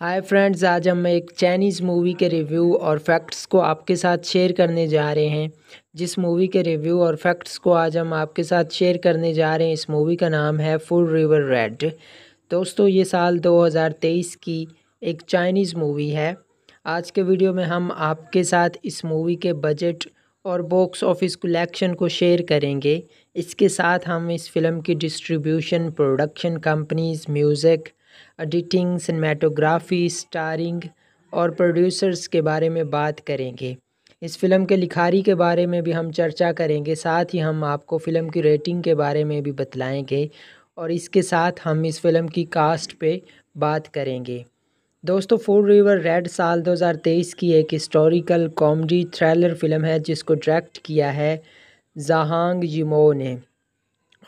hi friends आज हम एक चाइनीज़ मूवी के रिव्यू और फैक्ट्स को आपके साथ शेयर करने जा रहे हैं जिस मूवी के रिव्यू और फैक्ट्स को आज हम आपके साथ शेयर करने जा रहे हैं इस मूवी का नाम है फुल रिवर रेड दोस्तों ये साल 2023 की एक चाइनीज़ मूवी है आज के वीडियो में हम आपके साथ इस मूवी के बजट और बॉक्स ऑफिस कलेक्शन को शेयर करेंगे इसके साथ हम इस फिल्म की distribution production companies music editing cinematography starring और प्रोड्यूसर्स के बारे में बात करेंगे इस फिल्म के लिखारी के बारे में भी हम चर्चा करेंगे साथ ही हम आपको फ़िल्म की रेटिंग के बारे में भी बतलाएंगे और इसके साथ हम इस फिल्म की कास्ट पे बात करेंगे दोस्तों फोर रिवर रेड साल 2023 की एक हिस्टोरिकल कॉमेडी थ्रिलर फिल्म है जिसको डायरेक्ट किया है जहांग जिमो ने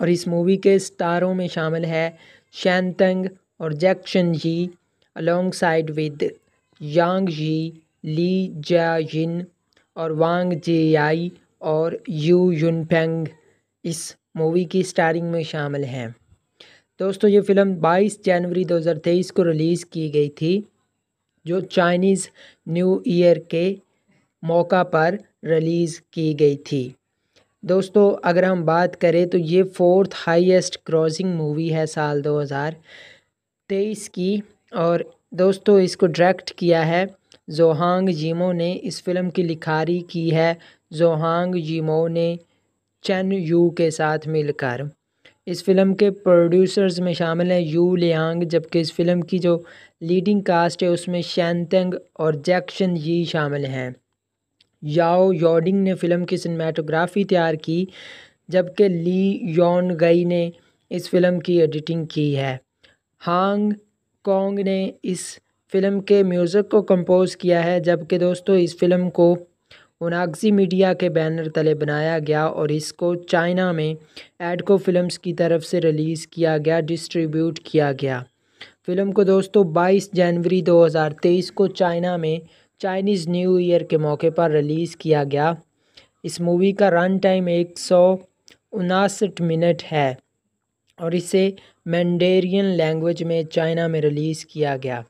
और इस मूवी के स्टारों में शामिल है शैनतंग और alongside with Yang ji Lei जा Jiajin और वांग जे आई और यू पेंग इस मूवी की स्टारिंग में शामिल हैं दोस्तों ये फिल्म 22 जनवरी 2023 को रिलीज़ की गई थी जो चाइनीज़ न्यू ईयर के मौका पर रिलीज़ की गई थी दोस्तों अगर हम बात करें तो ये फोर्थ हाईएस्ट क्रॉसिंग मूवी है साल तेईस की और दोस्तों इसको डायरेक्ट किया है जोहांग जीमो ने इस फिल्म की लिखारी की है जोहांग जीमो ने चन यू के साथ मिलकर इस फिल्म के प्रोड्यूसर्स में शामिल हैं यू लियांग जबकि इस फिल्म की जो लीडिंग कास्ट है उसमें शैनतंग और जैक्शन यी शामिल हैं याओ योडिंग ने फिल्म की सिनेमाटोग्राफी तैयार की जबकि ली योन गई ने इस फिल्म की एडिटिंग की है हांग कॉन्ग ने इस फ़िल्म के म्यूज़िक को कंपोज़ किया है जबकि दोस्तों इस फ़िल्म को ओनाग्सी मीडिया के बैनर तले बनाया गया और इसको चाइना में एडको फिल्म्स की तरफ से रिलीज़ किया गया डिस्ट्रीब्यूट किया गया फ़िल्म को दोस्तों 22 जनवरी 2023 को चाइना में चाइनीज़ न्यू ईयर के मौके पर रिलीज़ किया गया इस मूवी का रन टाइम एक सौ मिनट है और इसे मैंडेरियन लैंग्वेज में चाइना में रिलीज़ किया गया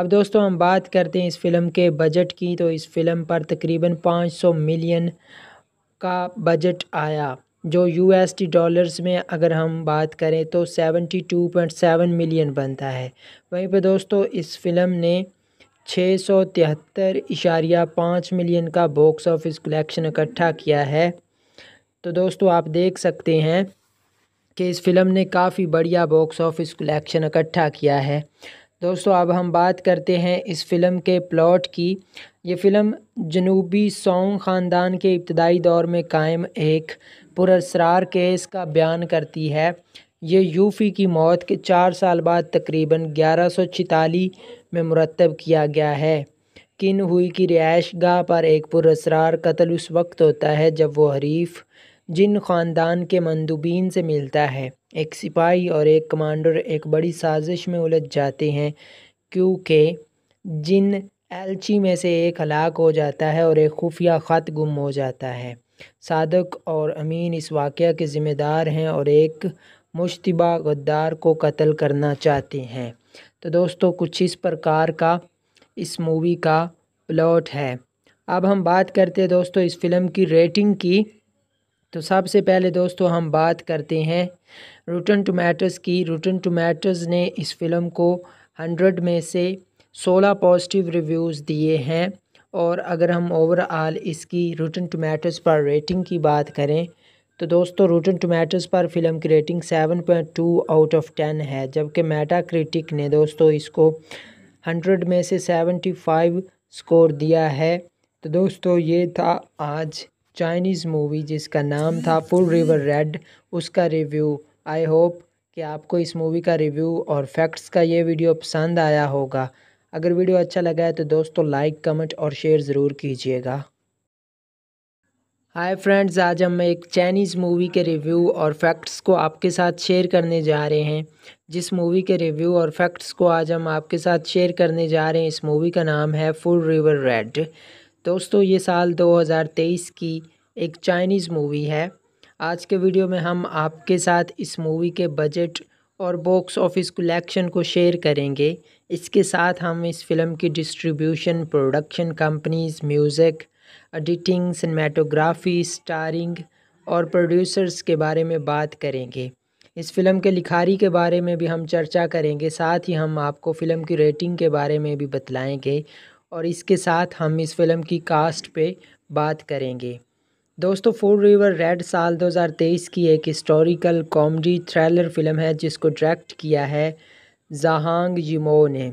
अब दोस्तों हम बात करते हैं इस फ़िल्म के बजट की तो इस फिल्म पर तकरीबन 500 मिलियन का बजट आया जो यूएसडी डॉलर्स में अगर हम बात करें तो 72.7 मिलियन बनता है वहीं पर दोस्तों इस फिल्म ने छः सौ तिहत्तर इशारिया पाँच मिलियन का बॉक्स ऑफिस कलेक्शन इकट्ठा किया है तो दोस्तों आप देख सकते हैं कि इस फ़िल्म ने काफ़ी बढ़िया बॉक्स ऑफिस कलेक्शन इकट्ठा किया है दोस्तों अब हम बात करते हैं इस फ़िल्म के प्लॉट की ये फ़िल्म जनूबी सोंग ख़ानदान के इब्तदाई दौर में कायम एक पुरसरार केस का बयान करती है ये यूफ़ी की मौत के चार साल बाद तकरीबन ग्यारह सौ में मुरतब किया गया है किन हुई की रिहाइश गाह पर एक पुरसरार कत्ल उस वक्त होता है जब वो हरीफ़ जिन ख़ानदान के मंदुबीन से मिलता है एक सिपाही और एक कमांडर एक बड़ी साजिश में उलझ जाते हैं क्योंकि जिन एलची में से एक हलाक हो जाता है और एक खुफिया ख़त गुम हो जाता है सादक और अमीन इस वाक़े के ज़िम्मेदार हैं और एक मुशतबा गद्दार को कत्ल करना चाहते हैं तो दोस्तों कुछ इस प्रकार का इस मूवी का प्लॉट है अब हम बात करते हैं दोस्तों इस फिल्म की रेटिंग की तो सबसे पहले दोस्तों हम बात करते हैं रूटन टमाटर्स की रूटन टमाटर्स ने इस फिल्म को हंड्रेड में से सोलह पॉजिटिव रिव्यूज़ दिए हैं और अगर हम ओवरऑल इसकी रूटन टमाटर्स पर रेटिंग की बात करें तो दोस्तों रूटन टमाटर्स पर फिल्म की rating seven point two out of ten है जबकि मेटा क्रिटिक ने दोस्तों इसको हंड्रेड में से सेवेंटी फाइव स्कोर दिया है तो दोस्तों ये था आज चाइनीज़ मूवी जिसका नाम था फुल रिवर रेड उसका रिव्यू आई होप कि आपको इस मूवी का रिव्यू और फैक्ट्स का ये वीडियो पसंद आया होगा अगर वीडियो अच्छा लगा है तो दोस्तों लाइक कमेंट और शेयर ज़रूर कीजिएगा हाय फ्रेंड्स आज हम एक चाइनीज़ मूवी के रिव्यू और फैक्ट्स को आपके साथ शेयर करने जा रहे हैं जिस मूवी के रिव्यू और फैक्ट्स को आज हम आपके साथ शेयर करने जा रहे हैं इस मूवी का नाम है फुल रिवर रेड दोस्तों ये साल 2023 की एक चाइनीज़ मूवी है आज के वीडियो में हम आपके साथ इस मूवी के बजट और बॉक्स ऑफिस कलेक्शन को शेयर करेंगे इसके साथ हम इस फिल्म की distribution production companies music editing cinematography starring और प्रोड्यूसर्स के बारे में बात करेंगे इस फिल्म के लिखारी के बारे में भी हम चर्चा करेंगे साथ ही हम आपको फ़िल्म की रेटिंग के बारे में भी बतलाएंगे और इसके साथ हम इस फिल्म की कास्ट पे बात करेंगे दोस्तों फोर रिवर रेड साल 2023 की एक हिस्टोरिकल कॉमेडी थ्रिलर फिल्म है जिसको डायरेक्ट किया है जहांग यमो ने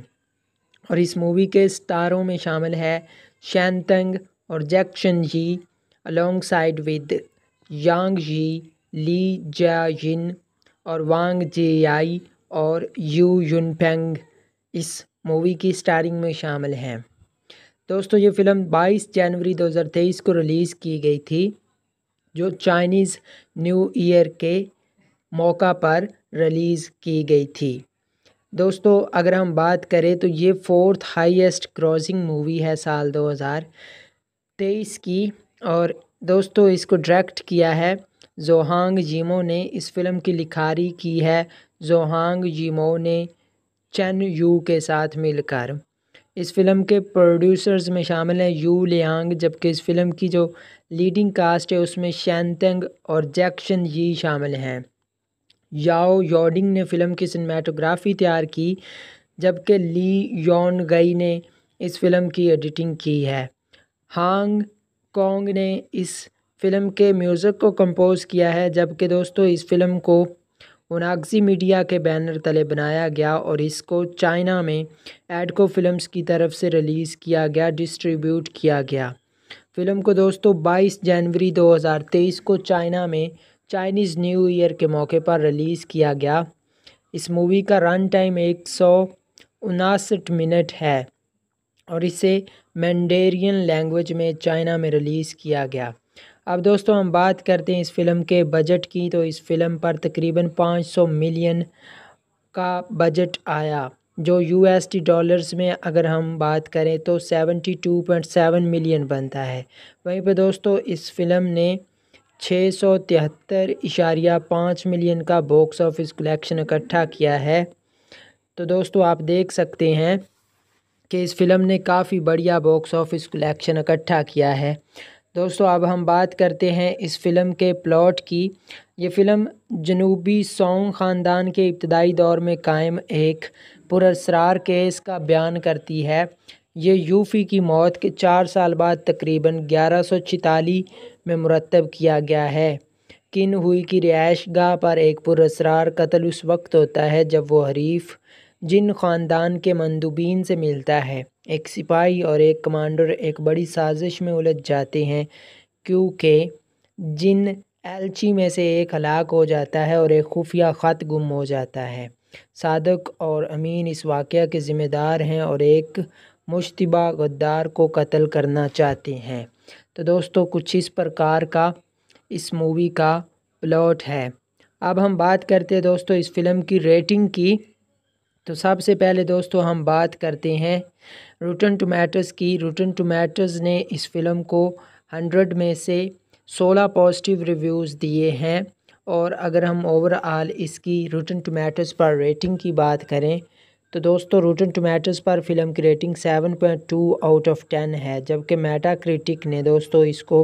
और इस मूवी के स्टारों में शामिल है शैनतंग और Jackson Yee alongside with Yang ji Lee Jiayin और वांग जे आई और यू पेंग इस मूवी की स्टारिंग में शामिल हैं दोस्तों ये फ़िल्म 22 जनवरी 2023 को रिलीज़ की गई थी जो चाइनीज़ न्यू ईयर के मौका पर रिलीज़ की गई थी दोस्तों अगर हम बात करें तो ये फोर्थ हाईएस्ट क्रॉसिंग मूवी है साल 2023 की और दोस्तों इसको डायरेक्ट किया है जोहांग जीमो ने इस फिल्म की लिखारी की है जोहांग जीमो ने चैन यू के साथ मिलकर इस फ़िल्म के प्रोड्यूसर्स में शामिल हैं यू लियांग जबकि इस फ़िल्म की जो लीडिंग कास्ट है उसमें शैनतेंग और जैक्शन यी शामिल हैं याओ योडिंग ने फ़िल्म की सिनेमाटोग्राफ़ी तैयार की जबकि ली योन गई ने इस फ़िल्म की एडिटिंग की है हांग कॉन्ग ने इस फ़िल्म के म्यूज़िक को कंपोज़ किया है जबकि दोस्तों इस फ़िल्म को मोनाक्सी मीडिया के बैनर तले बनाया गया और इसको चाइना में एडको फिल्म्स की तरफ से रिलीज़ किया गया डिस्ट्रीब्यूट किया गया फिल्म को दोस्तों 22 जनवरी 2023 को चाइना में चाइनीज़ न्यू ईयर के मौके पर रिलीज़ किया गया इस मूवी का रन टाइम एक सौ मिनट है और इसे मैंडेरियन लैंग्वेज में चाइना में रिलीज़ किया गया अब दोस्तों हम बात करते हैं इस फ़िल्म के बजट की तो इस फिल्म पर तकरीबन 500 मिलियन का बजट आया जो यूएसडी डॉलर्स में अगर हम बात करें तो 72.7 मिलियन बनता है वहीं पर दोस्तों इस फिल्म ने छः सौ तिहत्तर इशारिया पाँच मिलियन का बॉक्स ऑफिस कलेक्शन इकट्ठा किया है तो दोस्तों आप देख सकते हैं कि इस फिल्म ने काफ़ी बढ़िया बॉक्स ऑफिस कलेक्शन इकट्ठा किया है दोस्तों अब हम बात करते हैं इस फ़िल्म के प्लॉट की ये फ़िल्म जनूबी सोंग ख़ानदान के इब्तदाई दौर में कायम एक पुरसरार केस का बयान करती है ये यूफ़ी की मौत के चार साल बाद तकरीबन ग्यारह में मुरतब किया गया है किन हुई की रिहाइश गाह पर एक पुरसरार कत्ल उस वक्त होता है जब वो हरीफ जिन ख़ानदान के मंदूबीन से मिलता है एक सिपाही और एक कमांडर एक बड़ी साजिश में उलझ जाते हैं क्योंकि जिन एलची में से एक हलाक हो जाता है और एक खुफिया ख़त गुम हो जाता है सादक और अमीन इस वाक़े के ज़िम्मेदार हैं और एक मुशतबा गद्दार को कत्ल करना चाहते हैं तो दोस्तों कुछ इस प्रकार का इस मूवी का प्लॉट है अब हम बात करते हैं दोस्तों इस फिल्म की रेटिंग की तो सबसे पहले दोस्तों हम बात करते हैं रोटन टोमेटोज़ की रोटन टोमेटोज़ ने इस फ़िल्म को हंड्रेड में से सोलह पॉजिटिव रिव्यूज़ दिए हैं और अगर हम ओवरऑल इसकी रोटन टोमेटोज़ पर रेटिंग की बात करें तो दोस्तों रोटन टोमेटोज़ पर फिल्म की rating seven point two out of ten है जबकि मेटा क्रिटिक ने दोस्तों इसको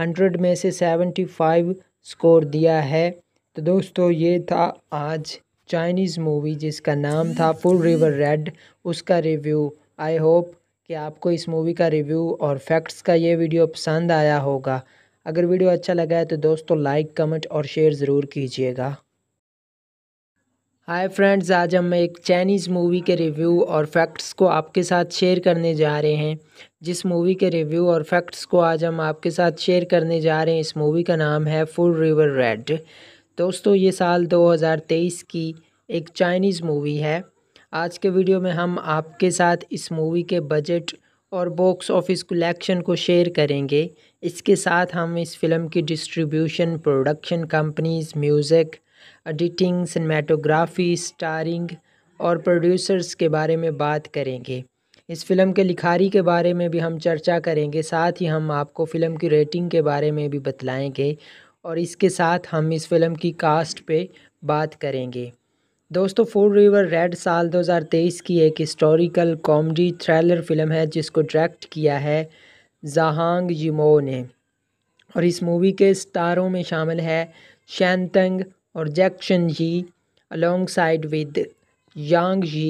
हंड्रेड में से सेवेंटी फाइव स्कोर दिया है तो दोस्तों ये था आज चाइनीज़ मूवी जिसका नाम था फुल रिवर रेड उसका रिव्यू आई होप कि आपको इस मूवी का रिव्यू और फैक्ट्स का ये वीडियो पसंद आया होगा अगर वीडियो अच्छा लगा है तो दोस्तों लाइक कमेंट और शेयर ज़रूर कीजिएगा हाय फ्रेंड्स आज हम एक चाइनीज़ मूवी के रिव्यू और फैक्ट्स को आपके साथ शेयर करने जा रहे हैं जिस मूवी के रिव्यू और फैक्ट्स को आज हम आपके साथ शेयर करने जा रहे हैं इस मूवी का नाम है फुल रिवर रेड दोस्तों ये साल 2023 की एक चाइनीज़ मूवी है आज के वीडियो में हम आपके साथ इस मूवी के बजट और बॉक्स ऑफिस कलेक्शन को शेयर करेंगे इसके साथ हम इस फिल्म की distribution production companies music editing cinematography starring और प्रोड्यूसर्स के बारे में बात करेंगे इस फिल्म के लिखारी के बारे में भी हम चर्चा करेंगे साथ ही हम आपको फ़िल्म की रेटिंग के बारे में भी बतलाएंगे और इसके साथ हम इस फिल्म की कास्ट पे बात करेंगे दोस्तों फोर रिवर रेड साल 2023 की एक हिस्टोरिकल कॉमेडी थ्रिलर फिल्म है जिसको डायरेक्ट किया है जहांग यमो ने और इस मूवी के स्टारों में शामिल है शैनतंग और Jackson Yee alongside with Yang ji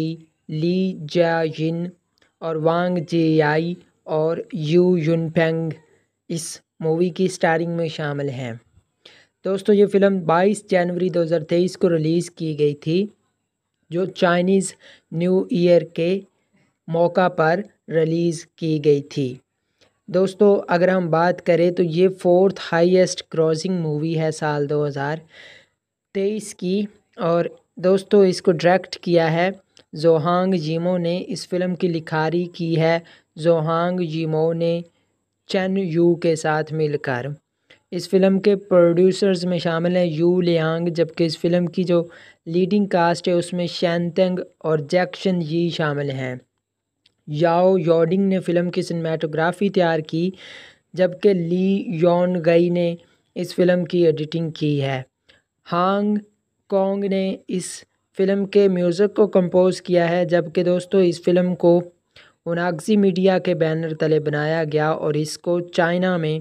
Lee Jiayin और वांग जे आई और यू युनफेंग इस मूवी की स्टारिंग में शामिल हैं दोस्तों ये फ़िल्म 22 जनवरी 2023 को रिलीज़ की गई थी जो चाइनीज़ न्यू ईयर के मौका पर रिलीज़ की गई थी दोस्तों अगर हम बात करें तो ये फोर्थ हाईएस्ट क्रॉसिंग मूवी है साल 2023 की और दोस्तों इसको डायरेक्ट किया है जोहांग जीमो ने इस फिल्म की लिखारी की है जोहांग जीमो ने चैन यू के साथ मिलकर इस फ़िल्म के प्रोड्यूसर्स में शामिल हैं यू लियांग जबकि इस फ़िल्म की जो लीडिंग कास्ट है उसमें शैनतेंग और जैक्शन यी शामिल हैं याओ योडिंग ने फ़िल्म की सिनेमाटोग्राफ़ी तैयार की जबकि ली योन गई ने इस फ़िल्म की एडिटिंग की है हांग कॉन्ग ने इस फ़िल्म के म्यूज़िक को कंपोज़ किया है जबकि दोस्तों इस फ़िल्म को मोनाक्सी मीडिया के बैनर तले बनाया गया और इसको चाइना में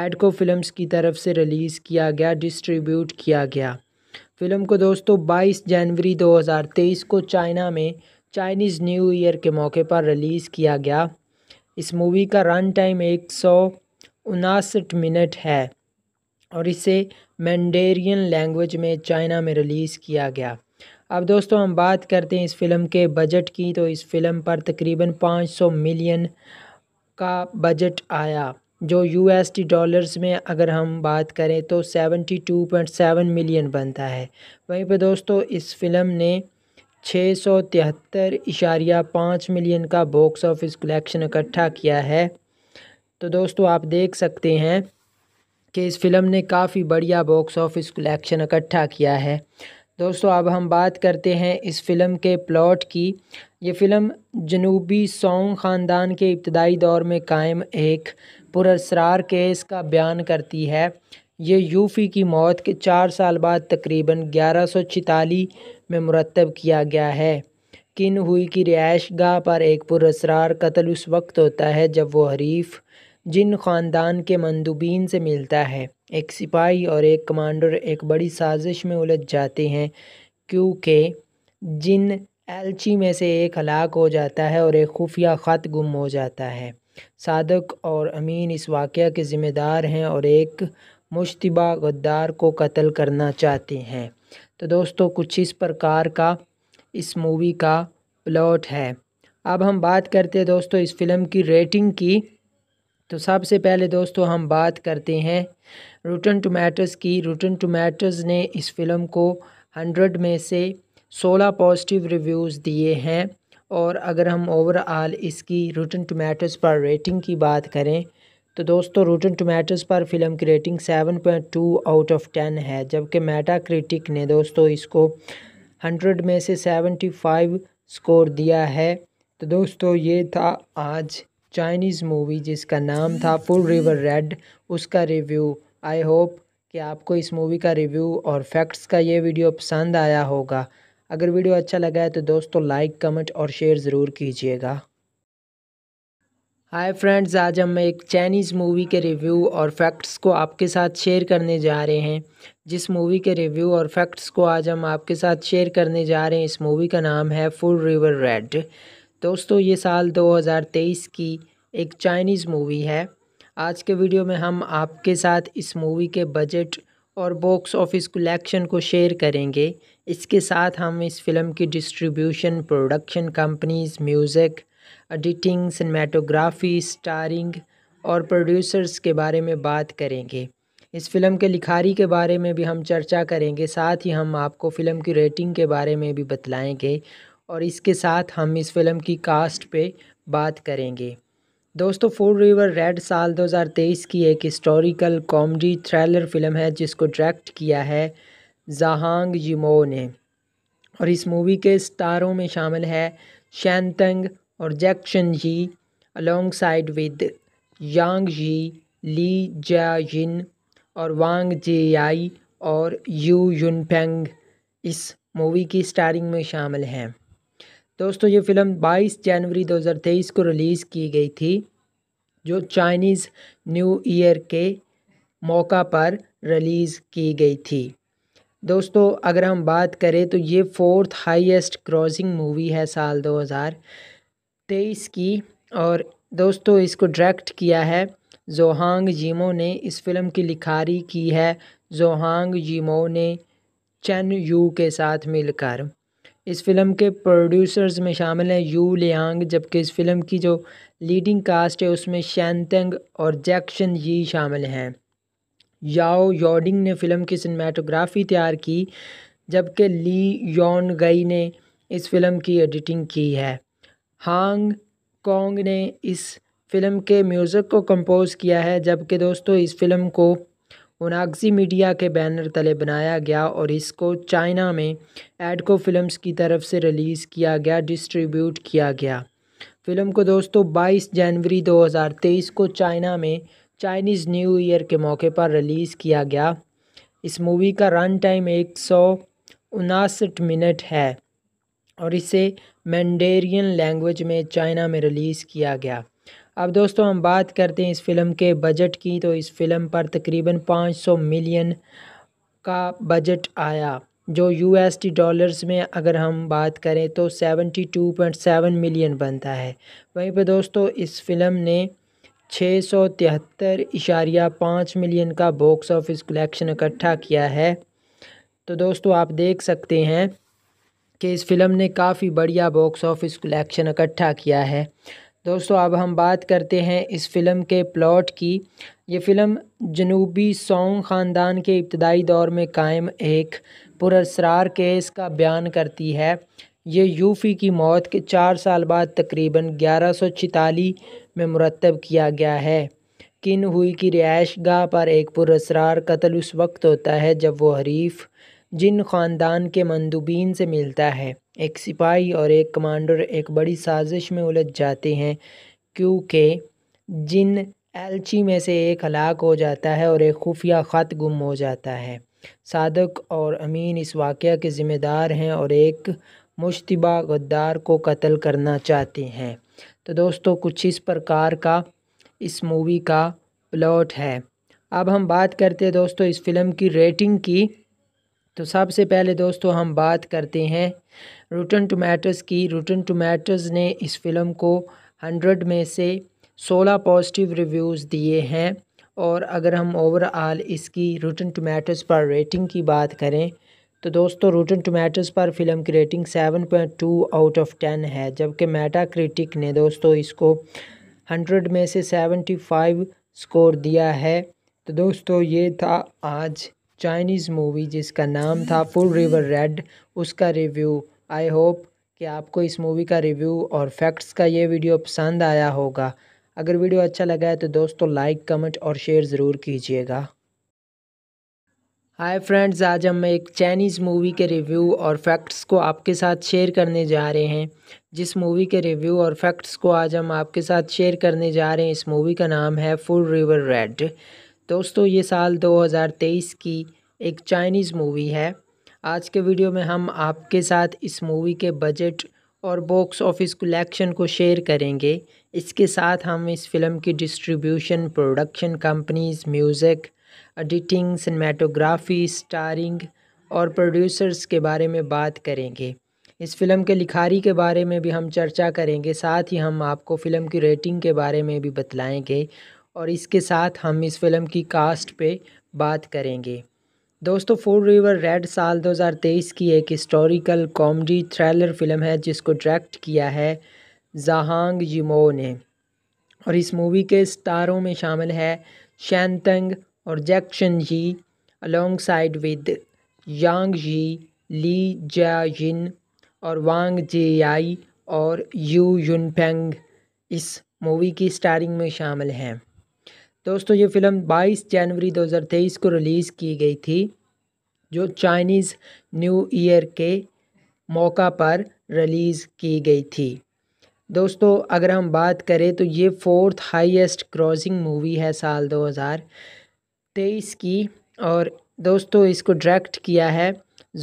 एडको फिल्म्स की तरफ से रिलीज़ किया गया डिस्ट्रीब्यूट किया गया फिल्म को दोस्तों 22 जनवरी 2023 को चाइना में चाइनीज़ न्यू ईयर के मौके पर रिलीज़ किया गया इस मूवी का रन टाइम एक सौ मिनट है और इसे मैंडेरियन लैंग्वेज में चाइना में रिलीज़ किया गया अब दोस्तों हम बात करते हैं इस फ़िल्म के बजट की तो इस फिल्म पर तकरीबन 500 मिलियन का बजट आया जो यूएसडी डॉलर्स में अगर हम बात करें तो 72.7 मिलियन बनता है वहीं पर दोस्तों इस फिल्म ने छः सौ तिहत्तर इशारिया पाँच मिलियन का बॉक्स ऑफिस कलेक्शन इकट्ठा किया है तो दोस्तों आप देख सकते हैं कि इस फिल्म ने काफ़ी बढ़िया बॉक्स ऑफिस कलेक्शन इकट्ठा किया है दोस्तों अब हम बात करते हैं इस फ़िल्म के प्लॉट की ये फ़िल्म जनूबी सोंग ख़ानदान के इब्तदाई दौर में कायम एक पुरसरार केस का बयान करती है ये यूफ़ी की मौत के चार साल बाद तकरीबन ग्यारह में मुरतब किया गया है किन हुई की रिहाइश गाह पर एक पुरसरार कत्ल उस वक्त होता है जब वो हरीफ़ जिन ख़ानदान के मंदूबीन से मिलता है एक सिपाही और एक कमांडर एक बड़ी साजिश में उलझ जाते हैं क्योंकि जिन एलची में से एक हलाक हो जाता है और एक खुफिया ख़त गुम हो जाता है सादक और अमीन इस वाक़ के ज़िम्मेदार हैं और एक मुशतबा गद्दार को कत्ल करना चाहते हैं तो दोस्तों कुछ इस प्रकार का इस मूवी का प्लॉट है अब हम बात करते हैं दोस्तों इस फिल्म की रेटिंग की तो सबसे पहले दोस्तों हम बात करते हैं रूटन टमाटर्स की रूटन टमाटर्स ने इस फिल्म को हंड्रेड में से सोलह पॉजिटिव रिव्यूज़ दिए हैं और अगर हम ओवरऑल इसकी रूटन टमाटर्स पर रेटिंग की बात करें तो दोस्तों रूटन टमाटर्स पर फिल्म की rating seven point two out of ten है जबकि मेटा क्रिटिक ने दोस्तों इसको हंड्रेड में से सेवेंटी फाइव स्कोर दिया है तो दोस्तों ये था आज चाइनीज़ मूवी जिसका नाम था फुल रिवर रेड उसका रिव्यू आई होप कि आपको इस मूवी का रिव्यू और फैक्ट्स का ये वीडियो पसंद आया होगा अगर वीडियो अच्छा लगा है तो दोस्तों लाइक कमेंट और शेयर ज़रूर कीजिएगा हाय फ्रेंड्स आज हम एक चाइनीज़ मूवी के रिव्यू और फैक्ट्स को आपके साथ शेयर करने जा रहे हैं जिस मूवी के रिव्यू और फैक्ट्स को आज हम आपके साथ शेयर करने जा रहे हैं इस मूवी का नाम है फुल रिवर रेड दोस्तों ये साल 2023 की एक चाइनीज़ मूवी है आज के वीडियो में हम आपके साथ इस मूवी के बजट और बॉक्स ऑफिस कलेक्शन को शेयर करेंगे इसके साथ हम इस फिल्म की distribution production companies music editing cinematography starring और प्रोड्यूसर्स के बारे में बात करेंगे इस फिल्म के लिखारी के बारे में भी हम चर्चा करेंगे साथ ही हम आपको फ़िल्म की रेटिंग के बारे में भी बतलाएंगे और इसके साथ हम इस फिल्म की कास्ट पे बात करेंगे दोस्तों फोर रिवर रेड साल 2023 की एक हिस्टोरिकल कॉमेडी थ्रिलर फिल्म है जिसको डायरेक्ट किया है जहांग जिमो ने और इस मूवी के स्टारों में शामिल है शैनतंग और Jackson Yee alongside with Yang ji Lee Jiayin और वांग जे आई और यू युनपेंग इस मूवी की स्टारिंग में शामिल हैं दोस्तों ये फ़िल्म 22 जनवरी 2023 को रिलीज़ की गई थी जो चाइनीज़ न्यू ईयर के मौका पर रिलीज़ की गई थी दोस्तों अगर हम बात करें तो ये फोर्थ हाईएस्ट क्रॉसिंग मूवी है साल 2023 की और दोस्तों इसको डायरेक्ट किया है जोहांग जीमो ने इस फिल्म की लिखारी की है जोहांग जीमो ने चन यू के साथ मिलकर इस फिल्म के प्रोड्यूसर्स में शामिल हैं यू लियांग जबकि इस फिल्म की जो लीडिंग कास्ट है उसमें शैनतंग और जैक्शन यी शामिल हैं याओ योडिंग ने फिल्म की सिनेमाटोग्राफी तैयार की जबकि ली योन गई ने इस फिल्म की एडिटिंग की है हांग कॉन्ग ने इस फिल्म के म्यूज़िक को कंपोज़ किया है जबकि दोस्तों इस फिल्म को मोनाक्सी मीडिया के बैनर तले बनाया गया और इसको चाइना में एडको फिल्म्स की तरफ से रिलीज़ किया गया डिस्ट्रीब्यूट किया गया फिल्म को दोस्तों 22 जनवरी 2023 को चाइना में चाइनीज़ न्यू ईयर के मौके पर रिलीज़ किया गया इस मूवी का रन टाइम एक सौ मिनट है और इसे मैंडेरियन लैंग्वेज में चाइना में रिलीज़ किया गया अब दोस्तों हम बात करते हैं इस फ़िल्म के बजट की तो इस फिल्म पर तकरीबन 500 मिलियन का बजट आया जो टी डॉलर्स में अगर हम बात करें तो 72.7 मिलियन बनता है वहीं पर दोस्तों इस फिल्म ने छः सौ तिहत्तर इशारिया पाँच मिलियन का बॉक्स ऑफिस कलेक्शन इकट्ठा किया है तो दोस्तों आप देख सकते हैं कि इस फिल्म ने काफ़ी बढ़िया बॉक्स ऑफिस कलेक्शन इकट्ठा किया है दोस्तों अब हम बात करते हैं इस फ़िल्म के प्लॉट की ये फ़िल्म जनूबी सोंग ख़ानदान के इब्तदाई दौर में कायम एक पुरसरार केस का बयान करती है ये यूफ़ी की मौत के चार साल बाद तकरीबन ग्यारह सौ में मुरतब किया गया है किन हुई की रिहाइश गाह पर एक पुरसरार कत्ल उस वक्त होता है जब वो हरीफ़ जिन ख़ानदान के मंदुबीन से मिलता है एक सिपाही और एक कमांडर एक बड़ी साजिश में उलझ जाते हैं क्योंकि जिन एलची में से एक हलाक हो जाता है और एक खुफिया ख़त गुम हो जाता है सादक और अमीन इस वाक़े के ज़िम्मेदार हैं और एक मुशतबा गद्दार को कत्ल करना चाहते हैं तो दोस्तों कुछ इस प्रकार का इस मूवी का प्लॉट है अब हम बात करते हैं दोस्तों इस फिल्म की रेटिंग की तो सबसे पहले दोस्तों हम बात करते हैं रूटन टमाटर्स की रूटन टमाटर्स ने इस फिल्म को हंड्रेड में से सोलह पॉजिटिव रिव्यूज़ दिए हैं और अगर हम ओवरऑल इसकी रूटन टमाटर्स पर रेटिंग की बात करें तो दोस्तों रूटन टमाटर्स पर फिल्म की rating seven point two out of ten है जबकि मेटा क्रिटिक ने दोस्तों इसको हंड्रेड में से सेवेंटी फाइव स्कोर दिया है तो दोस्तों ये था आज चाइनीज़ मूवी जिसका नाम था फुल रिवर रेड उसका रिव्यू आई होप कि आपको इस मूवी का रिव्यू और फैक्ट्स का ये वीडियो पसंद आया होगा अगर वीडियो अच्छा लगा है तो दोस्तों लाइक कमेंट और शेयर ज़रूर कीजिएगा हाय फ्रेंड्स आज हम एक चाइनीज़ मूवी के रिव्यू और फैक्ट्स को आपके साथ शेयर करने जा रहे हैं जिस मूवी के रिव्यू और फैक्ट्स को आज हम आपके साथ शेयर करने जा रहे हैं इस मूवी का नाम है फुल रिवर रेड दोस्तों ये साल 2023 की एक चाइनीज़ मूवी है आज के वीडियो में हम आपके साथ इस मूवी के बजट और बॉक्स ऑफिस कलेक्शन को शेयर करेंगे इसके साथ हम इस फिल्म की distribution production companies music editing cinematography starring और प्रोड्यूसर्स के बारे में बात करेंगे इस फिल्म के लिखारी के बारे में भी हम चर्चा करेंगे साथ ही हम आपको फ़िल्म की रेटिंग के बारे में भी बतलाएंगे और इसके साथ हम इस फिल्म की कास्ट पे बात करेंगे दोस्तों फोर रिवर रेड साल 2023 की एक हिस्टोरिकल कॉमेडी थ्रिलर फिल्म है जिसको डायरेक्ट किया है जहांग यमो ने और इस मूवी के स्टारों में शामिल है शैनतंग और Jackson Yee alongside with Yang ji Lee Jiayin और वांग जे आई और यू युनफेंग इस मूवी की स्टारिंग में शामिल हैं दोस्तों ये फ़िल्म 22 जनवरी 2023 को रिलीज़ की गई थी जो चाइनीज़ न्यू ईयर के मौका पर रिलीज़ की गई थी दोस्तों अगर हम बात करें तो ये फोर्थ हाईएस्ट क्रॉसिंग मूवी है साल 2023 की और दोस्तों इसको डायरेक्ट किया है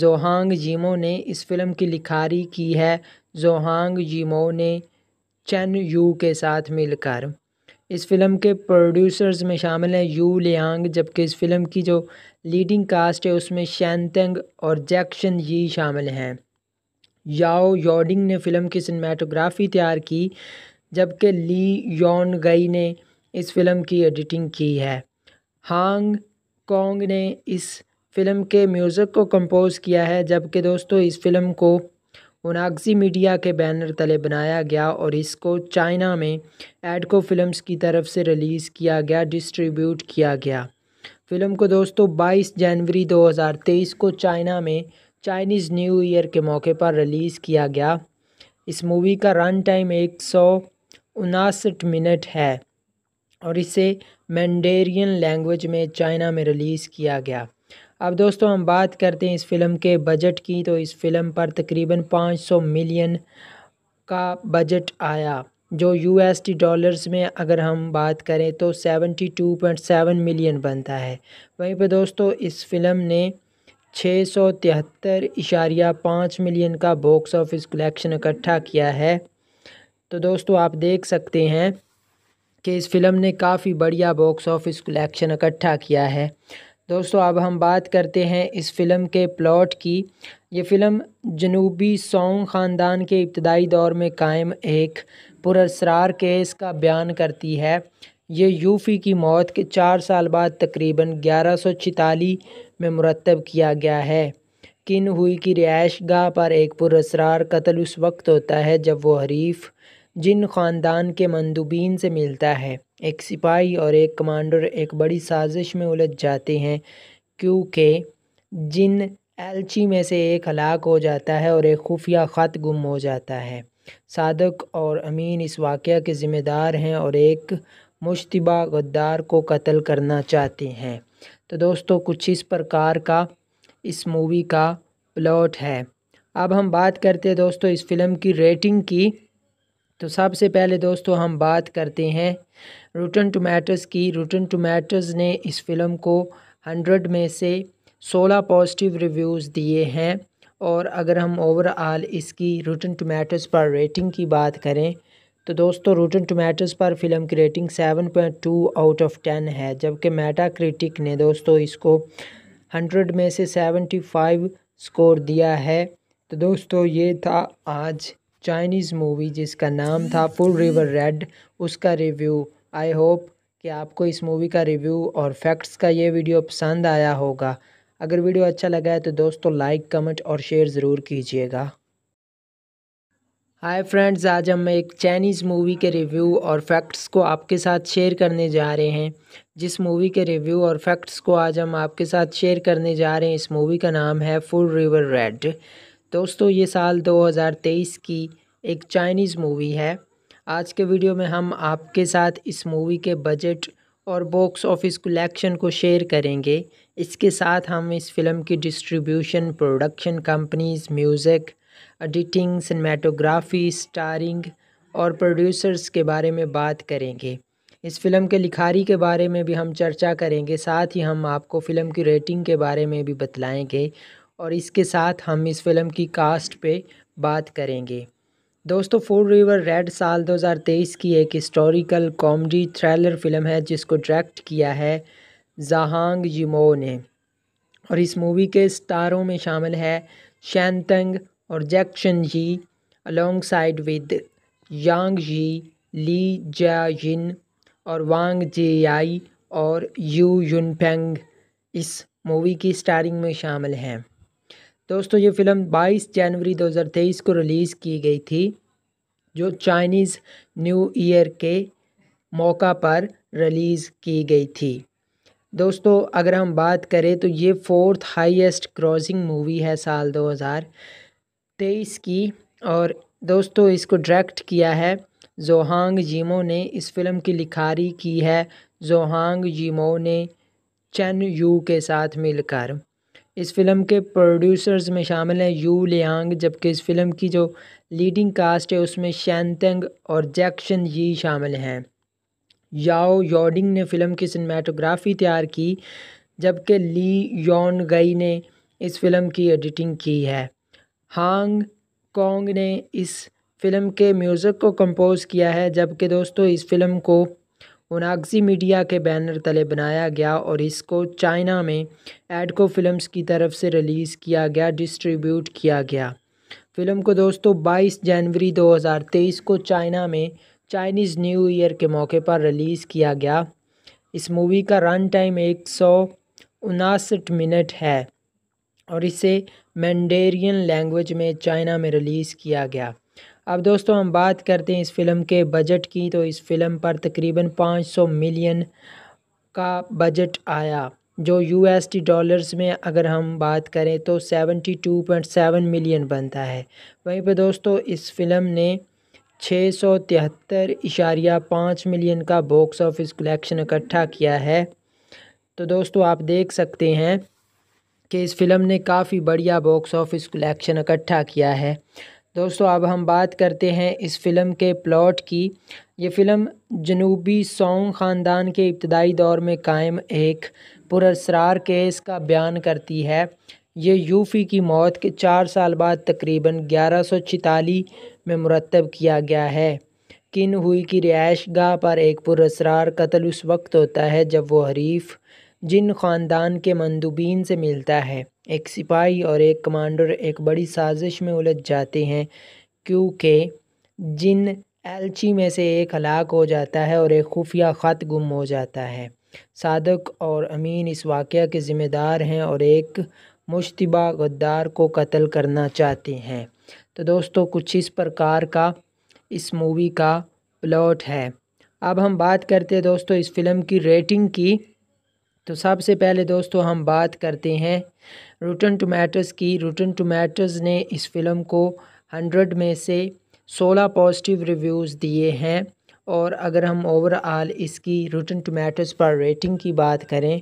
जोहांग जीमो ने इस फिल्म की लिखारी की है जोहांग जीमो ने चैन यू के साथ मिलकर इस फ़िल्म के प्रोड्यूसर्स में शामिल हैं यू लियांग जबकि इस फ़िल्म की जो लीडिंग कास्ट है उसमें शैनतेंग और जैक्शन यी शामिल हैं याओ योडिंग ने फ़िल्म की सिनेमाटोग्राफ़ी तैयार की जबकि ली योन गई ने इस फ़िल्म की एडिटिंग की है हांग कॉन्ग ने इस फ़िल्म के म्यूज़िक को कंपोज़ किया है जबकि दोस्तों इस फ़िल्म को मोनाक्सी मीडिया के बैनर तले बनाया गया और इसको चाइना में एडको फिल्म्स की तरफ से रिलीज़ किया गया डिस्ट्रीब्यूट किया गया फिल्म को दोस्तों 22 जनवरी 2023 को चाइना में चाइनीज़ न्यू ईयर के मौके पर रिलीज़ किया गया इस मूवी का रन टाइम एक सौ मिनट है और इसे मैंडेरियन लैंग्वेज में चाइना में रिलीज़ किया गया अब दोस्तों हम बात करते हैं इस फ़िल्म के बजट की तो इस फ़िल्म पर तकरीबन 500 मिलियन का बजट आया जो यूएसडी डॉलर्स में अगर हम बात करें तो 72.7 मिलियन बनता है वहीं पर दोस्तों इस फिल्म ने छः सौ तिहत्तर इशारिया पाँच मिलियन का बॉक्स ऑफिस कलेक्शन इकट्ठा किया है तो दोस्तों आप देख सकते हैं कि इस फिल्म ने काफ़ी बढ़िया बॉक्स ऑफिस कलेक्शन इकट्ठा किया है दोस्तों अब हम बात करते हैं इस फ़िल्म के प्लॉट की ये फ़िल्म जनूबी सोंग ख़ानदान के इब्तदाई दौर में कायम एक पुरसरार केस का बयान करती है ये यूफ़ी की मौत के चार साल बाद तकरीबन ग्यारह सौ में मुरतब किया गया है किन हुई की रिहाइश गाह पर एक पुरसरार कत्ल उस वक्त होता है जब वो हरीफ जिन ख़ानदान के मंदूबीन से मिलता है एक सिपाही और एक कमांडर एक बड़ी साजिश में उलझ जाते हैं क्योंकि जिन एलची में से एक हलाक हो जाता है और एक खुफिया ख़त गुम हो जाता है सादक और अमीन इस वाक़े के ज़िम्मेदार हैं और एक मुशतबा गद्दार को कत्ल करना चाहते हैं तो दोस्तों कुछ इस प्रकार का इस मूवी का प्लॉट है अब हम बात करते हैं दोस्तों इस फिल्म की रेटिंग की तो सबसे पहले दोस्तों हम बात करते हैं रूटन टोमेटोज़ की रूटन टोमेटोज़ ने इस फिल्म को हंड्रेड में से सोलह पॉजिटिव रिव्यूज़ दिए हैं और अगर हम ओवरऑल इसकी रूटन टोमेटोज़ पर रेटिंग की बात करें तो दोस्तों रूटन टोमेटोज़ पर फिल्म की rating seven point two out of ten है जबकि मेटा क्रिटिक ने दोस्तों इसको हंड्रेड में से सेवेंटी फाइव स्कोर दिया है तो दोस्तों ये था आज चाइनीज़ मूवी जिसका नाम था फुल रिवर रेड उसका रिव्यू आई होप कि आपको इस मूवी का रिव्यू और फैक्ट्स का ये वीडियो पसंद आया होगा अगर वीडियो अच्छा लगा है तो दोस्तों लाइक कमेंट और शेयर ज़रूर कीजिएगा हाय फ्रेंड्स आज हम एक चाइनीज़ मूवी के रिव्यू और फैक्ट्स को आपके साथ शेयर करने जा रहे हैं जिस मूवी के रिव्यू और फैक्ट्स को आज हम आपके साथ शेयर करने जा रहे हैं इस मूवी का नाम है फुल रिवर रेड दोस्तों ये साल 2023 की एक चाइनीज़ मूवी है आज के वीडियो में हम आपके साथ इस मूवी के बजट और बॉक्स ऑफिस कलेक्शन को शेयर करेंगे इसके साथ हम इस फिल्म की distribution production companies music editing cinematography starring और प्रोड्यूसर्स के बारे में बात करेंगे इस फिल्म के लिखारी के बारे में भी हम चर्चा करेंगे साथ ही हम आपको फ़िल्म की रेटिंग के बारे में भी बतलाएंगे और इसके साथ हम इस फिल्म की कास्ट पे बात करेंगे दोस्तों फोर रिवर रेड साल 2023 की एक हिस्टोरिकल कॉमेडी थ्रिलर फिल्म है जिसको डायरेक्ट किया है जहांग यमो ने और इस मूवी के स्टारों में शामिल है शैनतंग और Jackson Yee alongside with Yang ji Lee Jiayin और वांग जे आई और यू युनफेंग इस मूवी की स्टारिंग में शामिल हैं दोस्तों ये फ़िल्म 22 जनवरी 2023 को रिलीज़ की गई थी जो चाइनीज़ न्यू ईयर के मौका पर रिलीज़ की गई थी दोस्तों अगर हम बात करें तो ये फोर्थ हाईएस्ट क्रॉसिंग मूवी है साल 2023 की और दोस्तों इसको डायरेक्ट किया है जोहांग जीमो ने इस फिल्म की लिखारी की है जोहांग जीमो ने चैन यू के साथ मिलकर इस फ़िल्म के प्रोड्यूसर्स में शामिल हैं यू लियांग जबकि इस फ़िल्म की जो लीडिंग कास्ट है उसमें शैनतेंग और जैक्शन यी शामिल हैं याओ योडिंग ने फ़िल्म की सिनेमाटोग्राफ़ी तैयार की जबकि ली योन गई ने इस फ़िल्म की एडिटिंग की है हांग कॉन्ग ने इस फ़िल्म के म्यूज़िक को कंपोज़ किया है जबकि दोस्तों इस फ़िल्म को ओनाक्सी मीडिया के बैनर तले बनाया गया और इसको चाइना में एडको फिल्म्स की तरफ से रिलीज़ किया गया डिस्ट्रीब्यूट किया गया फिल्म को दोस्तों 22 जनवरी 2023 को चाइना में चाइनीज़ न्यू ईयर के मौके पर रिलीज़ किया गया इस मूवी का रन टाइम एक सौ मिनट है और इसे मैंडेरियन लैंग्वेज में चाइना में रिलीज़ किया गया अब दोस्तों हम बात करते हैं इस फ़िल्म के बजट की तो इस फ़िल्म पर तकरीबन 500 मिलियन का बजट आया जो यूएसडी डॉलर्स में अगर हम बात करें तो 72.7 मिलियन बनता है वहीं पर दोस्तों इस फिल्म ने छः सौ तिहत्तर इशारिया पाँच मिलियन का बॉक्स ऑफिस कलेक्शन इकट्ठा किया है तो दोस्तों आप देख सकते हैं कि इस फिल्म ने काफ़ी बढ़िया बॉक्स ऑफिस कलेक्शन इकट्ठा किया है दोस्तों अब हम बात करते हैं इस फ़िल्म के प्लॉट की ये फ़िल्म जनूबी सोंग ख़ानदान के इब्तदाई दौर में कायम एक पुरसरार केस का बयान करती है ये यूफ़ी की मौत के चार साल बाद तकरीबन ग्यारह सौ में मुरतब किया गया है किन हुई की रिहाइश गाह पर एक पुरसरार कत्ल उस वक्त होता है जब वो हरीफ जिन ख़ानदान के मंदूबीन से मिलता है एक सिपाही और एक कमांडर एक बड़ी साजिश में उलझ जाते हैं क्योंकि जिन एलची में से एक हलाक हो जाता है और एक खुफिया ख़त गुम हो जाता है सादक और अमीन इस वाक़ के ज़िम्मेदार हैं और एक मुशतबा गद्दार को कत्ल करना चाहते हैं तो दोस्तों कुछ इस प्रकार का इस मूवी का प्लॉट है अब हम बात करते हैं दोस्तों इस फिल्म की रेटिंग की तो सबसे पहले दोस्तों हम बात करते हैं रूटन टमाटर्स की रूटन टमाटर्स ने इस फिल्म को हंड्रेड में से सोलह पॉजिटिव रिव्यूज़ दिए हैं और अगर हम ओवरऑल इसकी रूटन टमाटर्स पर रेटिंग की बात करें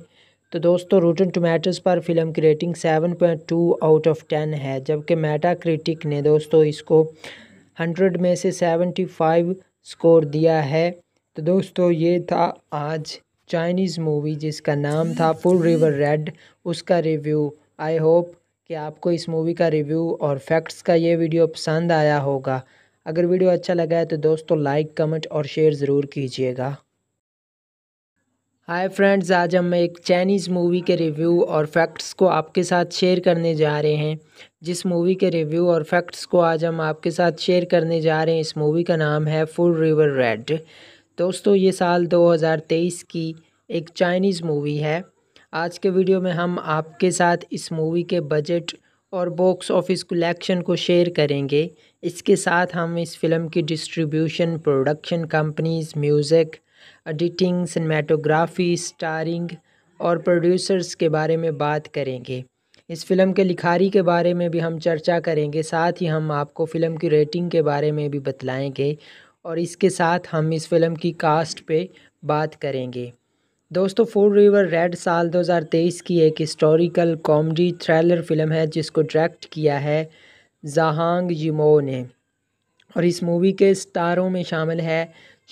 तो दोस्तों रूटन टमाटर्स पर फिल्म की rating seven point two out of ten है जबकि मेटा क्रिटिक ने दोस्तों इसको हंड्रेड में से सेवेंटी फाइव स्कोर दिया है तो दोस्तों ये था आज चाइनीज़ मूवी जिसका नाम था फुल रिवर रेड उसका रिव्यू आई होप कि आपको इस मूवी का रिव्यू और फैक्ट्स का ये वीडियो पसंद आया होगा अगर वीडियो अच्छा लगा है तो दोस्तों लाइक कमेंट और शेयर ज़रूर कीजिएगा हाय फ्रेंड्स आज हम एक चाइनीज़ मूवी के रिव्यू और फैक्ट्स को आपके साथ शेयर करने जा रहे हैं जिस मूवी के रिव्यू और फैक्ट्स को आज हम आपके साथ शेयर करने जा रहे हैं इस मूवी का नाम है फुल रिवर रेड दोस्तों ये साल 2023 की एक चाइनीज़ मूवी है आज के वीडियो में हम आपके साथ इस मूवी के बजट और बॉक्स ऑफिस कलेक्शन को शेयर करेंगे इसके साथ हम इस फिल्म की distribution production companies music editing cinematography starring और प्रोड्यूसर्स के बारे में बात करेंगे इस फिल्म के लिखारी के बारे में भी हम चर्चा करेंगे साथ ही हम आपको फ़िल्म की रेटिंग के बारे में भी बतलाएंगे और इसके साथ हम इस फिल्म की कास्ट पे बात करेंगे दोस्तों फोर रिवर रेड साल 2023 की एक हिस्टोरिकल कॉमेडी थ्रिलर फिल्म है जिसको डायरेक्ट किया है जहांग जिमो ने और इस मूवी के स्टारों में शामिल है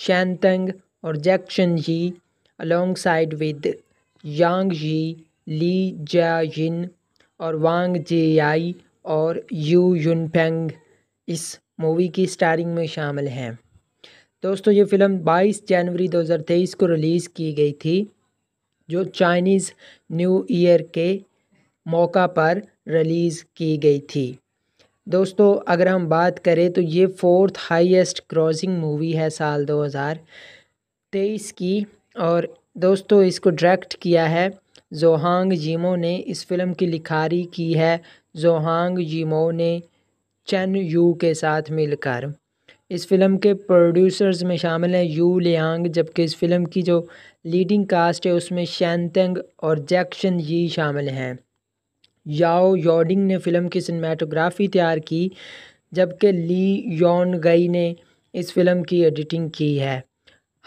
शैनतंग और Jackson Yee alongside with यांग जी ली जिन और वांग जे आई और यू युनपेंग इस मूवी की स्टारिंग में शामिल हैं दोस्तों ये फ़िल्म 22 जनवरी 2023 को रिलीज़ की गई थी जो चाइनीज़ न्यू ईयर के मौका पर रिलीज़ की गई थी दोस्तों अगर हम बात करें तो ये फोर्थ हाईएस्ट क्रॉसिंग मूवी है साल 2023 की और दोस्तों इसको डायरेक्ट किया है जोहांग जीमो ने इस फिल्म की लिखारी की है जोहांग जीमो ने चन यू के साथ मिलकर इस फिल्म के प्रोड्यूसर्स में शामिल हैं यू लियांग जबकि इस फिल्म की जो लीडिंग कास्ट है उसमें शैनतंग और जैक्शन यी शामिल हैं याओ योडिंग ने फिल्म की सिनेमाटोग्राफी तैयार की जबकि ली योन गई ने इस फिल्म की एडिटिंग की है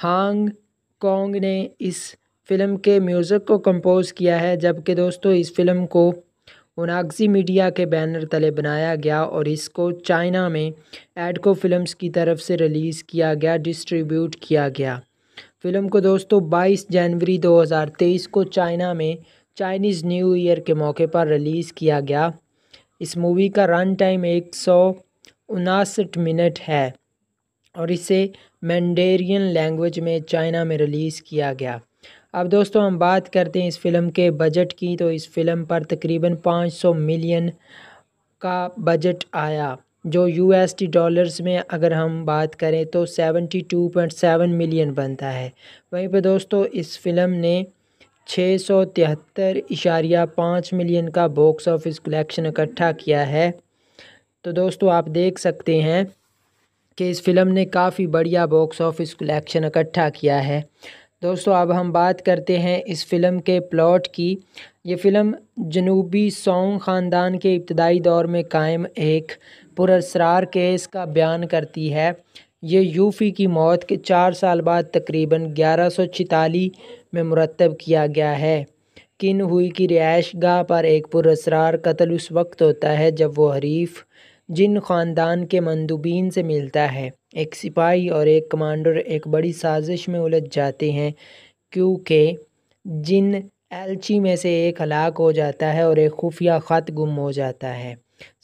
हांग कॉन्ग ने इस फिल्म के म्यूज़िक को कंपोज़ किया है जबकि दोस्तों इस फिल्म को मोनाक्सी मीडिया के बैनर तले बनाया गया और इसको चाइना में एडको फिल्म्स की तरफ से रिलीज़ किया गया डिस्ट्रीब्यूट किया गया फिल्म को दोस्तों 22 जनवरी 2023 को चाइना में चाइनीज़ न्यू ईयर के मौके पर रिलीज़ किया गया इस मूवी का रन टाइम एक सौ मिनट है और इसे मैंडेरियन लैंग्वेज में चाइना में रिलीज़ किया गया अब दोस्तों हम बात करते हैं इस फिल्म के बजट की तो इस फिल्म पर तकरीबन 500 मिलियन का बजट आया जो टी डॉलर्स में अगर हम बात करें तो 72.7 मिलियन बनता है वहीं पर दोस्तों इस फिल्म ने छः सौ तिहत्तर इशारिया पाँच मिलियन का बॉक्स ऑफिस कलेक्शन इकट्ठा किया है तो दोस्तों आप देख सकते हैं कि इस फिल्म ने काफ़ी बढ़िया बॉक्स ऑफिस कलेक्शन इकट्ठा किया है दोस्तों अब हम बात करते हैं इस फ़िल्म के प्लॉट की ये फ़िल्म जनूबी सोंग ख़ानदान के इब्तदाई दौर में कायम एक पुरसरार केस का बयान करती है ये यूफ़ी की मौत के चार साल बाद तकरीबन ग्यारह सौ में मुरतब किया गया है किन हुई की रिहाइश गाह पर एक पुरसरार कत्ल उस वक्त होता है जब वो हरीफ़ जिन ख़ानदान के मंदुबीन से मिलता है एक सिपाही और एक कमांडर एक बड़ी साजिश में उलझ जाते हैं क्योंकि जिन एलची में से एक हलाक हो जाता है और एक खुफिया ख़त गुम हो जाता है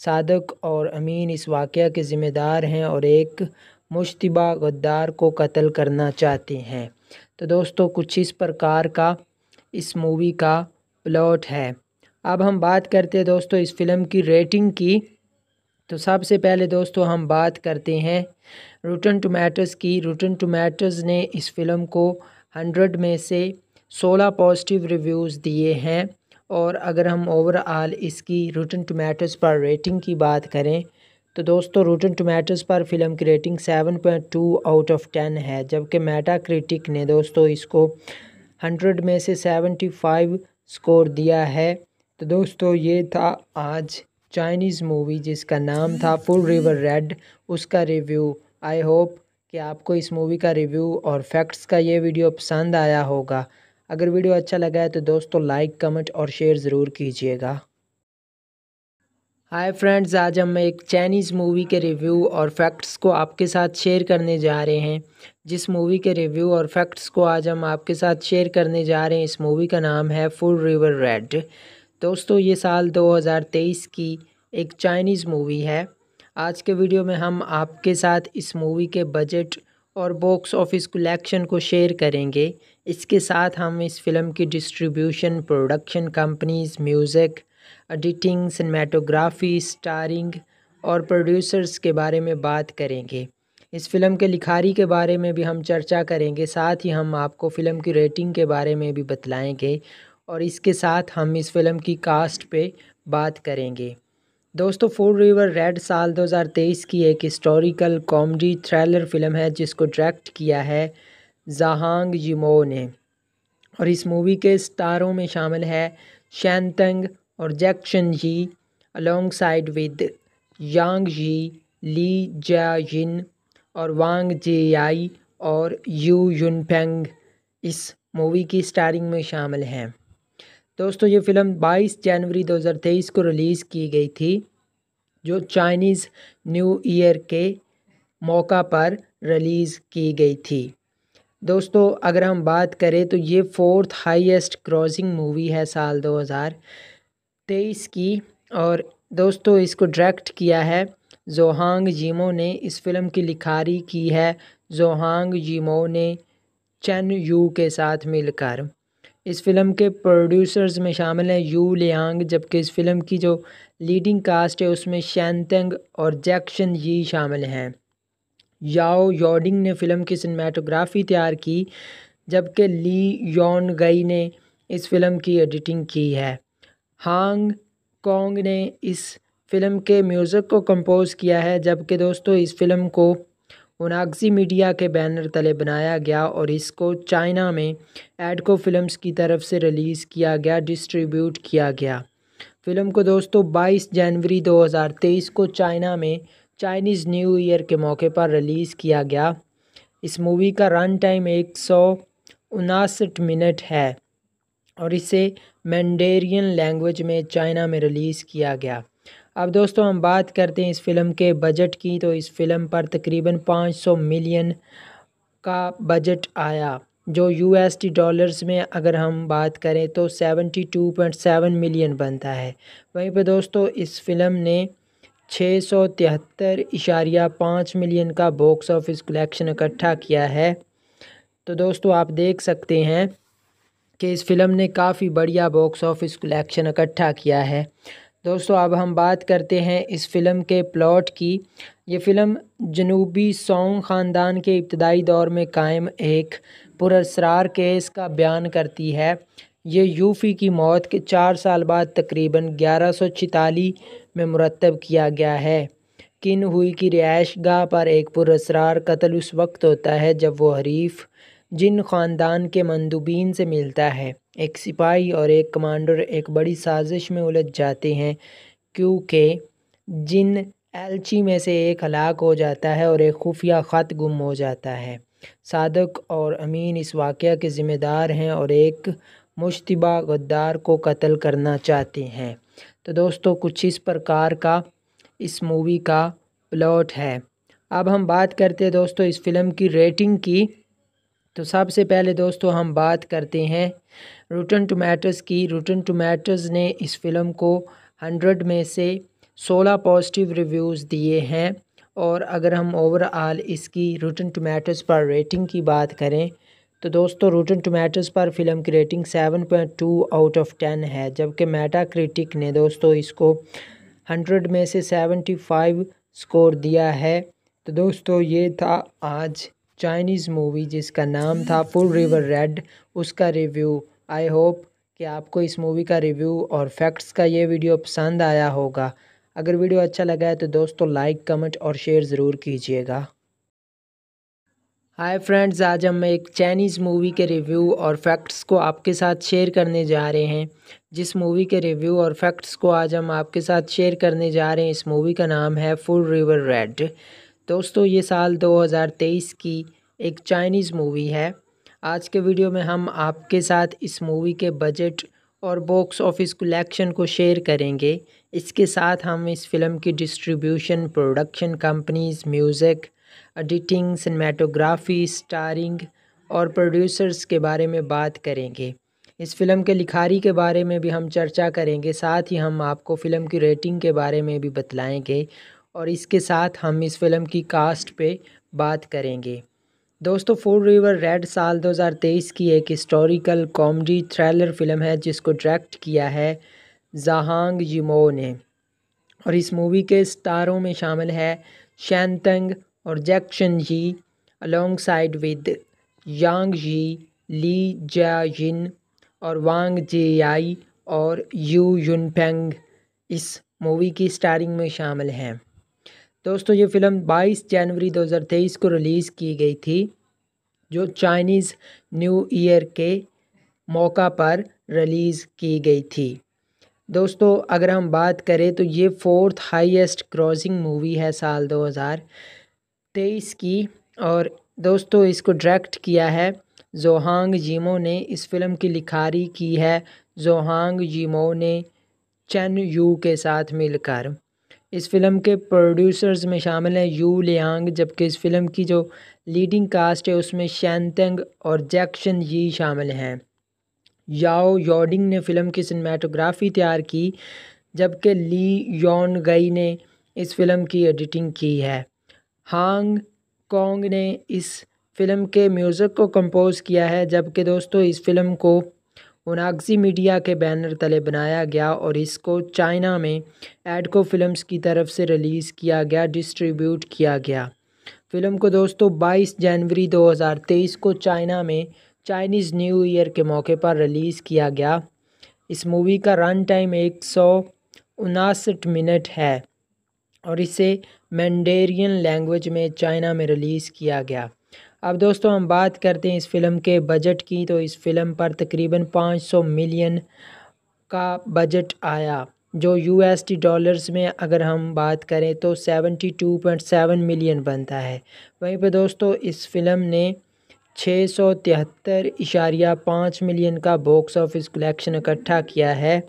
सादक और अमीन इस वाक़े के ज़िम्मेदार हैं और एक मुशतबा गद्दार को कत्ल करना चाहते हैं तो दोस्तों कुछ इस प्रकार का इस मूवी का प्लॉट है अब हम बात करते हैं दोस्तों इस फिल्म की रेटिंग की तो सबसे पहले दोस्तों हम बात करते हैं रूटन टमाटर्स की रूटन टमाटर्स ने इस फिल्म को हंड्रेड में से सोलह पॉजिटिव रिव्यूज़ दिए हैं और अगर हम ओवरऑल इसकी रूटन टमाटर्स पर रेटिंग की बात करें तो दोस्तों रूटन टमाटर्स पर फिल्म की rating seven point two out of ten है जबकि मेटा क्रिटिक ने दोस्तों इसको हंड्रेड में से सेवेंटी फाइव स्कोर दिया है तो दोस्तों ये था आज चाइनीज़ मूवी जिसका नाम था फुल रिवर रेड उसका रिव्यू आई होप कि आपको इस मूवी का रिव्यू और फैक्ट्स का ये वीडियो पसंद आया होगा अगर वीडियो अच्छा लगा है तो दोस्तों लाइक कमेंट और शेयर ज़रूर कीजिएगा हाय फ्रेंड्स आज हम एक चाइनीज़ मूवी के रिव्यू और फैक्ट्स को आपके साथ शेयर करने जा रहे हैं जिस मूवी के रिव्यू और फैक्ट्स को आज हम आपके साथ शेयर करने जा रहे हैं इस मूवी का नाम है फुल रिवर रेड दोस्तों ये साल 2023 की एक चाइनीज़ मूवी है आज के वीडियो में हम आपके साथ इस मूवी के बजट और बॉक्स ऑफिस कलेक्शन को शेयर करेंगे इसके साथ हम इस फिल्म की distribution production companies music editing cinematography starring और प्रोड्यूसर्स के बारे में बात करेंगे इस फिल्म के लिखारी के बारे में भी हम चर्चा करेंगे साथ ही हम आपको फ़िल्म की रेटिंग के बारे में भी बतलाएंगे और इसके साथ हम इस फिल्म की कास्ट पे बात करेंगे दोस्तों फोर रिवर रेड साल 2023 की एक हिस्टोरिकल कॉमेडी थ्रिलर फिल्म है जिसको डायरेक्ट किया है जहांग यमो ने और इस मूवी के स्टारों में शामिल है शैनतंग और Jackson Yee alongside with Yang ji Lee Jiayin और वांग जे आई और यू युनपेंग इस मूवी की स्टारिंग में शामिल हैं दोस्तों ये फ़िल्म 22 जनवरी 2023 को रिलीज़ की गई थी जो चाइनीज़ न्यू ईयर के मौका पर रिलीज़ की गई थी दोस्तों अगर हम बात करें तो ये फोर्थ हाईएस्ट क्रॉसिंग मूवी है साल 2023 की और दोस्तों इसको डायरेक्ट किया है जोहांग जीमो ने इस फिल्म की लिखारी की है जोहांग जीमो ने चन यू के साथ मिलकर इस फ़िल्म के प्रोड्यूसर्स में शामिल हैं यू लियांग जबकि इस फ़िल्म की जो लीडिंग कास्ट है उसमें शैनतेंग और जैक्शन यी शामिल हैं याओ योडिंग ने फ़िल्म की सिनेमाटोग्राफ़ी तैयार की जबकि ली योन गई ने इस फ़िल्म की एडिटिंग की है हांग कॉन्ग ने इस फ़िल्म के म्यूज़िक को कंपोज़ किया है जबकि दोस्तों इस फ़िल्म को मोनाक्सी मीडिया के बैनर तले बनाया गया और इसको चाइना में एडको फिल्म्स की तरफ से रिलीज़ किया गया डिस्ट्रीब्यूट किया गया फिल्म को दोस्तों 22 जनवरी 2023 को चाइना में चाइनीज़ न्यू ईयर के मौके पर रिलीज़ किया गया इस मूवी का रन टाइम एक सौ मिनट है और इसे मैंडेरियन लैंग्वेज में चाइना में रिलीज़ किया गया अब दोस्तों हम बात करते हैं इस फ़िल्म के बजट की तो इस फ़िल्म पर तकरीबन 500 मिलियन का बजट आया जो टी डॉलर्स में अगर हम बात करें तो 72.7 मिलियन बनता है वहीं पर दोस्तों इस फिल्म ने छः सौ तिहत्तर इशारिया पाँच मिलियन का बॉक्स ऑफिस कलेक्शन इकट्ठा किया है तो दोस्तों आप देख सकते हैं कि इस फिल्म ने काफ़ी बढ़िया बॉक्स ऑफिस कलेक्शन इकट्ठा किया है दोस्तों अब हम बात करते हैं इस फ़िल्म के प्लॉट की ये फ़िल्म जनूबी सोंग ख़ानदान के इब्तदाई दौर में कायम एक पुरसरार केस का बयान करती है ये यूफ़ी की मौत के चार साल बाद तकरीबन ग्यारह में मुरतब किया गया है किन हुई की रिहाइश गाह पर एक पुरसरार कत्ल उस वक्त होता है जब वो हरीफ जिन ख़ानदान के मंदूबीन से मिलता है एक सिपाही और एक कमांडर एक बड़ी साजिश में उलझ जाते हैं क्योंकि जिन एलची में से एक हलाक हो जाता है और एक खुफिया ख़त गुम हो जाता है सादक और अमीन इस वाक़े के ज़िम्मेदार हैं और एक मुशतबा गद्दार को कत्ल करना चाहते हैं तो दोस्तों कुछ इस प्रकार का इस मूवी का प्लॉट है अब हम बात करते हैं दोस्तों इस फिल्म की रेटिंग की तो सबसे पहले दोस्तों हम बात करते हैं रूटन टोमेटोज़ की रूटन टोमेटोज़ ने इस फिल्म को हंड्रेड में से सोलह पॉजिटिव रिव्यूज़ दिए हैं और अगर हम ओवरऑल इसकी रूटन टोमेटोज़ पर रेटिंग की बात करें तो दोस्तों रूटन टोमेटोज़ पर फिल्म की rating seven point two out of ten है जबकि मेटा क्रिटिक ने दोस्तों इसको हंड्रेड में से सेवेंटी फाइव स्कोर दिया है तो दोस्तों ये था आज चाइनीज़ मूवी जिसका नाम था फुल रिवर रेड उसका रिव्यू आई होप कि आपको इस मूवी का रिव्यू और फैक्ट्स का ये वीडियो पसंद आया होगा अगर वीडियो अच्छा लगा है तो दोस्तों लाइक कमेंट और शेयर ज़रूर कीजिएगा हाय फ्रेंड्स आज हम एक चाइनीज़ मूवी के रिव्यू और फैक्ट्स को आपके साथ शेयर करने जा रहे हैं जिस मूवी के रिव्यू और फैक्ट्स को आज हम आपके साथ शेयर करने जा रहे हैं इस मूवी का नाम है फुल रिवर रेड दोस्तों ये साल 2023 की एक चाइनीज़ मूवी है आज के वीडियो में हम आपके साथ इस मूवी के बजट और बॉक्स ऑफिस कलेक्शन को शेयर करेंगे इसके साथ हम इस फिल्म की distribution production companies music editing cinematography starring और प्रोड्यूसर्स के बारे में बात करेंगे इस फिल्म के लिखारी के बारे में भी हम चर्चा करेंगे साथ ही हम आपको फ़िल्म की रेटिंग के बारे में भी बतलाएंगे और इसके साथ हम इस फिल्म की कास्ट पे बात करेंगे दोस्तों फोर रिवर रेड साल 2023 की एक हिस्टोरिकल कॉमेडी थ्रिलर फिल्म है जिसको डायरेक्ट किया है जहांग यमो ने और इस मूवी के स्टारों में शामिल है शैनतंग और Jackson Yee alongside with Yang ji Lee Jiayin और वांग जे आई और यू युनपेंग इस मूवी की स्टारिंग में शामिल हैं दोस्तों ये फ़िल्म 22 जनवरी 2023 को रिलीज़ की गई थी जो चाइनीज़ न्यू ईयर के मौका पर रिलीज़ की गई थी दोस्तों अगर हम बात करें तो ये फोर्थ हाईएस्ट क्रॉसिंग मूवी है साल 2023 की और दोस्तों इसको डायरेक्ट किया है जोहांग जीमो ने इस फिल्म की लिखारी की है जोहांग जीमो ने चैन यू के साथ मिलकर इस फ़िल्म के प्रोड्यूसर्स में शामिल हैं यू लियांग जबकि इस फ़िल्म की जो लीडिंग कास्ट है उसमें शैनतंग और जैक्शन यी शामिल हैं याओ योडिंग ने फ़िल्म की सिनेमाटोग्राफ़ी तैयार की जबकि ली योन गई ने इस फ़िल्म की एडिटिंग की है हांग कॉन्ग ने इस फ़िल्म के म्यूज़िक को कंपोज़ किया है जबकि दोस्तों इस फ़िल्म को ओनाक्सी मीडिया के बैनर तले बनाया गया और इसको चाइना में एडको फिल्म्स की तरफ से रिलीज़ किया गया डिस्ट्रीब्यूट किया गया फिल्म को दोस्तों 22 जनवरी 2023 को चाइना में चाइनीज़ न्यू ईयर के मौके पर रिलीज़ किया गया इस मूवी का रन टाइम एक सौ मिनट है और इसे मैंडेरियन लैंग्वेज में चाइना में रिलीज़ किया गया अब दोस्तों हम बात करते हैं इस फ़िल्म के बजट की तो इस फिल्म पर तकरीबन 500 मिलियन का बजट आया जो यूएसडी डॉलर्स में अगर हम बात करें तो 72.7 मिलियन बनता है वहीं पर दोस्तों इस फिल्म ने छः सौ तिहत्तर इशारिया पाँच मिलियन का बॉक्स ऑफिस कलेक्शन इकट्ठा किया है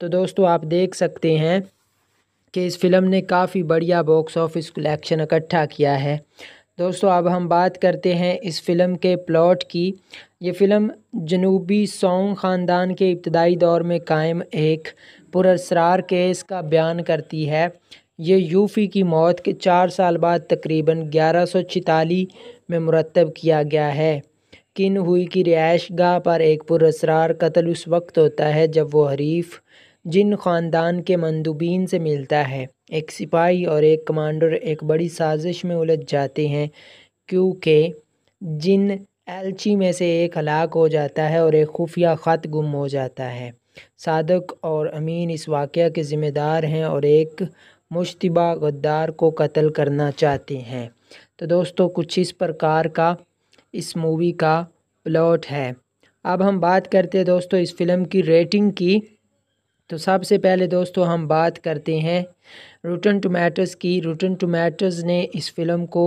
तो दोस्तों आप देख सकते हैं कि इस फिल्म ने काफ़ी बढ़िया बॉक्स ऑफिस कलेक्शन इकट्ठा किया है दोस्तों अब हम बात करते हैं इस फ़िल्म के प्लॉट की ये फ़िल्म जनूबी सोंग ख़ानदान के इब्तदाई दौर में कायम एक पुरसरार केस का बयान करती है ये यूफ़ी की मौत के चार साल बाद तकरीबन ग्यारह में मुरतब किया गया है किन हुई की रिहाइश गाह पर एक पुरसरार कत्ल उस वक्त होता है जब वो हरीफ जिन ख़ानदान के मंदूबीन से मिलता है एक सिपाही और एक कमांडर एक बड़ी साजिश में उलझ जाते हैं क्योंकि जिन एलची में से एक हलाक हो जाता है और एक खुफिया ख़त गुम हो जाता है सादक और अमीन इस वाक़ के ज़िम्मेदार हैं और एक मुशतबा गद्दार को कत्ल करना चाहते हैं तो दोस्तों कुछ इस प्रकार का इस मूवी का प्लॉट है अब हम बात करते हैं दोस्तों इस फिल्म की रेटिंग की तो सबसे पहले दोस्तों हम बात करते हैं रूटन टमाटर्स की रूटन टमाटर्स ने इस फिल्म को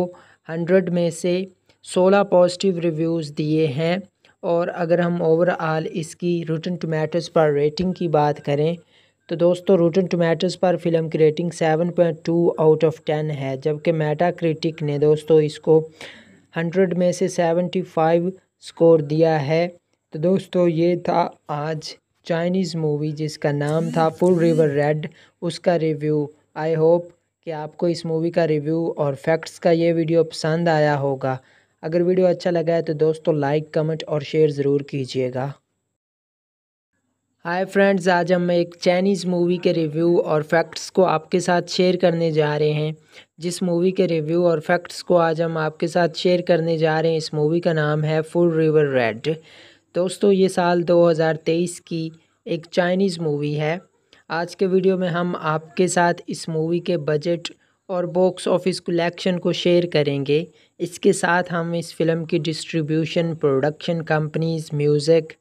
हंड्रेड में से सोलह पॉजिटिव रिव्यूज़ दिए हैं और अगर हम ओवरऑल इसकी रूटन टमाटर्स पर रेटिंग की बात करें तो दोस्तों रूटन टमाटर्स पर फिल्म की rating seven point two out of ten है जबकि मेटा क्रिटिक ने दोस्तों इसको हंड्रेड में से सेवेंटी फाइव स्कोर दिया है तो दोस्तों ये था आज चाइनीज़ मूवी जिसका नाम था फुल रिवर रेड उसका रिव्यू आई होप कि आपको इस मूवी का रिव्यू और फैक्ट्स का ये वीडियो पसंद आया होगा अगर वीडियो अच्छा लगा है तो दोस्तों लाइक कमेंट और शेयर ज़रूर कीजिएगा हाय फ्रेंड्स आज हम एक चाइनीज़ मूवी के रिव्यू और फैक्ट्स को आपके साथ शेयर करने जा रहे हैं जिस मूवी के रिव्यू और फैक्ट्स को आज हम आपके साथ शेयर करने जा रहे हैं इस मूवी का नाम है फुल रिवर रेड दोस्तों ये साल 2023 की एक चाइनीज़ मूवी है आज के वीडियो में हम आपके साथ इस मूवी के बजट और बॉक्स ऑफिस कलेक्शन को शेयर करेंगे इसके साथ हम इस फिल्म की distribution production companies music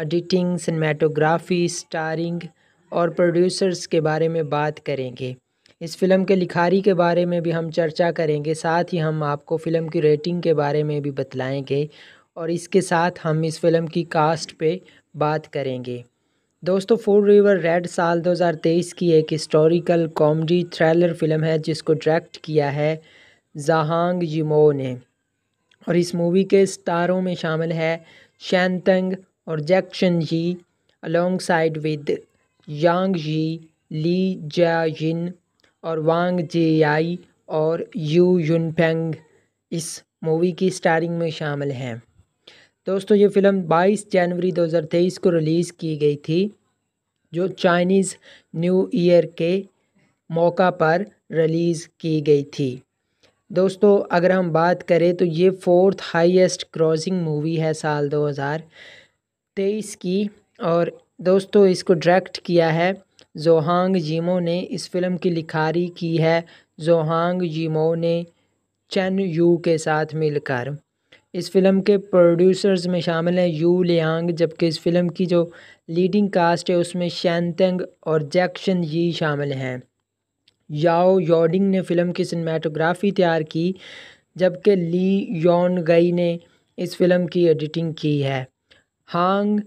editing cinematography starring और प्रोड्यूसर्स के बारे में बात करेंगे इस फिल्म के लिखारी के बारे में भी हम चर्चा करेंगे साथ ही हम आपको फ़िल्म की रेटिंग के बारे में भी बतलाएंगे और इसके साथ हम इस फिल्म की कास्ट पे बात करेंगे दोस्तों फोर रिवर रेड साल 2023 की एक हिस्टोरिकल कॉमेडी थ्रिलर फिल्म है जिसको डायरेक्ट किया है जहांग जिमो ने और इस मूवी के स्टारों में शामिल है शैनतंग और Jackson Yee alongside with Yang ji Lee Jiayin और वांग जे आई और यू फेंग इस मूवी की स्टारिंग में शामिल हैं दोस्तों ये फ़िल्म 22 जनवरी 2023 को रिलीज़ की गई थी जो चाइनीज़ न्यू ईयर के मौका पर रिलीज़ की गई थी दोस्तों अगर हम बात करें तो ये फोर्थ हाईएस्ट क्रॉसिंग मूवी है साल 2023 की और दोस्तों इसको डायरेक्ट किया है जोहांग जीमो ने इस फिल्म की लिखारी की है जोहांग जीमो ने चन यू के साथ मिलकर इस फिल्म के प्रोड्यूसर्स में शामिल हैं यू लियांग जबकि इस फिल्म की जो लीडिंग कास्ट है उसमें शैनतंग और जैक्शन यी शामिल हैं याओ योडिंग ने फिल्म की सिनेमाटोग्राफी तैयार की जबकि ली योन गई ने इस फिल्म की एडिटिंग की है हांग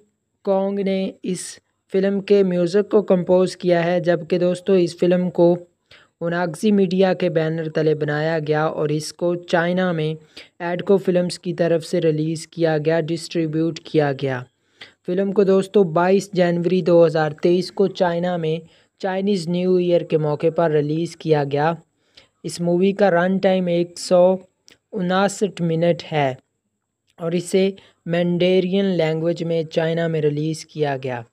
कॉन्ग ने इस फिल्म के म्यूज़िक को कंपोज़ किया है जबकि दोस्तों इस फिल्म को मोनाक्सी मीडिया के बैनर तले बनाया गया और इसको चाइना में एडको फिल्म्स की तरफ से रिलीज़ किया गया डिस्ट्रीब्यूट किया गया फिल्म को दोस्तों 22 जनवरी 2023 को चाइना में चाइनीज़ न्यू ईयर के मौके पर रिलीज़ किया गया इस मूवी का रन टाइम एक सौ मिनट है और इसे मैंडेरियन लैंग्वेज में चाइना में रिलीज़ किया गया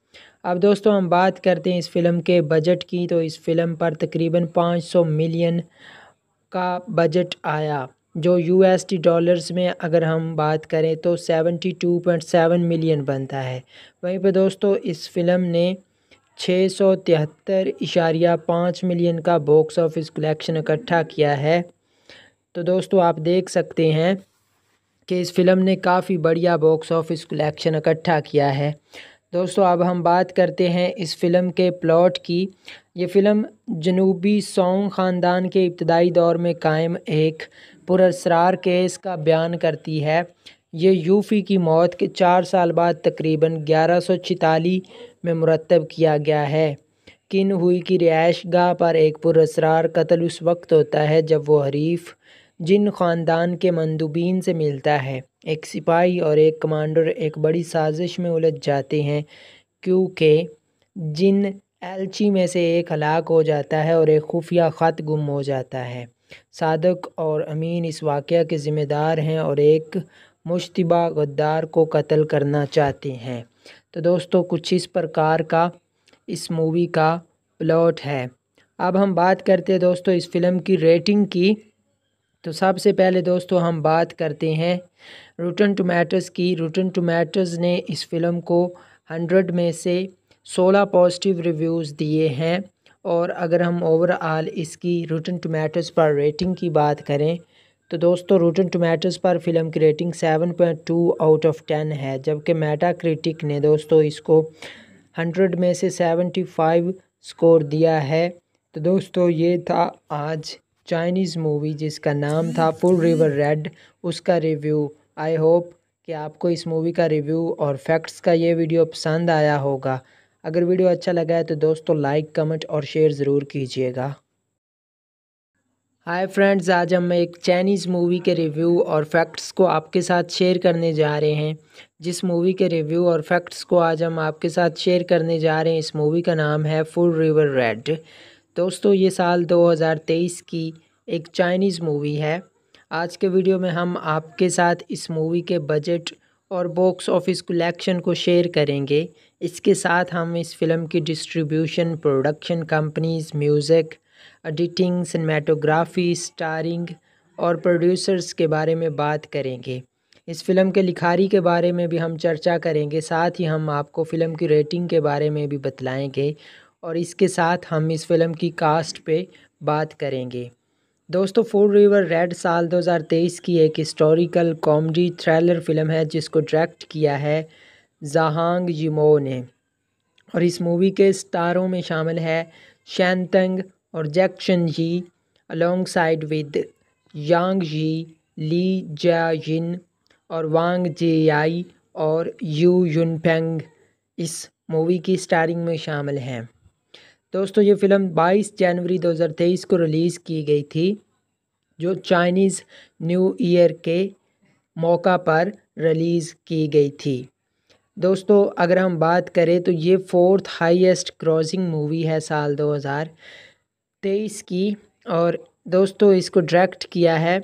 अब दोस्तों हम बात करते हैं इस फिल्म के बजट की तो इस फिल्म पर तकरीबन 500 मिलियन का बजट आया जो टी डॉलर्स में अगर हम बात करें तो 72.7 मिलियन बनता है वहीं पर दोस्तों इस फिल्म ने छः सौ तिहत्तर इशारिया पाँच मिलियन का बॉक्स ऑफिस कलेक्शन इकट्ठा किया है तो दोस्तों आप देख सकते हैं कि इस फिल्म ने काफ़ी बढ़िया बॉक्स ऑफिस कलेक्शन इकट्ठा किया है दोस्तों अब हम बात करते हैं इस फ़िल्म के प्लॉट की ये फ़िल्म जनूबी सोंग ख़ानदान के इब्तदाई दौर में कायम एक पुरसरार केस का बयान करती है ये यूफ़ी की मौत के चार साल बाद तकरीबन ग्यारह सौ में मुरतब किया गया है किन हुई की रिहाइश गाह पर एक पुरसरार कत्ल उस वक्त होता है जब वो हरीफ जिन ख़ानदान के मंदूबीन से मिलता है एक सिपाही और एक कमांडर एक बड़ी साजिश में उलझ जाते हैं क्योंकि जिन एलची में से एक हलाक हो जाता है और एक खुफिया ख़त गुम हो जाता है सादक और अमीन इस वाक़े के ज़िम्मेदार हैं और एक मुशतबा गद्दार को कत्ल करना चाहते हैं तो दोस्तों कुछ इस प्रकार का इस मूवी का प्लॉट है अब हम बात करते हैं दोस्तों इस फिल्म की रेटिंग की तो सबसे पहले दोस्तों हम बात करते हैं रूटन टमाटोज़ की रूटन टमाटोज़ ने इस फ़िल्म को हंड्रेड में से सोलह पॉजिटिव रिव्यूज़ दिए हैं और अगर हम ओवरऑल इसकी रूटन टमाटोज़ पर रेटिंग की बात करें तो दोस्तों रूटन टमाटोज़ पर फिल्म की rating seven point two out of ten है जबकि मेटा क्रिटिक ने दोस्तों इसको हंड्रेड में से सेवेंटी फाइव स्कोर दिया है तो दोस्तों ये था आज चाइनीज़ मूवी जिसका नाम था पुल रिवर रेड उसका रिव्यू आई होप कि आपको इस मूवी का रिव्यू और फैक्ट्स का ये वीडियो पसंद आया होगा अगर वीडियो अच्छा लगा है तो दोस्तों लाइक कमेंट और शेयर ज़रूर कीजिएगा हाय फ्रेंड्स आज हम एक चाइनीज़ मूवी के रिव्यू और फैक्ट्स को आपके साथ शेयर करने जा रहे हैं जिस मूवी के रिव्यू और फैक्ट्स को आज हम आपके साथ शेयर करने जा रहे हैं इस मूवी का नाम है फुल रिवर रेड दोस्तों ये साल 2023 की एक चाइनीज़ मूवी है आज के वीडियो में हम आपके साथ इस मूवी के बजट और बॉक्स ऑफिस कलेक्शन को शेयर करेंगे इसके साथ हम इस फिल्म की distribution production companies music editing cinematography starring और प्रोड्यूसर्स के बारे में बात करेंगे इस फिल्म के लिखारी के बारे में भी हम चर्चा करेंगे साथ ही हम आपको फ़िल्म की रेटिंग के बारे में भी बतलाएंगे और इसके साथ हम इस फिल्म की कास्ट पे बात करेंगे दोस्तों फोर रिवर रेड साल 2023 की एक हिस्टोरिकल कॉमेडी थ्रिलर फिल्म है जिसको डायरेक्ट किया है जहांग यमो ने और इस मूवी के स्टारों में शामिल है शैनतंग और Jackson Yee alongside with Yang ji Lee Jiayin और वांग जे आई और यू युनपेंग इस मूवी की स्टारिंग में शामिल हैं दोस्तों ये फ़िल्म 22 जनवरी 2023 को रिलीज़ की गई थी जो चाइनीज़ न्यू ईयर के मौका पर रिलीज़ की गई थी दोस्तों अगर हम बात करें तो ये फोर्थ हाईएस्ट क्रॉसिंग मूवी है साल 2023 की और दोस्तों इसको डायरेक्ट किया है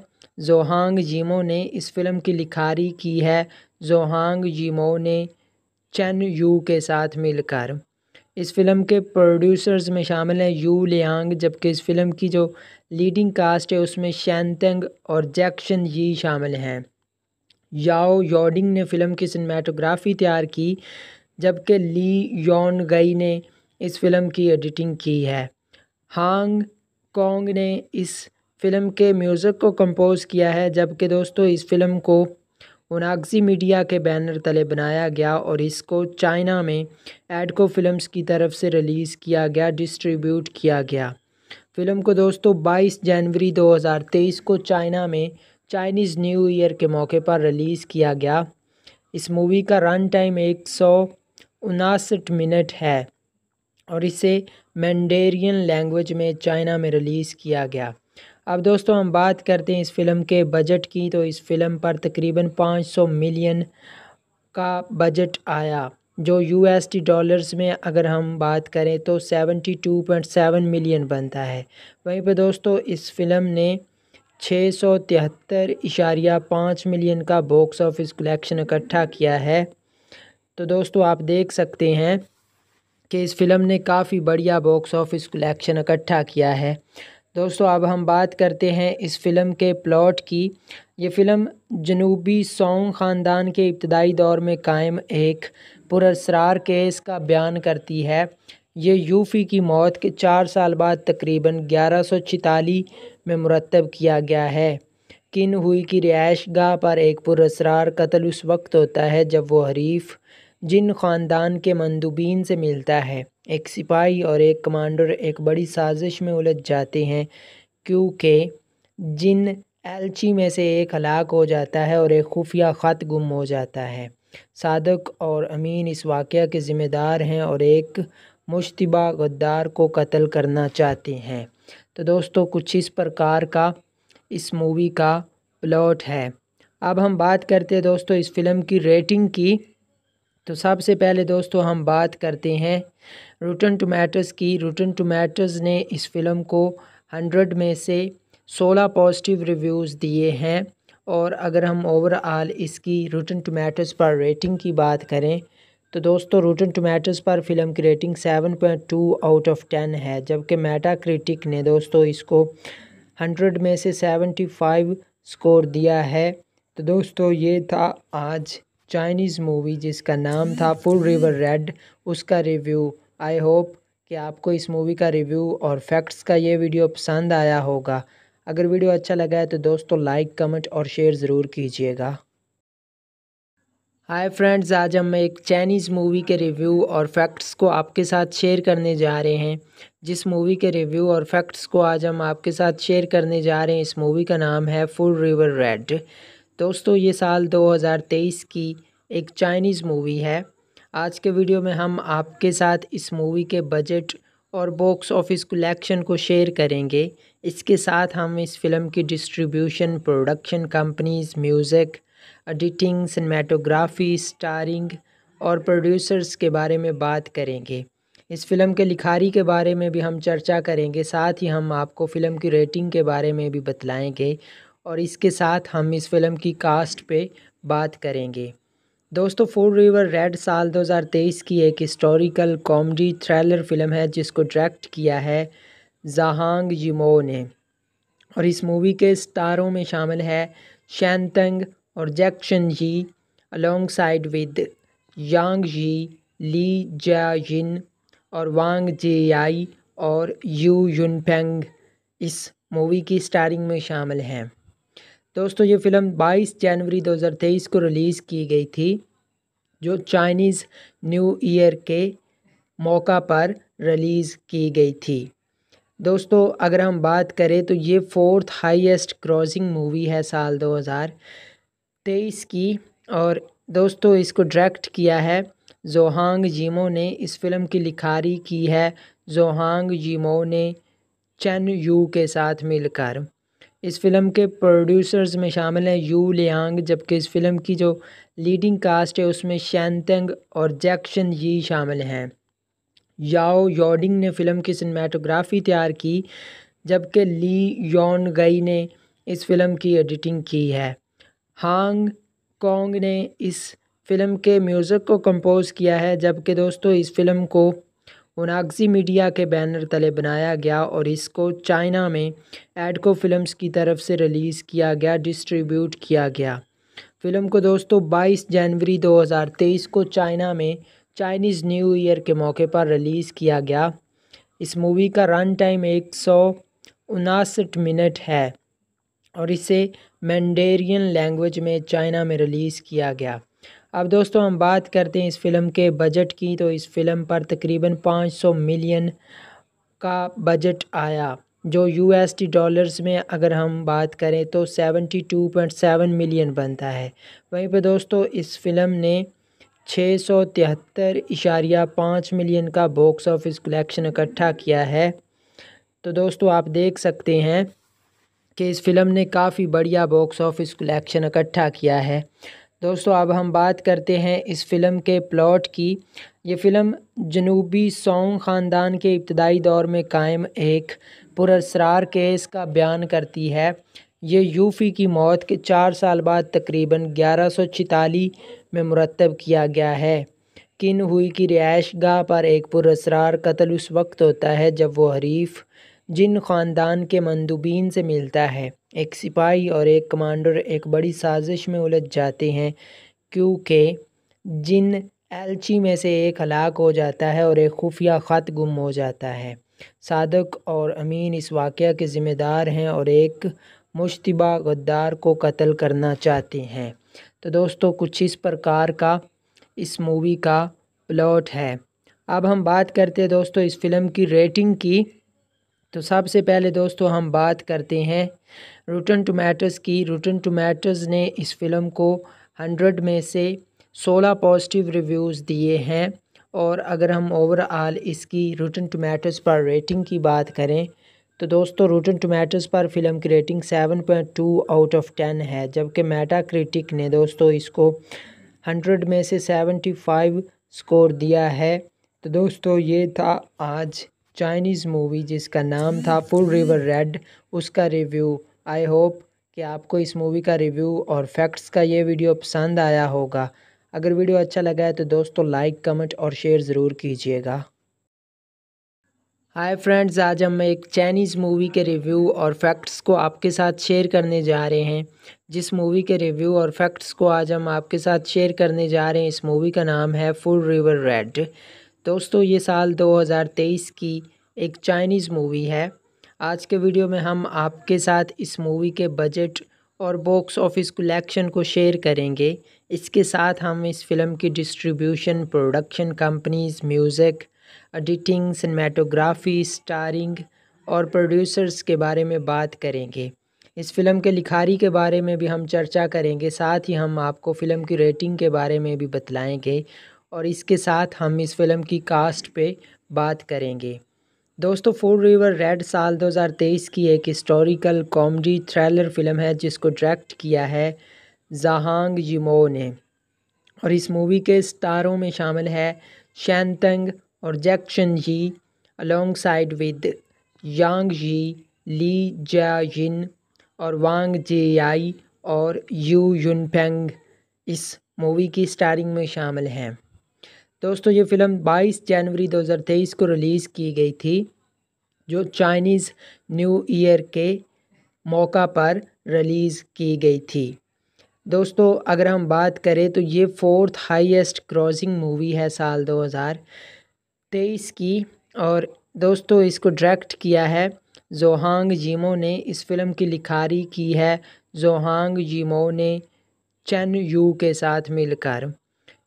जोहांग जीमो ने इस फिल्म की लिखारी की है जोहांग जीमो ने चन यू के साथ मिलकर इस फ़िल्म के प्रोड्यूसर्स में शामिल हैं यू लियांग जबकि इस फ़िल्म की जो लीडिंग कास्ट है उसमें शैनतेंग और जैक्शन यी शामिल हैं याओ योडिंग ने फ़िल्म की सिनेमाटोग्राफ़ी तैयार की जबकि ली योन गई ने इस फ़िल्म की एडिटिंग की है हांग कॉन्ग ने इस फ़िल्म के म्यूज़िक को कंपोज़ किया है जबकि दोस्तों इस फ़िल्म को उनाक्सी मीडिया के बैनर तले बनाया गया और इसको चाइना में एडको फिल्म्स की तरफ से रिलीज़ किया गया डिस्ट्रीब्यूट किया गया फिल्म को दोस्तों 22 जनवरी 2023 को चाइना में चाइनीज़ न्यू ईयर के मौके पर रिलीज़ किया गया इस मूवी का रन टाइम एक सौ मिनट है और इसे मैंडेरियन लैंग्वेज में चाइना में रिलीज़ किया गया अब दोस्तों हम बात करते हैं इस फिल्म के बजट की तो इस फिल्म पर तकरीबन 500 मिलियन का बजट आया जो टी डॉलर्स में अगर हम बात करें तो 72.7 मिलियन बनता है वहीं पर दोस्तों इस फिल्म ने छः सौ तिहत्तर इशारिया पाँच मिलियन का बॉक्स ऑफिस कलेक्शन इकट्ठा किया है तो दोस्तों आप देख सकते हैं कि इस फिल्म ने काफ़ी बढ़िया बॉक्स ऑफिस कलेक्शन इकट्ठा किया है दोस्तों अब हम बात करते हैं इस फ़िल्म के प्लॉट की ये फ़िल्म जनूबी सोंग ख़ानदान के इब्तदाई दौर में कायम एक पुरसरार केस का बयान करती है ये यूफ़ी की मौत के चार साल बाद तकरीबन ग्यारह सौ में मुरतब किया गया है किन हुई की रिहाइश गाह पर एक पुरसरार कत्ल उस वक्त होता है जब वो हरीफ जिन ख़ानदान के मंदूबीन से मिलता है एक सिपाही और एक कमांडर एक बड़ी साजिश में उलझ जाते हैं क्योंकि जिन एलची में से एक हलाक हो जाता है और एक खुफिया ख़त गुम हो जाता है सादक और अमीन इस वाक़े के ज़िम्मेदार हैं और एक मुशतबा गद्दार को कत्ल करना चाहते हैं तो दोस्तों कुछ इस प्रकार का इस मूवी का प्लॉट है अब हम बात करते हैं दोस्तों इस फिल्म की रेटिंग की तो सबसे पहले दोस्तों हम बात करते हैं रूटन टोमेटोज़ की रूटन टोमेटोज़ ने इस फिल्म को हंड्रेड में से सोलह पॉजिटिव रिव्यूज़ दिए हैं और अगर हम ओवरऑल इसकी रूटन टोमेटोज़ पर रेटिंग की बात करें तो दोस्तों रूटन टोमेटोज़ पर फिल्म की rating seven point two out of ten है जबकि मेटा क्रिटिक ने दोस्तों इसको हंड्रेड में से सेवेंटी फाइव स्कोर दिया है तो दोस्तों ये था आज चाइनीज़ मूवी जिसका नाम था फुल रिवर रेड उसका रिव्यू आई होप कि आपको इस मूवी का रिव्यू और फैक्ट्स का ये वीडियो पसंद आया होगा अगर वीडियो अच्छा लगा है तो दोस्तों लाइक कमेंट और शेयर ज़रूर कीजिएगा हाय फ्रेंड्स आज हम एक चाइनीज़ मूवी के रिव्यू और फैक्ट्स को आपके साथ शेयर करने जा रहे हैं जिस मूवी के रिव्यू और फैक्ट्स को आज हम आपके साथ शेयर करने जा रहे हैं इस मूवी का नाम है फुल रिवर रेड दोस्तों ये साल 2023 की एक चाइनीज़ मूवी है आज के वीडियो में हम आपके साथ इस मूवी के बजट और बॉक्स ऑफिस कलेक्शन को शेयर करेंगे इसके साथ हम इस फिल्म की distribution production companies music editing cinematography starring और प्रोड्यूसर्स के बारे में बात करेंगे इस फिल्म के लिखारी के बारे में भी हम चर्चा करेंगे साथ ही हम आपको फ़िल्म की रेटिंग के बारे में भी बतलाएंगे और इसके साथ हम इस फिल्म की कास्ट पे बात करेंगे दोस्तों फोर रिवर रेड साल 2023 की एक हिस्टोरिकल कॉमेडी थ्रिलर फिल्म है जिसको डायरेक्ट किया है जहांग यमो ने और इस मूवी के स्टारों में शामिल है शैनतंग और Jackson Yee alongside with Yang ji Lee Jiayin और वांग जे आई और यू युनफेंग इस मूवी की स्टारिंग में शामिल हैं दोस्तों ये फ़िल्म 22 जनवरी 2023 को रिलीज़ की गई थी जो चाइनीज़ न्यू ईयर के मौका पर रिलीज़ की गई थी दोस्तों अगर हम बात करें तो ये फोर्थ हाईएस्ट क्रॉसिंग मूवी है साल 2023 की और दोस्तों इसको डायरेक्ट किया है जोहांग जीमो ने इस फिल्म की लिखारी की है जोहांग जीमो ने चैन यू के साथ मिलकर इस फ़िल्म के प्रोड्यूसर्स में शामिल हैं यू लियांग जबकि इस फ़िल्म की जो लीडिंग कास्ट है उसमें शैनतंग और जैक्शन यी शामिल हैं याओ योडिंग ने फ़िल्म की सिनेमाटोग्राफ़ी तैयार की जबकि ली योन गई ने इस फ़िल्म की एडिटिंग की है हांग कॉन्ग ने इस फ़िल्म के म्यूज़िक को कंपोज़ किया है जबकि दोस्तों इस फ़िल्म को ओनाक्सी मीडिया के बैनर तले बनाया गया और इसको चाइना में एडको फिल्म्स की तरफ से रिलीज़ किया गया डिस्ट्रीब्यूट किया गया फिल्म को दोस्तों 22 जनवरी 2023 को चाइना में चाइनीज़ न्यू ईयर के मौके पर रिलीज़ किया गया इस मूवी का रन टाइम एक सौ मिनट है और इसे मैंडेरियन लैंग्वेज में चाइना में रिलीज़ किया गया अब दोस्तों हम बात करते हैं इस फ़िल्म के बजट की तो इस फिल्म पर तकरीबन 500 मिलियन का बजट आया जो यूएसडी डॉलर्स में अगर हम बात करें तो 72.7 मिलियन बनता है वहीं पर दोस्तों इस फिल्म ने छः सौ तिहत्तर इशारिया पाँच मिलियन का बॉक्स ऑफिस कलेक्शन इकट्ठा किया है तो दोस्तों आप देख सकते हैं कि इस फिल्म ने काफ़ी बढ़िया बॉक्स ऑफिस कलेक्शन इकट्ठा किया है दोस्तों अब हम बात करते हैं इस फ़िल्म के प्लॉट की ये फ़िल्म जनूबी सोंग ख़ानदान के इब्तदाई दौर में कायम एक पुरसरार केस का बयान करती है ये यूफ़ी की मौत के चार साल बाद तकरीबन ग्यारह में मुरतब किया गया है किन हुई की रिहाइश गाह पर एक पुरसरार कत्ल उस वक्त होता है जब वो हरीफ जिन ख़ानदान के मंदूबीन से मिलता है एक सिपाही और एक कमांडर एक बड़ी साजिश में उलझ जाते हैं क्योंकि जिन एलची में से एक हलाक हो जाता है और एक खुफिया ख़त गुम हो जाता है सादक और अमीन इस वाक़ के ज़िम्मेदार हैं और एक मुशतबा गद्दार को कत्ल करना चाहते हैं तो दोस्तों कुछ इस प्रकार का इस मूवी का प्लॉट है अब हम बात करते हैं दोस्तों इस फिल्म की रेटिंग की तो सबसे पहले दोस्तों हम बात करते हैं रूटन टोमेटोज की रूटन टोमेटोज ने इस फिल्म को हंड्रेड में से सोलह पॉजिटिव रिव्यूज़ दिए हैं और अगर हम ओवरऑल इसकी रूटन टोमेटोज पर रेटिंग की बात करें तो दोस्तों रूटन टोमेटोज पर फिल्म की rating seven point two out of ten है जबकि मेटा क्रिटिक ने दोस्तों इसको हंड्रेड में से सेवेंटी फाइव स्कोर दिया है तो दोस्तों ये था आज चाइनीज़ मूवी जिसका नाम था फुल रिवर रेड उसका रिव्यू आई होप कि आपको इस मूवी का रिव्यू और फैक्ट्स का ये वीडियो पसंद आया होगा अगर वीडियो अच्छा लगा है तो दोस्तों लाइक कमेंट और शेयर ज़रूर कीजिएगा हाय फ्रेंड्स आज हम एक चाइनीज़ मूवी के रिव्यू और फैक्ट्स को आपके साथ शेयर करने जा रहे हैं जिस मूवी के रिव्यू और फैक्ट्स को आज हम आपके साथ शेयर करने जा रहे हैं इस मूवी का नाम है फुल रिवर रेड दोस्तों ये साल 2023 की एक चाइनीज़ मूवी है आज के वीडियो में हम आपके साथ इस मूवी के बजट और बॉक्स ऑफिस कलेक्शन को शेयर करेंगे इसके साथ हम इस फिल्म की distribution production companies music editing cinematography starring और प्रोड्यूसर्स के बारे में बात करेंगे इस फिल्म के लिखारी के बारे में भी हम चर्चा करेंगे साथ ही हम आपको फ़िल्म की रेटिंग के बारे में भी बतलाएंगे और इसके साथ हम इस फिल्म की कास्ट पे बात करेंगे दोस्तों फोर रिवर रेड साल 2023 की एक हिस्टोरिकल कॉमेडी थ्रिलर फिल्म है जिसको डायरेक्ट किया है जहांग जिमो ने और इस मूवी के स्टारों में शामिल है शैनतंग और Jackson Yee alongside with Yang ji Lee Jiayin और वांग जे आई और यू फेंग इस मूवी की स्टारिंग में शामिल हैं दोस्तों ये फ़िल्म 22 जनवरी 2023 को रिलीज़ की गई थी जो चाइनीज़ न्यू ईयर के मौका पर रिलीज़ की गई थी दोस्तों अगर हम बात करें तो ये फोर्थ हाईएस्ट क्रॉसिंग मूवी है साल 2023 की और दोस्तों इसको डायरेक्ट किया है जोहांग जीमो ने इस फिल्म की लिखारी की है जोहांग जीमो ने चन यू के साथ मिलकर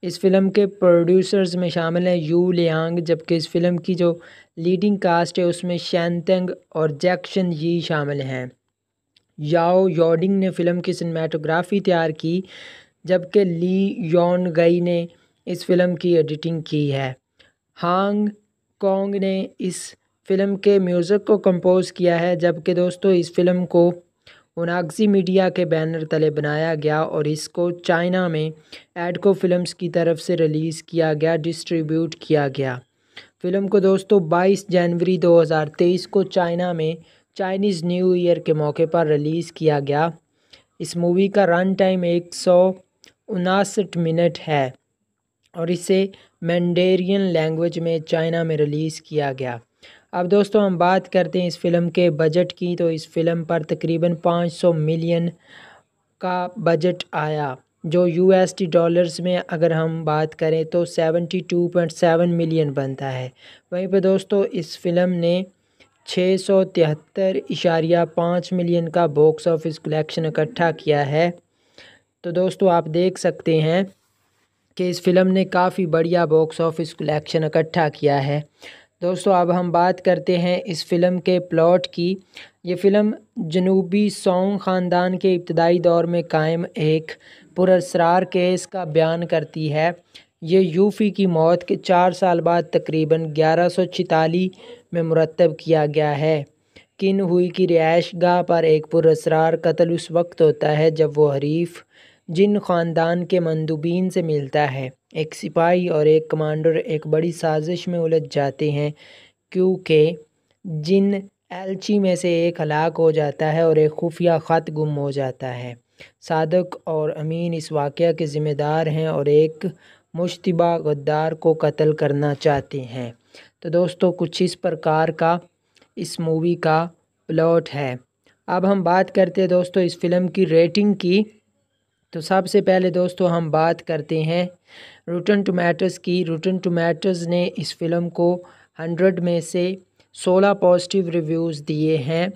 इस फिल्म के प्रोड्यूसर्स में शामिल हैं यू लियांग जबकि इस फिल्म की जो लीडिंग कास्ट है उसमें शैनतंग और जैक्शन यी शामिल हैं याओ योडिंग ने फिल्म की सिनेमाटोग्राफी तैयार की जबकि ली योन गई ने इस फिल्म की एडिटिंग की है हांग कॉन्ग ने इस फिल्म के म्यूज़िक को कंपोज़ किया है जबकि दोस्तों इस फिल्म को मोनाक्सी मीडिया के बैनर तले बनाया गया और इसको चाइना में एडको फिल्म्स की तरफ से रिलीज़ किया गया डिस्ट्रीब्यूट किया गया फिल्म को दोस्तों 22 जनवरी 2023 को चाइना में चाइनीज़ न्यू ईयर के मौके पर रिलीज़ किया गया इस मूवी का रन टाइम एक सौ मिनट है और इसे मैंडेरियन लैंग्वेज में चाइना में रिलीज़ किया गया अब दोस्तों हम बात करते हैं इस फिल्म के बजट की तो इस फिल्म पर तकरीबन 500 मिलियन का बजट आया जो टी डॉलर्स में अगर हम बात करें तो 72.7 मिलियन बनता है वहीं पर दोस्तों इस फिल्म ने छः सौ तिहत्तर इशारिया पाँच मिलियन का बॉक्स ऑफिस कलेक्शन इकट्ठा किया है तो दोस्तों आप देख सकते हैं कि इस फिल्म ने काफ़ी बढ़िया बॉक्स ऑफिस कलेक्शन इकट्ठा किया है दोस्तों अब हम बात करते हैं इस फ़िल्म के प्लॉट की ये फ़िल्म जनूबी सोंग ख़ानदान के इब्तदाई दौर में कायम एक पुरसरार केस का बयान करती है ये यूफ़ी की मौत के चार साल बाद तकरीबन ग्यारह सौ में मुरतब किया गया है किन हुई की रिहाइश गाह पर एक पुरसरार कत्ल उस वक्त होता है जब वो हरीफ जिन ख़ानदान के मंदूबीन से मिलता है एक सिपाही और एक कमांडर एक बड़ी साजिश में उलझ जाते हैं क्योंकि जिन एलची में से एक हलाक हो जाता है और एक खुफिया ख़त गुम हो जाता है सादक और अमीन इस वाक़े के ज़िम्मेदार हैं और एक मुशतबा गद्दार को कत्ल करना चाहते हैं तो दोस्तों कुछ इस प्रकार का इस मूवी का प्लॉट है अब हम बात करते हैं दोस्तों इस फिल्म की रेटिंग की तो सबसे पहले दोस्तों हम बात करते हैं रूटन टमाटर्स की रूटन टमाटर्स ने इस फिल्म को हंड्रेड में से सोलह पॉजिटिव रिव्यूज़ दिए हैं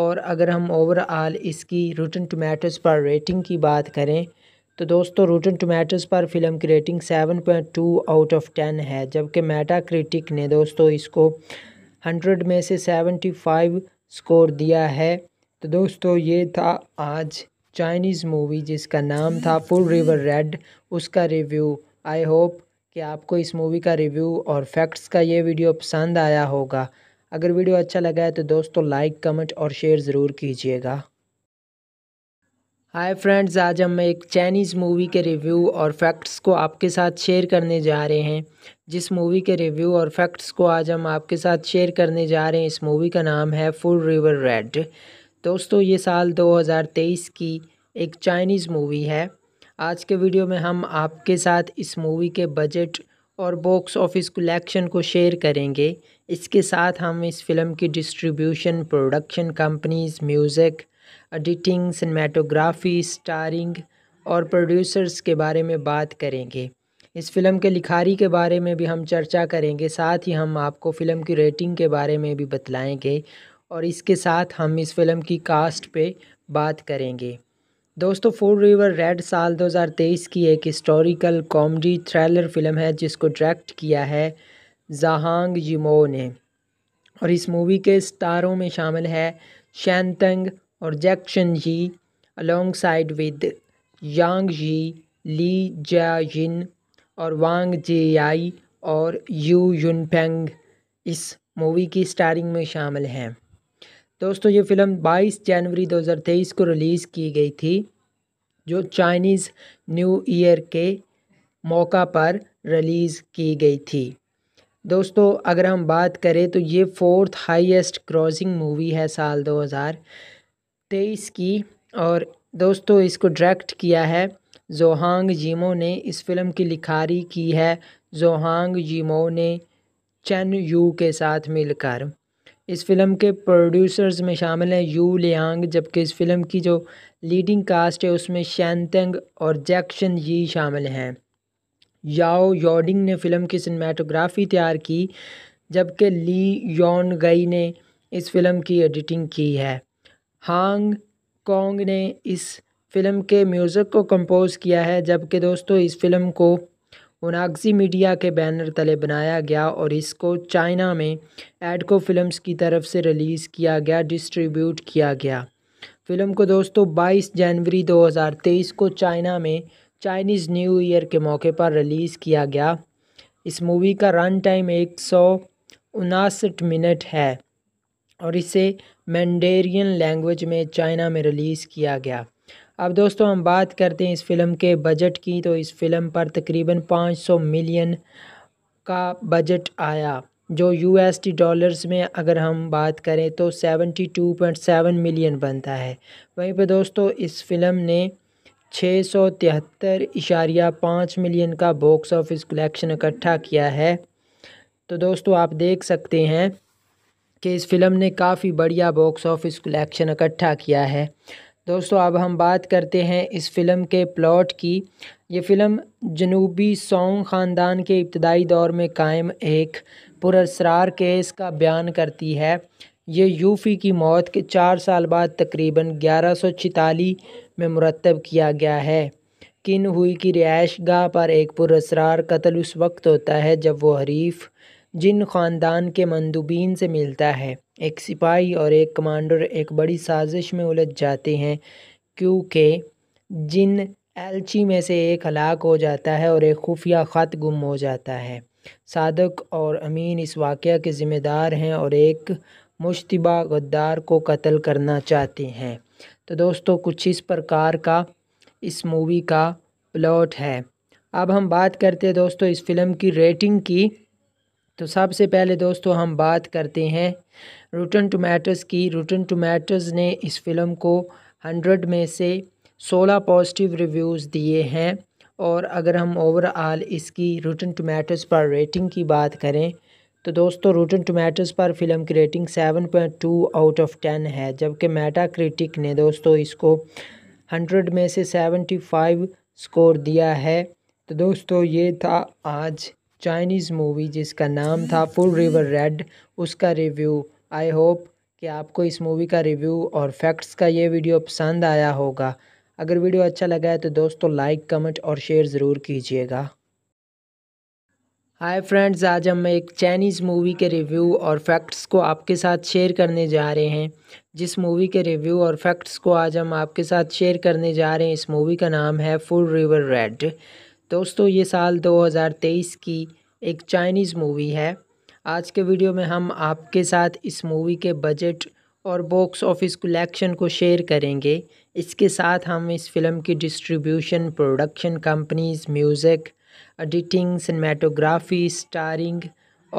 और अगर हम ओवरऑल इसकी रूटन टमाटर्स पर रेटिंग की बात करें तो दोस्तों रूटन टमाटर्स पर फिल्म की rating seven point two out of ten है जबकि मेटा क्रिटिक ने दोस्तों इसको हंड्रेड में से सेवेंटी फाइव स्कोर दिया है तो दोस्तों ये था आज चाइनीज़ मूवी जिसका नाम था फुल रिवर रेड उसका रिव्यू आई होप कि आपको इस मूवी का रिव्यू और फैक्ट्स का ये वीडियो पसंद आया होगा अगर वीडियो अच्छा लगा है तो दोस्तों लाइक कमेंट और शेयर ज़रूर कीजिएगा हाय फ्रेंड्स आज हम एक चाइनीज़ मूवी के रिव्यू और फैक्ट्स को आपके साथ शेयर करने जा रहे हैं जिस मूवी के रिव्यू और फैक्ट्स को आज हम आपके साथ शेयर करने जा रहे हैं इस मूवी का नाम है फुल रिवर रेड दोस्तों ये साल 2023 की एक चाइनीज़ मूवी है आज के वीडियो में हम आपके साथ इस मूवी के बजट और बॉक्स ऑफिस कलेक्शन को शेयर करेंगे इसके साथ हम इस फिल्म की distribution production companies music editing cinematography starring और प्रोड्यूसर्स के बारे में बात करेंगे इस फिल्म के लिखारी के बारे में भी हम चर्चा करेंगे साथ ही हम आपको फ़िल्म की रेटिंग के बारे में भी बतलाएंगे और इसके साथ हम इस फिल्म की कास्ट पे बात करेंगे दोस्तों फोर रिवर रेड साल 2023 की एक हिस्टोरिकल कॉमेडी थ्रिलर फिल्म है जिसको डायरेक्ट किया है जहांग यमो ने और इस मूवी के स्टारों में शामिल है शैनतंग और Jackson Yee alongside with Yang ji Lee Jiayin और वांग जे आई और यू युनपेंग इस मूवी की स्टारिंग में शामिल हैं दोस्तों ये फ़िल्म 22 जनवरी 2023 को रिलीज़ की गई थी जो चाइनीज़ न्यू ईयर के मौका पर रिलीज़ की गई थी दोस्तों अगर हम बात करें तो ये फोर्थ हाईएस्ट क्रॉसिंग मूवी है साल 2023 की और दोस्तों इसको डायरेक्ट किया है जोहांग जीमो ने इस फिल्म की लिखारी की है जोहांग जीमो ने चैन यू के साथ मिलकर इस फ़िल्म के प्रोड्यूसर्स में शामिल हैं यू लियांग जबकि इस फ़िल्म की जो लीडिंग कास्ट है उसमें शैनतेंग और जैक्शन यी शामिल हैं याओ योडिंग ने फ़िल्म की सिनेमाटोग्राफ़ी तैयार की जबकि ली योन गई ने इस फ़िल्म की एडिटिंग की है हांग कॉन्ग ने इस फ़िल्म के म्यूज़िक को कंपोज़ किया है जबकि दोस्तों इस फ़िल्म को मोनाक्सी मीडिया के बैनर तले बनाया गया और इसको चाइना में एडको फिल्म्स की तरफ से रिलीज़ किया गया डिस्ट्रीब्यूट किया गया फिल्म को दोस्तों 22 जनवरी 2023 को चाइना में चाइनीज़ न्यू ईयर के मौके पर रिलीज़ किया गया इस मूवी का रन टाइम एक सौ मिनट है और इसे मैंडेरियन लैंग्वेज में चाइना में रिलीज़ किया गया अब दोस्तों हम बात करते हैं इस फिल्म के बजट की तो इस फिल्म पर तकरीबन 500 मिलियन का बजट आया जो यूएसडी डॉलर्स में अगर हम बात करें तो 72.7 मिलियन बनता है वहीं पर दोस्तों इस फिल्म ने छः सौ तिहत्तर इशारिया पाँच मिलियन का बॉक्स ऑफिस कलेक्शन इकट्ठा किया है तो दोस्तों आप देख सकते हैं कि इस फिल्म ने काफ़ी बढ़िया बॉक्स ऑफिस कलेक्शन इकट्ठा किया है दोस्तों अब हम बात करते हैं इस फ़िल्म के प्लॉट की ये फ़िल्म जनूबी सोंग ख़ानदान के इब्तदाई दौर में कायम एक पुरसरार केस का बयान करती है ये यूफ़ी की मौत के चार साल बाद तकरीबन ग्यारह में मुरतब किया गया है किन हुई की रिहाइश गाह पर एक पुरसरार कत्ल उस वक्त होता है जब वो हरीफ जिन ख़ानदान के मंदुबीन से मिलता है एक सिपाही और एक कमांडर एक बड़ी साजिश में उलझ जाते हैं क्योंकि जिन एलची में से एक हलाक हो जाता है और एक खुफिया ख़त गुम हो जाता है सादक और अमीन इस वाक़ के ज़िम्मेदार हैं और एक मुशतबा गद्दार को कत्ल करना चाहते हैं तो दोस्तों कुछ इस प्रकार का इस मूवी का प्लॉट है अब हम बात करते हैं दोस्तों इस फिल्म की रेटिंग की तो सबसे पहले दोस्तों हम बात करते हैं रूटन टमाटर्स की रूटन टमाटर्स ने इस फिल्म को हंड्रेड में से सोलह पॉजिटिव रिव्यूज़ दिए हैं और अगर हम ओवरऑल इसकी रूटन टमाटर्स पर रेटिंग की बात करें तो दोस्तों रूटन टमाटर्स पर फिल्म की rating seven point two out of ten है जबकि मेटा क्रिटिक ने दोस्तों इसको हंड्रेड में से सेवेंटी फाइव स्कोर दिया है तो दोस्तों ये था आज चाइनीज़ मूवी जिसका नाम था फुल रिवर रेड उसका रिव्यू आई होप कि आपको इस मूवी का रिव्यू और फैक्ट्स का ये वीडियो पसंद आया होगा अगर वीडियो अच्छा लगा है तो दोस्तों लाइक कमेंट और शेयर ज़रूर कीजिएगा हाय फ्रेंड्स आज हम एक चाइनीज़ मूवी के रिव्यू और फैक्ट्स को आपके साथ शेयर करने जा रहे हैं जिस मूवी के रिव्यू और फैक्ट्स को आज हम आपके साथ शेयर करने जा रहे हैं इस मूवी का नाम है फुल रिवर रेड दोस्तों ये साल 2023 की एक चाइनीज़ मूवी है आज के वीडियो में हम आपके साथ इस मूवी के बजट और बॉक्स ऑफिस कलेक्शन को शेयर करेंगे इसके साथ हम इस फिल्म की distribution production companies music editing cinematography starring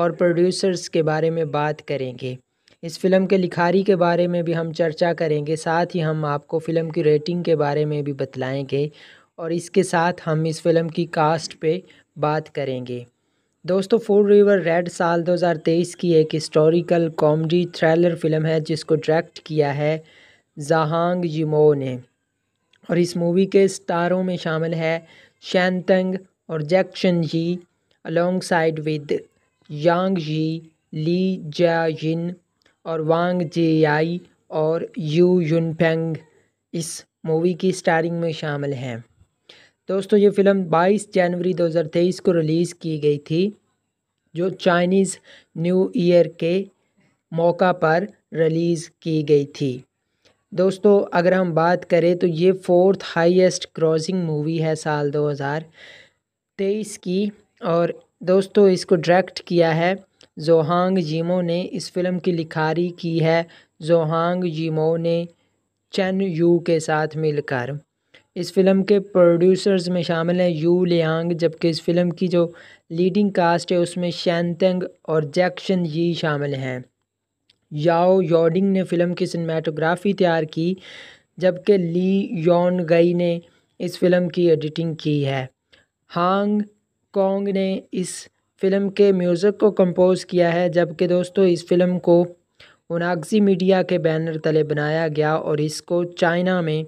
और प्रोड्यूसर्स के बारे में बात करेंगे इस फिल्म के लिखारी के बारे में भी हम चर्चा करेंगे साथ ही हम आपको फ़िल्म की रेटिंग के बारे में भी बतलाएंगे और इसके साथ हम इस फिल्म की कास्ट पे बात करेंगे दोस्तों फोर रिवर रेड साल 2023 की एक हिस्टोरिकल कॉमेडी थ्रिलर फिल्म है जिसको डायरेक्ट किया है जहांग यमो ने और इस मूवी के स्टारों में शामिल है शैंतंग और Jackson Yee alongside with Yang ji Lee Jiayin और वांग जे आई और यू युनफेंग इस मूवी की स्टारिंग में शामिल हैं दोस्तों ये फ़िल्म 22 जनवरी 2023 को रिलीज़ की गई थी जो चाइनीज़ न्यू ईयर के मौका पर रिलीज़ की गई थी दोस्तों अगर हम बात करें तो ये फोर्थ हाईएस्ट क्रॉसिंग मूवी है साल 2023 की और दोस्तों इसको डायरेक्ट किया है जोहांग जीमो ने इस फिल्म की लिखारी की है जोहांग जीमो ने चैन यू के साथ मिलकर इस फ़िल्म के प्रोड्यूसर्स में शामिल हैं यू लियांग जबकि इस फ़िल्म की जो लीडिंग कास्ट है उसमें शैनतंग और जैक्शन यी शामिल हैं याओ योडिंग ने फ़िल्म की सिनेमाटोग्राफ़ी तैयार की जबकि ली योन गई ने इस फ़िल्म की एडिटिंग की है हांग कॉन्ग ने इस फ़िल्म के म्यूज़िक को कंपोज़ किया है जबकि दोस्तों इस फ़िल्म को ओनाक्सी मीडिया के बैनर तले बनाया गया और इसको चाइना में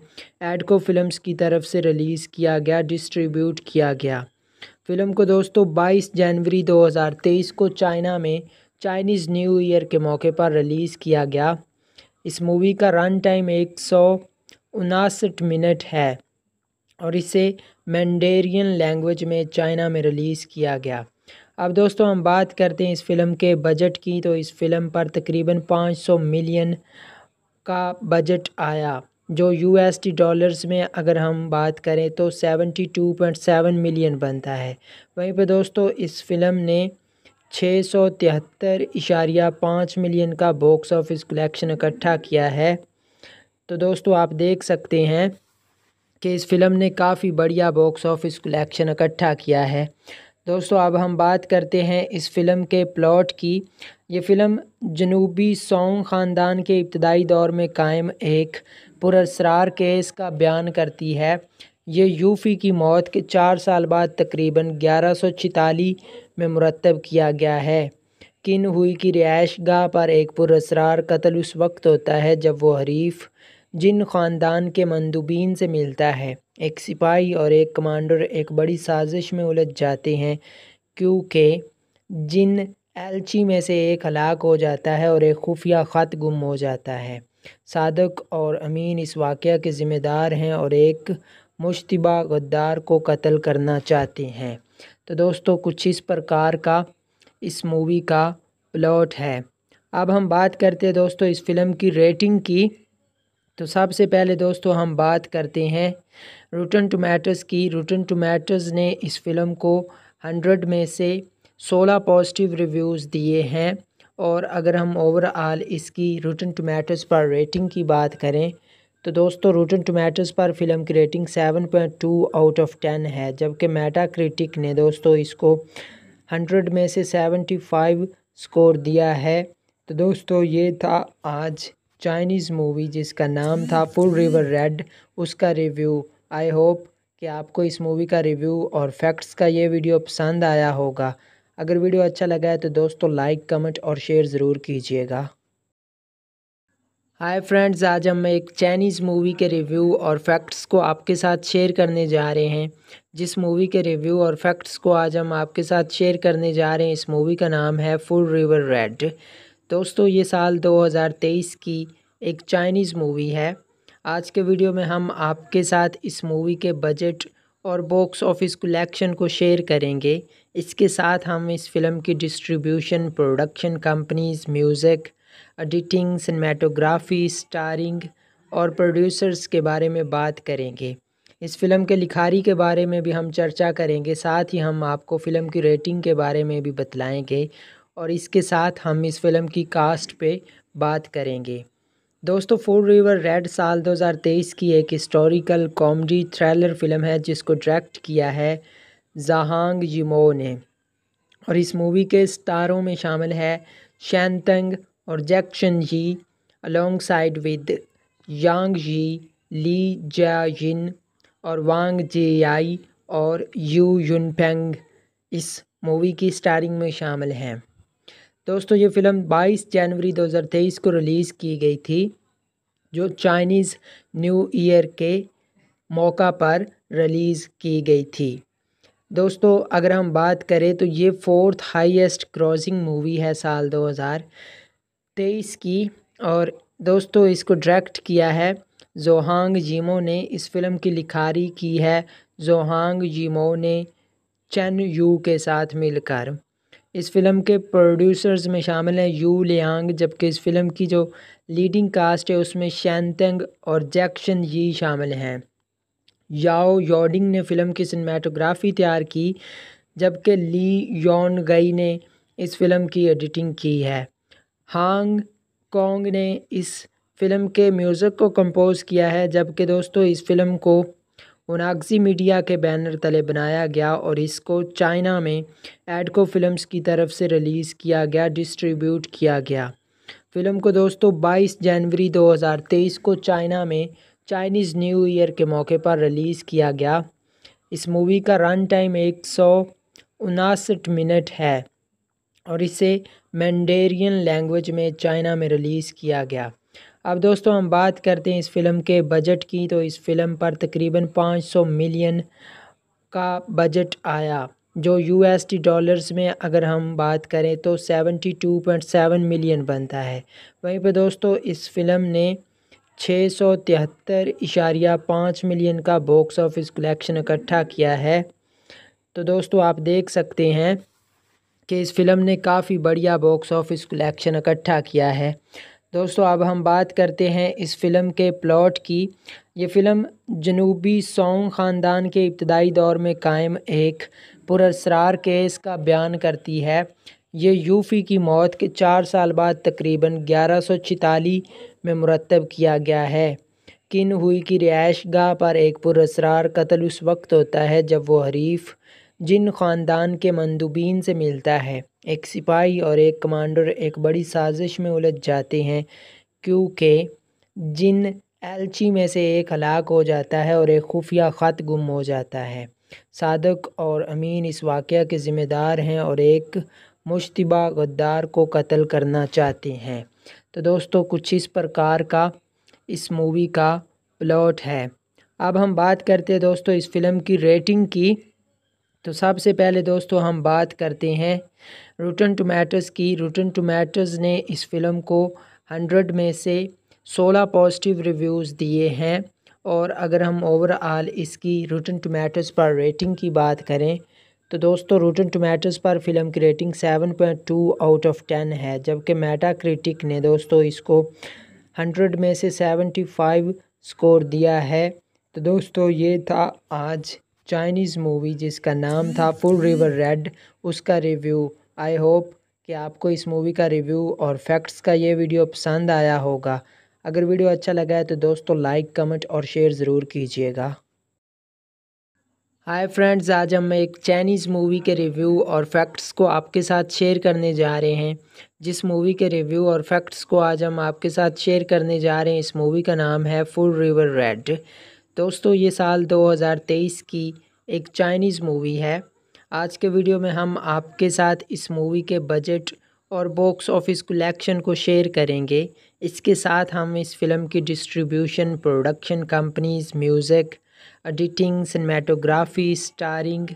एडको फिल्म्स की तरफ से रिलीज़ किया गया डिस्ट्रीब्यूट किया गया फिल्म को दोस्तों 22 जनवरी 2023 को चाइना में चाइनीज़ न्यू ईयर के मौके पर रिलीज़ किया गया इस मूवी का रन टाइम एक सौ मिनट है और इसे मैंडेरियन लैंग्वेज में चाइना में रिलीज़ किया गया अब दोस्तों हम बात करते हैं इस फिल्म के बजट की तो इस फिल्म पर तकरीबन 500 मिलियन का बजट आया जो यूएसडी डॉलर्स में अगर हम बात करें तो 72.7 मिलियन बनता है वहीं पर दोस्तों इस फिल्म ने छः सौ तिहत्तर इशारिया पाँच मिलियन का बॉक्स ऑफिस कलेक्शन इकट्ठा किया है तो दोस्तों आप देख सकते हैं कि इस फिल्म ने काफ़ी बढ़िया बॉक्स ऑफिस कलेक्शन इकट्ठा किया है दोस्तों अब हम बात करते हैं इस फ़िल्म के प्लॉट की ये फ़िल्म जनूबी सोंग ख़ानदान के इब्तदाई दौर में कायम एक पुरसरार केस का बयान करती है ये यूफ़ी की मौत के चार साल बाद तकरीबन ग्यारह सौ में मुरतब किया गया है किन हुई की रिहाइश गाह पर एक पुरसरार कत्ल उस वक्त होता है जब वो हरीफ जिन ख़ानदान के मंदूबीन से मिलता है एक सिपाही और एक कमांडर एक बड़ी साजिश में उलझ जाते हैं क्योंकि जिन एलची में से एक हलाक हो जाता है और एक खुफिया ख़त गुम हो जाता है सादक और अमीन इस वाक़ के ज़िम्मेदार हैं और एक मुशतबा गद्दार को कत्ल करना चाहते हैं तो दोस्तों कुछ इस प्रकार का इस मूवी का प्लॉट है अब हम बात करते हैं दोस्तों इस फिल्म की रेटिंग की तो सबसे पहले दोस्तों हम बात करते हैं रूटन टोमेटोज की रूटन टोमेटोज ने इस फिल्म को हंड्रेड में से सोलह पॉजिटिव रिव्यूज़ दिए हैं और अगर हम ओवरऑल इसकी रूटन टोमेटोज पर रेटिंग की बात करें तो दोस्तों रूटन टोमेटोज पर फिल्म की rating seven point two out of ten है जबकि मेटा क्रिटिक ने दोस्तों इसको हंड्रेड में से सेवेंटी फाइव स्कोर दिया है तो दोस्तों ये था आज चाइनीज़ मूवी जिसका नाम था फुल रिवर रेड उसका रिव्यू आई होप कि आपको इस मूवी का रिव्यू और फैक्ट्स का ये वीडियो पसंद आया होगा अगर वीडियो अच्छा लगा है तो दोस्तों लाइक कमेंट और शेयर ज़रूर कीजिएगा हाय फ्रेंड्स आज हम एक चाइनीज़ मूवी के रिव्यू और फैक्ट्स को आपके साथ शेयर करने जा रहे हैं जिस मूवी के रिव्यू और फैक्ट्स को आज हम आपके साथ शेयर करने जा रहे हैं इस मूवी का नाम है फुल रिवर रेड दोस्तों ये साल 2023 की एक चाइनीज़ मूवी है आज के वीडियो में हम आपके साथ इस मूवी के बजट और बॉक्स ऑफिस कलेक्शन को शेयर करेंगे इसके साथ हम इस फिल्म की distribution production companies music editing cinematography starring और प्रोड्यूसर्स के बारे में बात करेंगे इस फिल्म के लिखारी के बारे में भी हम चर्चा करेंगे साथ ही हम आपको फ़िल्म की रेटिंग के बारे में भी बतलाएंगे और इसके साथ हम इस फिल्म की कास्ट पे बात करेंगे दोस्तों फोर रिवर रेड साल 2023 की एक हिस्टोरिकल कॉमेडी थ्रिलर फिल्म है जिसको डायरेक्ट किया है जहांग यमो ने और इस मूवी के स्टारों में शामिल है शैनतंग और Jackson Yee alongside with Yang ji Lee Jiayin और वांग जे आई और यू युनपेंग इस मूवी की स्टारिंग में शामिल हैं दोस्तों ये फ़िल्म 22 जनवरी 2023 को रिलीज़ की गई थी जो चाइनीज़ न्यू ईयर के मौका पर रिलीज़ की गई थी दोस्तों अगर हम बात करें तो ये फोर्थ हाईएस्ट क्रॉसिंग मूवी है साल 2023 की और दोस्तों इसको डायरेक्ट किया है जोहांग जीमो ने इस फिल्म की लिखारी की है जोहांग जीमो ने चन यू के साथ मिलकर इस फिल्म के प्रोड्यूसर्स में शामिल हैं यू लियांग जबकि इस फिल्म की जो लीडिंग कास्ट है उसमें शैनतंग और जैक्शन यी शामिल हैं याओ योडिंग ने फिल्म की सिनेमाटोग्राफी तैयार की जबकि ली योन गई ने इस फिल्म की एडिटिंग की है हांग कॉन्ग ने इस फिल्म के म्यूज़िक को कंपोज़ किया है जबकि दोस्तों इस फिल्म को ओनाक्सी मीडिया के बैनर तले बनाया गया और इसको चाइना में एडको फिल्म्स की तरफ से रिलीज़ किया गया डिस्ट्रीब्यूट किया गया फिल्म को दोस्तों 22 जनवरी 2023 को चाइना में चाइनीज़ न्यू ईयर के मौके पर रिलीज़ किया गया इस मूवी का रन टाइम एक सौ मिनट है और इसे मैंडेरियन लैंग्वेज में चाइना में रिलीज़ किया गया अब दोस्तों हम बात करते हैं इस फिल्म के बजट की तो इस फिल्म पर तकरीबन 500 मिलियन का बजट आया जो टी डॉलर्स में अगर हम बात करें तो 72.7 मिलियन बनता है वहीं पर दोस्तों इस फिल्म ने छः सौ तिहत्तर इशारिया पाँच मिलियन का बॉक्स ऑफिस कलेक्शन इकट्ठा किया है तो दोस्तों आप देख सकते हैं कि इस फिल्म ने काफ़ी बढ़िया बॉक्स ऑफिस कलेक्शन इकट्ठा किया है दोस्तों अब हम बात करते हैं इस फ़िल्म के प्लॉट की ये फ़िल्म जनूबी सोंग ख़ानदान के इब्तदाई दौर में कायम एक पुरसरार केस का बयान करती है ये यूफ़ी की मौत के चार साल बाद तकरीबन ग्यारह सौ में मुरतब किया गया है किन हुई की रिहाइश गाह पर एक पुरसरार कत्ल उस वक्त होता है जब वो हरीफ जिन ख़ानदान के मंदूबीन से मिलता है एक सिपाही और एक कमांडर एक बड़ी साजिश में उलझ जाते हैं क्योंकि जिन एलची में से एक हलाक हो जाता है और एक खुफिया ख़त गुम हो जाता है सादक और अमीन इस वाक़े के ज़िम्मेदार हैं और एक मुशतबा गद्दार को कत्ल करना चाहते हैं तो दोस्तों कुछ इस प्रकार का इस मूवी का प्लॉट है अब हम बात करते हैं दोस्तों इस फिल्म की रेटिंग की तो सबसे पहले दोस्तों हम बात करते हैं रूटन टमाटोज़ की रूटन टमाटोज़ ने इस फ़िल्म को हंड्रेड में से सोलह पॉजिटिव रिव्यूज़ दिए हैं और अगर हम ओवरऑल इसकी रूटन टमाटोज़ पर रेटिंग की बात करें तो दोस्तों रूटन टमाटोज़ पर फिल्म की rating seven point two out of ten है जबकि मेटा क्रिटिक ने दोस्तों इसको हंड्रेड में से सेवेंटी फाइव स्कोर दिया है तो दोस्तों ये था आज चाइनीज़ मूवी जिसका नाम था फुल रिवर रेड उसका रिव्यू आई होप कि आपको इस मूवी का रिव्यू और फैक्ट्स का ये वीडियो पसंद आया होगा अगर वीडियो अच्छा लगा है तो दोस्तों लाइक कमेंट और शेयर ज़रूर कीजिएगा हाय फ्रेंड्स आज हम एक चाइनीज़ मूवी के रिव्यू और फैक्ट्स को आपके साथ शेयर करने जा रहे हैं जिस मूवी के रिव्यू और फैक्ट्स को आज हम आपके साथ शेयर करने जा रहे हैं इस मूवी का नाम है फुल रिवर रेड दोस्तों ये साल 2023 की एक चाइनीज़ मूवी है आज के वीडियो में हम आपके साथ इस मूवी के बजट और बॉक्स ऑफिस कलेक्शन को शेयर करेंगे इसके साथ हम इस फिल्म की distribution production companies music editing cinematography starring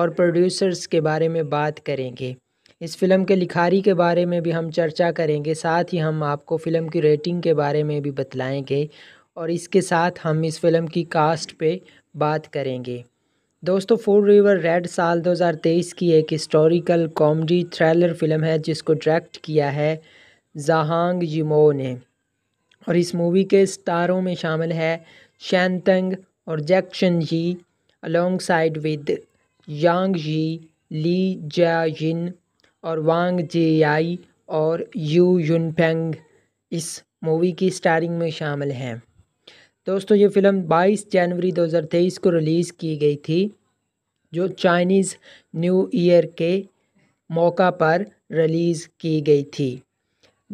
और प्रोड्यूसर्स के बारे में बात करेंगे इस फिल्म के लिखारी के बारे में भी हम चर्चा करेंगे साथ ही हम आपको फ़िल्म की रेटिंग के बारे में भी बतलाएंगे और इसके साथ हम इस फिल्म की कास्ट पे बात करेंगे दोस्तों फोर रिवर रेड साल 2023 की एक हिस्टोरिकल कॉमेडी थ्रिलर फिल्म है जिसको डायरेक्ट किया है जहांग यमो ने और इस मूवी के स्टारों में शामिल है शैनतंग और Jackson Yee alongside with Yang ji Lee Jiayin और वांग जे आई और यू युनफेंग इस मूवी की स्टारिंग में शामिल हैं दोस्तों ये फ़िल्म 22 जनवरी 2023 को रिलीज़ की गई थी जो चाइनीज़ न्यू ईयर के मौका पर रिलीज़ की गई थी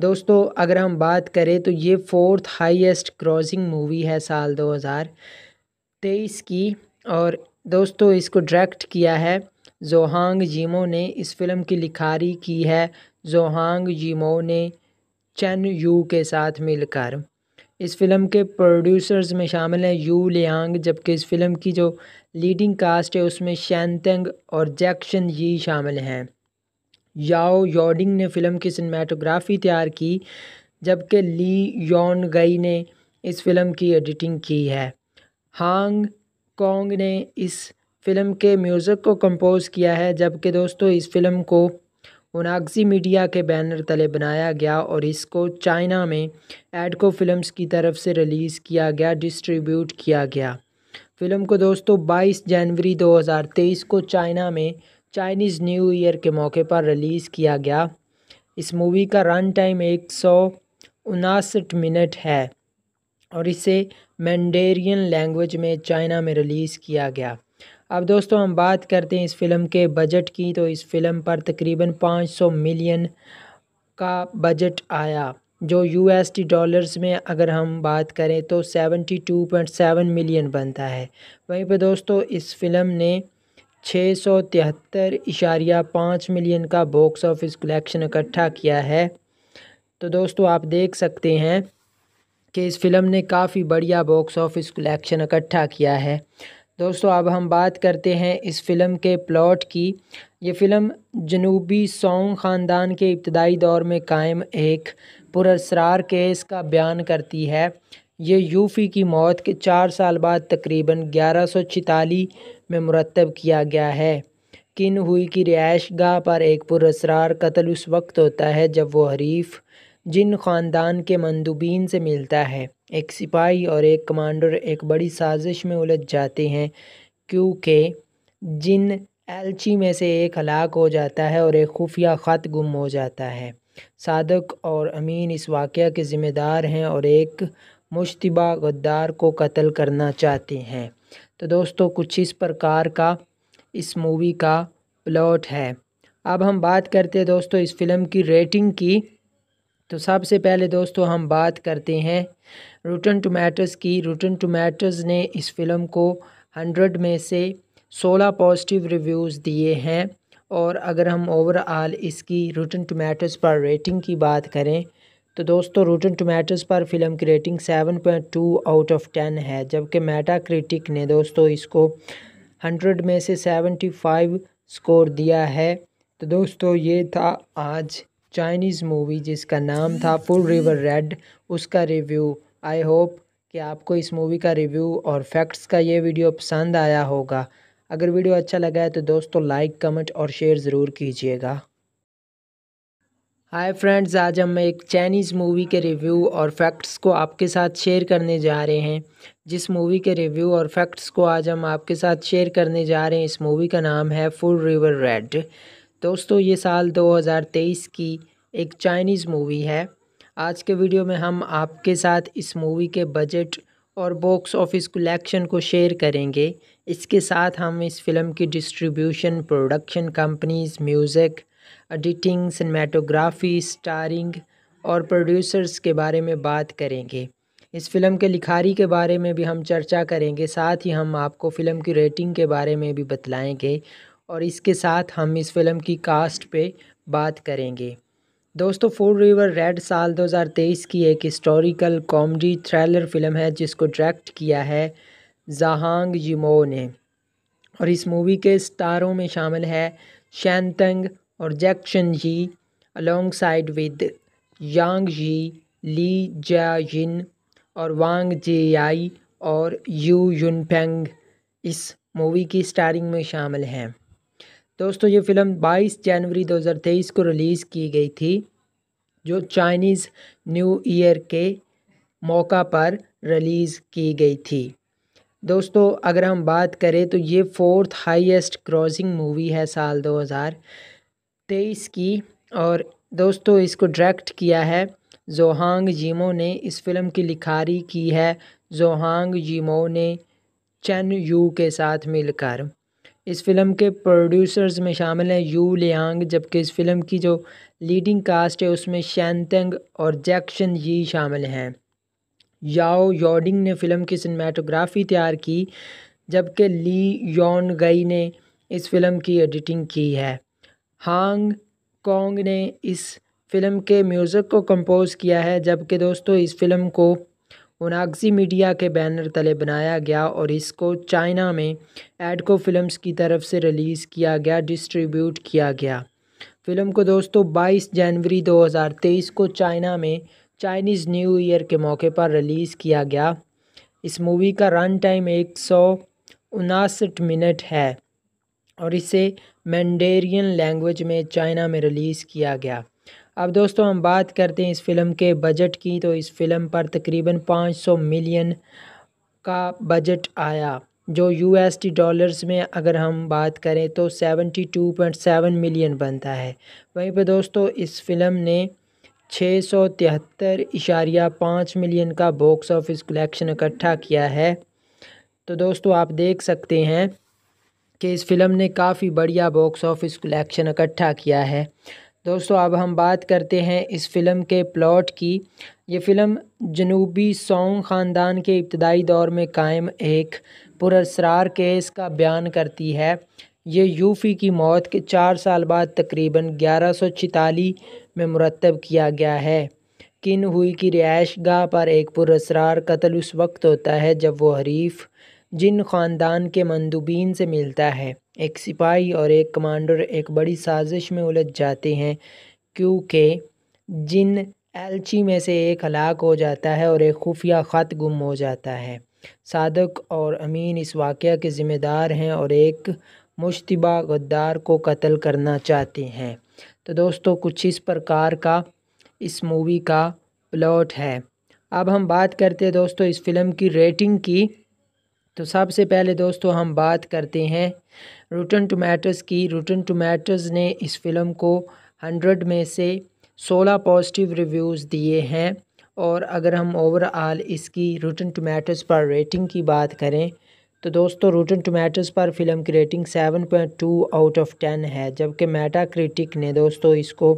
दोस्तों अगर हम बात करें तो ये फोर्थ हाईएस्ट क्रॉसिंग मूवी है साल 2023 की और दोस्तों इसको डायरेक्ट किया है जोहांग जीमो ने इस फिल्म की लिखारी की है जोहांग जीमो ने चैन यू के साथ मिलकर इस फ़िल्म के प्रोड्यूसर्स में शामिल हैं यू लियांग जबकि इस फ़िल्म की जो लीडिंग कास्ट है उसमें शैनतेंग और जैक्शन यी शामिल हैं याओ योडिंग ने फ़िल्म की सिनेमाटोग्राफ़ी तैयार की जबकि ली योन गई ने इस फ़िल्म की एडिटिंग की है हांग कॉन्ग ने इस फ़िल्म के म्यूज़िक को कंपोज़ किया है जबकि दोस्तों इस फ़िल्म को मोनाक्सी मीडिया के बैनर तले बनाया गया और इसको चाइना में एडको फिल्म्स की तरफ से रिलीज़ किया गया डिस्ट्रीब्यूट किया गया फिल्म को दोस्तों 22 जनवरी 2023 को चाइना में चाइनीज़ न्यू ईयर के मौके पर रिलीज़ किया गया इस मूवी का रन टाइम एक सौ मिनट है और इसे मैंडेरियन लैंग्वेज में चाइना में रिलीज़ किया गया अब दोस्तों हम बात करते हैं इस फ़िल्म के बजट की तो इस फिल्म पर तकरीबन 500 मिलियन का बजट आया जो टी डॉलर्स में अगर हम बात करें तो 72.7 मिलियन बनता है वहीं पर दोस्तों इस फिल्म ने छः सौ तिहत्तर इशारिया पाँच मिलियन का बॉक्स ऑफिस कलेक्शन इकट्ठा किया है तो दोस्तों आप देख सकते हैं कि इस फिल्म ने काफ़ी बढ़िया बॉक्स ऑफिस कलेक्शन इकट्ठा किया है दोस्तों अब हम बात करते हैं इस फ़िल्म के प्लॉट की ये फ़िल्म जनूबी सोंग ख़ानदान के इब्तदाई दौर में कायम एक पुरसरार केस का बयान करती है ये यूफ़ी की मौत के चार साल बाद तकरीबन ग्यारह में मुरतब किया गया है किन हुई की रिहाइश गाह पर एक पुरसरार कत्ल उस वक्त होता है जब वो हरीफ जिन ख़ानदान के मंदुबीन से मिलता है एक सिपाही और एक कमांडर एक बड़ी साजिश में उलझ जाते हैं क्योंकि जिन एलची में से एक हलाक हो जाता है और एक खुफिया ख़त गुम हो जाता है सादक और अमीन इस वाक़ के ज़िम्मेदार हैं और एक मुशतबा गद्दार को कत्ल करना चाहते हैं तो दोस्तों कुछ इस प्रकार का इस मूवी का प्लॉट है अब हम बात करते हैं दोस्तों इस फिल्म की रेटिंग की तो सबसे पहले दोस्तों हम बात करते हैं रूटन टमाटर्स की रूटन टमाटर्स ने इस फिल्म को हंड्रेड में से सोलह पॉजिटिव रिव्यूज़ दिए हैं और अगर हम ओवरऑल इसकी रूटन टमाटर्स पर रेटिंग की बात करें तो दोस्तों रूटन टमाटर्स पर फिल्म की rating seven point two out of ten है जबकि मेटा क्रिटिक ने दोस्तों इसको हंड्रेड में से सेवेंटी फाइव स्कोर दिया है तो दोस्तों ये था आज चाइनीज़ मूवी जिसका नाम था फुल रिवर रेड उसका रिव्यू आई होप कि आपको इस मूवी का रिव्यू और फैक्ट्स का ये वीडियो पसंद आया होगा अगर वीडियो अच्छा लगा है तो दोस्तों लाइक कमेंट और शेयर ज़रूर कीजिएगा हाय फ्रेंड्स आज हम एक चाइनीज़ मूवी के रिव्यू और फैक्ट्स को आपके साथ शेयर करने जा रहे हैं जिस मूवी के रिव्यू और फैक्ट्स को आज हम आपके साथ शेयर करने जा रहे हैं इस मूवी का नाम है फुल रिवर रेड दोस्तों ये साल 2023 की एक चाइनीज़ मूवी है आज के वीडियो में हम आपके साथ इस मूवी के बजट और बॉक्स ऑफिस कलेक्शन को शेयर करेंगे इसके साथ हम इस फिल्म की distribution production companies music editing cinematography starring और प्रोड्यूसर्स के बारे में बात करेंगे इस फिल्म के लिखारी के बारे में भी हम चर्चा करेंगे साथ ही हम आपको फ़िल्म की रेटिंग के बारे में भी बतलाएंगे और इसके साथ हम इस फिल्म की कास्ट पे बात करेंगे दोस्तों फोर रिवर रेड साल 2023 की एक हिस्टोरिकल कॉमेडी थ्रिलर फिल्म है जिसको डायरेक्ट किया है जहांग यमो ने और इस मूवी के स्टारों में शामिल है शैंतंग और Jackson Yee alongside with यांग जी ली जिन और वांग जे आई और यू युनपेंग इस मूवी की स्टारिंग में शामिल हैं दोस्तों ये फ़िल्म 22 जनवरी 2023 को रिलीज़ की गई थी जो चाइनीज़ न्यू ईयर के मौका पर रिलीज़ की गई थी दोस्तों अगर हम बात करें तो ये फोर्थ हाईएस्ट क्रॉसिंग मूवी है साल 2023 की और दोस्तों इसको डायरेक्ट किया है जोहांग जीमो ने इस फिल्म की लिखारी की है जोहांग जीमो ने चैन यू के साथ मिलकर इस फ़िल्म के प्रोड्यूसर्स में शामिल हैं यू लियांग जबकि इस फ़िल्म की जो लीडिंग कास्ट है उसमें शैनतंग और जैक्शन यी शामिल हैं याओ योडिंग ने फ़िल्म की सिनेमाटोग्राफ़ी तैयार की जबकि ली योन गई ने इस फ़िल्म की एडिटिंग की है हांग कॉन्ग ने इस फ़िल्म के म्यूज़िक को कंपोज़ किया है जबकि दोस्तों इस फ़िल्म को ओनाक्सी मीडिया के बैनर तले बनाया गया और इसको चाइना में एडको फिल्म्स की तरफ से रिलीज़ किया गया डिस्ट्रीब्यूट किया गया फिल्म को दोस्तों 22 जनवरी 2023 को चाइना में चाइनीज़ न्यू ईयर के मौके पर रिलीज़ किया गया इस मूवी का रन टाइम एक सौ मिनट है और इसे मैंडेरियन लैंग्वेज में चाइना में रिलीज़ किया गया अब दोस्तों हम बात करते हैं इस फिल्म के बजट की तो इस फिल्म पर तकरीबन 500 मिलियन का बजट आया जो यूएसडी डॉलर्स में अगर हम बात करें तो 72.7 मिलियन बनता है वहीं पर दोस्तों इस फिल्म ने छः सौ तिहत्तर इशारिया पाँच मिलियन का बॉक्स ऑफिस कलेक्शन इकट्ठा किया है तो दोस्तों आप देख सकते हैं कि इस फिल्म ने काफ़ी बढ़िया बॉक्स ऑफिस कलेक्शन इकट्ठा किया है दोस्तों अब हम बात करते हैं इस फ़िल्म के प्लॉट की ये फ़िल्म जनूबी सोंग ख़ानदान के इब्तदाई दौर में कायम एक पुरसरार केस का बयान करती है ये यूफ़ी की मौत के चार साल बाद तकरीबन ग्यारह सौ में मुरतब किया गया है किन हुई की रिहाइश गाह पर एक पुरसरार कत्ल उस वक्त होता है जब वो हरीफ जिन ख़ानदान के मंदूबीन से मिलता है एक सिपाही और एक कमांडर एक बड़ी साजिश में उलझ जाते हैं क्योंकि जिन एलची में से एक हलाक हो जाता है और एक खुफिया ख़त गुम हो जाता है सादक और अमीन इस वाक़ के ज़िम्मेदार हैं और एक मुशतबा गद्दार को कत्ल करना चाहते हैं तो दोस्तों कुछ इस प्रकार का इस मूवी का प्लॉट है अब हम बात करते हैं दोस्तों इस फिल्म की रेटिंग की तो सबसे पहले दोस्तों हम बात करते हैं रूटन टोमेटोज की रूटन टोमेटोज ने इस फिल्म को हंड्रेड में से सोलह पॉजिटिव रिव्यूज़ दिए हैं और अगर हम ओवरऑल इसकी रूटन टोमेटोज पर रेटिंग की बात करें तो दोस्तों रूटन टोमेटोज पर फिल्म की rating seven point two out of ten है जबकि मेटा क्रिटिक ने दोस्तों इसको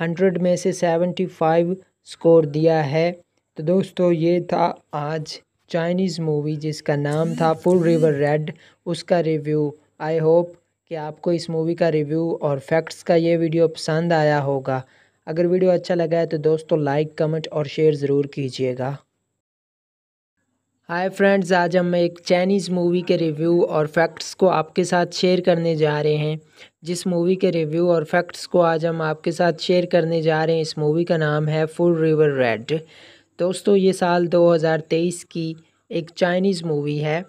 हंड्रेड में से सेवेंटी फाइव स्कोर दिया है तो दोस्तों ये था आज चाइनीज़ मूवी जिसका नाम था फुल रिवर रेड उसका रिव्यू आई होप कि आपको इस मूवी का रिव्यू और फैक्ट्स का ये वीडियो पसंद आया होगा अगर वीडियो अच्छा लगा है तो दोस्तों लाइक कमेंट और शेयर ज़रूर कीजिएगा हाय फ्रेंड्स आज हम एक चाइनीज़ मूवी के रिव्यू और फैक्ट्स को आपके साथ शेयर करने जा रहे हैं जिस मूवी के रिव्यू और फैक्ट्स को आज हम आपके साथ शेयर करने जा रहे हैं इस मूवी का नाम है फुल रिवर रेड दोस्तों ये साल 2023 की एक चाइनीज़ मूवी है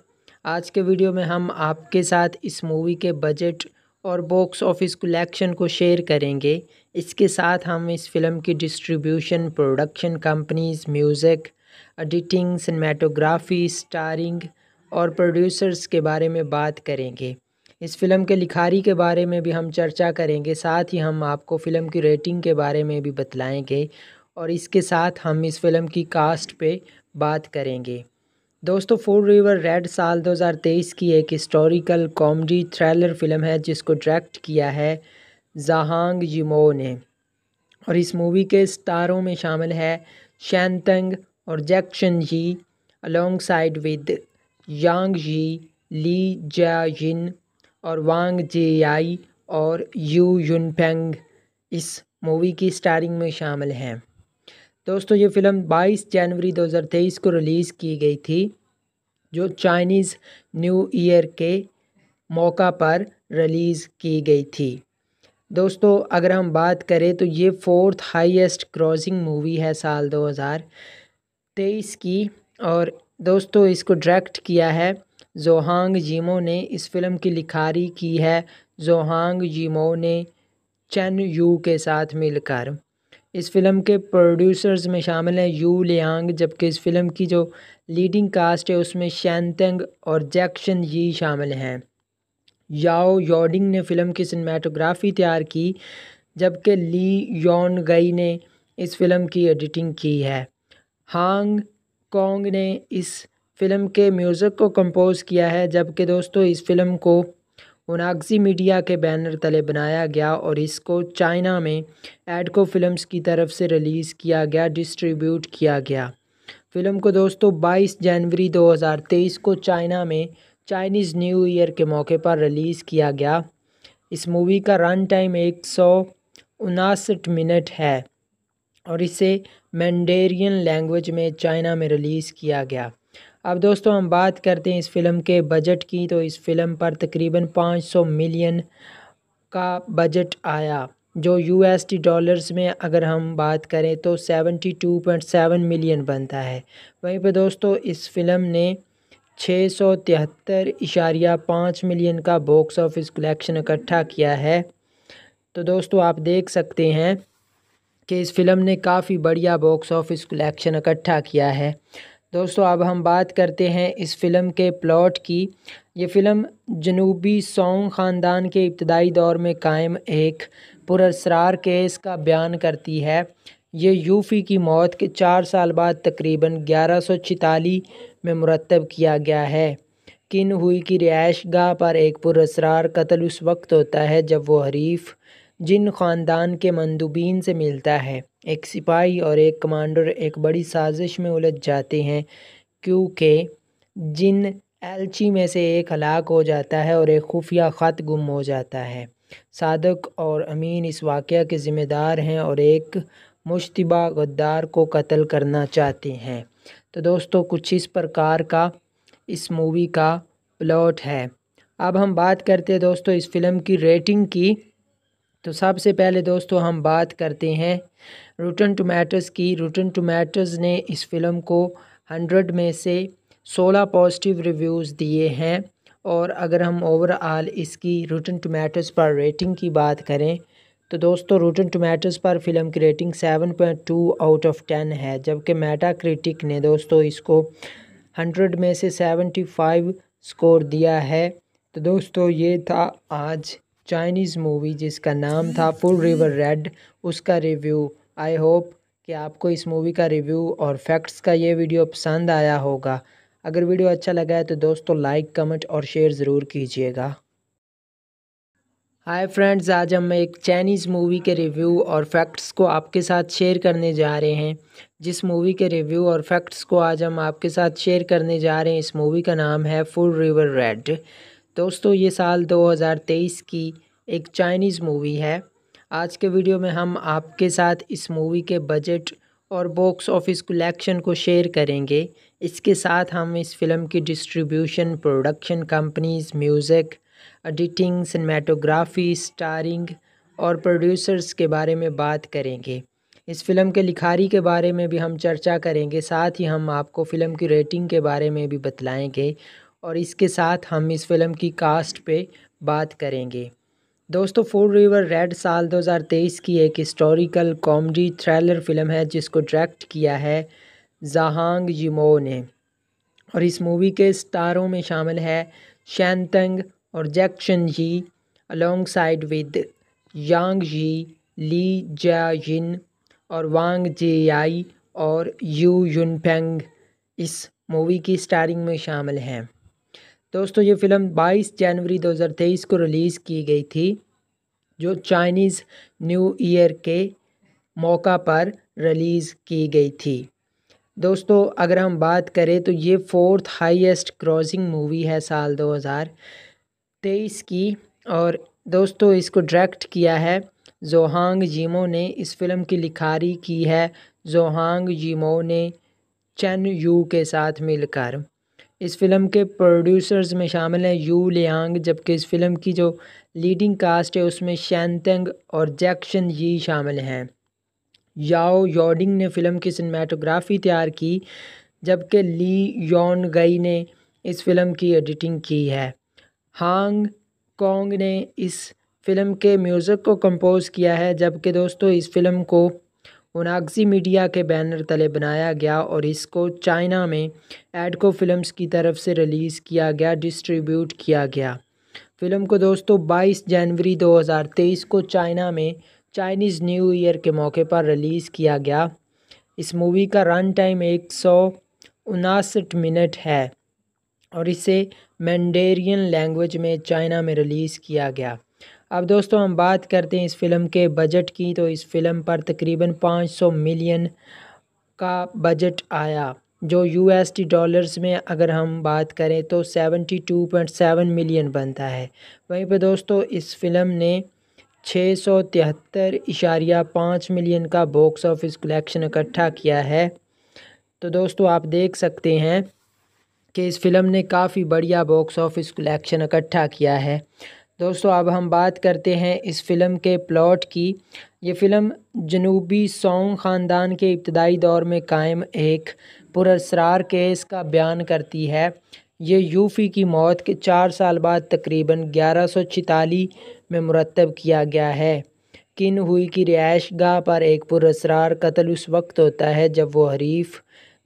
आज के वीडियो में हम आपके साथ इस मूवी के बजट और बॉक्स ऑफिस कलेक्शन को शेयर करेंगे इसके साथ हम इस फिल्म की distribution production companies music editing cinematography starring और प्रोड्यूसर्स के बारे में बात करेंगे इस फिल्म के लिखारी के बारे में भी हम चर्चा करेंगे साथ ही हम आपको फ़िल्म की रेटिंग के बारे में भी बतलाएंगे और इसके साथ हम इस फिल्म की कास्ट पे बात करेंगे दोस्तों फोर रिवर रेड साल 2023 की एक हिस्टोरिकल कॉमेडी थ्रिलर फिल्म है जिसको डायरेक्ट किया है जहांग यमो ने और इस मूवी के स्टारों में शामिल है शैनतंग और Jackson Yee alongside with Yang ji Lee Jiayin और वांग जे आई और यू युनफेंग इस मूवी की स्टारिंग में शामिल हैं दोस्तों ये फ़िल्म 22 जनवरी 2023 को रिलीज़ की गई थी जो चाइनीज़ न्यू ईयर के मौका पर रिलीज़ की गई थी दोस्तों अगर हम बात करें तो ये फोर्थ हाईएस्ट क्रॉसिंग मूवी है साल 2023 की और दोस्तों इसको डायरेक्ट किया है जोहांग जीमो ने इस फिल्म की लिखारी की है जोहांग जीमो ने चैन यू के साथ मिलकर इस फिल्म के प्रोड्यूसर्स में शामिल हैं यू लियांग जबकि इस फिल्म की जो लीडिंग कास्ट है उसमें शैनतंग और जैक्शन यी शामिल हैं याओ योडिंग ने फिल्म की सिनेमाटोग्राफी तैयार की जबकि ली योन गई ने इस फिल्म की एडिटिंग की है हांग कॉन्ग ने इस फिल्म के म्यूज़िक को कंपोज़ किया है जबकि दोस्तों इस फिल्म को मोनाक्सी मीडिया के बैनर तले बनाया गया और इसको चाइना में एडको फिल्म्स की तरफ से रिलीज़ किया गया डिस्ट्रीब्यूट किया गया फिल्म को दोस्तों 22 जनवरी 2023 को चाइना में चाइनीज़ न्यू ईयर के मौके पर रिलीज़ किया गया इस मूवी का रन टाइम एक सौ मिनट है और इसे मैंडेरियन लैंग्वेज में चाइना में रिलीज़ किया गया अब दोस्तों हम बात करते हैं इस फिल्म के बजट की तो इस फिल्म पर तकरीबन 500 मिलियन का बजट आया जो टी डॉलर्स में अगर हम बात करें तो 72.7 मिलियन बनता है वहीं पर दोस्तों इस फिल्म ने छः सौ तिहत्तर इशारिया पाँच मिलियन का बॉक्स ऑफिस कलेक्शन इकट्ठा किया है तो दोस्तों आप देख सकते हैं कि इस फिल्म ने काफ़ी बढ़िया बॉक्स ऑफिस कलेक्शन इकट्ठा किया है दोस्तों अब हम बात करते हैं इस फ़िल्म के प्लॉट की ये फ़िल्म जनूबी सोंग ख़ानदान के इब्तदाई दौर में कायम एक पुरसरार केस का बयान करती है ये यूफ़ी की मौत के चार साल बाद तकरीबन ग्यारह सौ में मुरतब किया गया है किन हुई की रिहाइश गाह पर एक पुरसरार कत्ल उस वक्त होता है जब वो हरीफ जिन ख़ानदान के मंदूबीन से मिलता है एक सिपाही और एक कमांडर एक बड़ी साजिश में उलझ जाते हैं क्योंकि जिन एलची में से एक हलाक हो जाता है और एक खुफिया ख़त गुम हो जाता है सादक और अमीन इस वाक़ के ज़िम्मेदार हैं और एक मुशतबा गद्दार को कत्ल करना चाहते हैं तो दोस्तों कुछ इस प्रकार का इस मूवी का प्लॉट है अब हम बात करते हैं दोस्तों इस फिल्म की रेटिंग की तो सबसे पहले दोस्तों हम बात करते हैं रूटन टमाटोज़ की रूटन टमाटोज़ ने इस फ़िल्म को हंड्रेड में से सोलह पॉजिटिव रिव्यूज़ दिए हैं और अगर हम ओवरऑल इसकी रूटन टमाटोज़ पर रेटिंग की बात करें तो दोस्तों रूटन टमाटोज़ पर फिल्म की rating seven point two out of ten है जबकि मेटा क्रिटिक ने दोस्तों इसको हंड्रेड में से सेवेंटी फाइव स्कोर दिया है तो दोस्तों ये था आज चाइनीज़ मूवी जिसका नाम था फुल रिवर रेड उसका रिव्यू आई होप कि आपको इस मूवी का रिव्यू और फैक्ट्स का ये वीडियो पसंद आया होगा अगर वीडियो अच्छा लगा है तो दोस्तों लाइक कमेंट और शेयर ज़रूर कीजिएगा हाय फ्रेंड्स आज हम एक चाइनीज़ मूवी के रिव्यू और फैक्ट्स को आपके साथ शेयर करने जा रहे हैं जिस मूवी के रिव्यू और फैक्ट्स को आज हम आपके साथ शेयर करने जा रहे हैं इस मूवी का नाम है फुल रिवर रेड दोस्तों ये साल 2023 की एक चाइनीज़ मूवी है आज के वीडियो में हम आपके साथ इस मूवी के बजट और बॉक्स ऑफिस कलेक्शन को शेयर करेंगे इसके साथ हम इस फिल्म की distribution production companies music editing cinematography starring और प्रोड्यूसर्स के बारे में बात करेंगे इस फिल्म के लिखारी के बारे में भी हम चर्चा करेंगे साथ ही हम आपको फ़िल्म की रेटिंग के बारे में भी बतलाएंगे और इसके साथ हम इस फिल्म की कास्ट पे बात करेंगे दोस्तों फोर रिवर रेड साल 2023 की एक हिस्टोरिकल कॉमेडी थ्रिलर फिल्म है जिसको डायरेक्ट किया है जहांग यमो ने और इस मूवी के स्टारों में शामिल है शैनतंग और Jackson Yee alongside with Yang ji Lee Jiayin और वांग जे आई और यू युनफेंग इस मूवी की स्टारिंग में शामिल हैं दोस्तों ये फ़िल्म 22 जनवरी 2023 को रिलीज़ की गई थी जो चाइनीज़ न्यू ईयर के मौका पर रिलीज़ की गई थी दोस्तों अगर हम बात करें तो ये फोर्थ हाईएस्ट क्रॉसिंग मूवी है साल 2023 की और दोस्तों इसको डायरेक्ट किया है जोहांग जीमो ने इस फिल्म की लिखारी की है जोहांग जीमो ने चैन यू के साथ मिलकर इस फ़िल्म के प्रोड्यूसर्स में शामिल हैं यू लियांग जबकि इस फ़िल्म की जो लीडिंग कास्ट है उसमें शैनतेंग और जैक्शन यी शामिल हैं याओ योडिंग ने फ़िल्म की सिनेमाटोग्राफ़ी तैयार की जबकि ली योन गई ने इस फ़िल्म की एडिटिंग की है हांग कॉन्ग ने इस फ़िल्म के म्यूज़िक को कंपोज़ किया है जबकि दोस्तों इस फ़िल्म को मोनाक्सी मीडिया के बैनर तले बनाया गया और इसको चाइना में एडको फिल्म्स की तरफ से रिलीज़ किया गया डिस्ट्रीब्यूट किया गया फिल्म को दोस्तों 22 जनवरी 2023 को चाइना में चाइनीज़ न्यू ईयर के मौके पर रिलीज़ किया गया इस मूवी का रन टाइम एक सौ मिनट है और इसे मैंडेरियन लैंग्वेज में चाइना में रिलीज़ किया गया अब दोस्तों हम बात करते हैं इस फ़िल्म के बजट की तो इस फिल्म पर तकरीबन 500 मिलियन का बजट आया जो टी डॉलर्स में अगर हम बात करें तो 72.7 मिलियन बनता है वहीं पर दोस्तों इस फिल्म ने छः सौ तिहत्तर इशारिया पाँच मिलियन का बॉक्स ऑफिस कलेक्शन इकट्ठा किया है तो दोस्तों आप देख सकते हैं कि इस फिल्म ने काफ़ी बढ़िया बॉक्स ऑफिस कलेक्शन इकट्ठा किया है दोस्तों अब हम बात करते हैं इस फ़िल्म के प्लॉट की ये फ़िल्म जनूबी सोंग ख़ानदान के इब्तदाई दौर में कायम एक पुरसरार केस का बयान करती है ये यूफ़ी की मौत के चार साल बाद तकरीबन ग्यारह में मुरतब किया गया है किन हुई की रिहाइश गाह पर एक पुरसरार कत्ल उस वक्त होता है जब वो हरीफ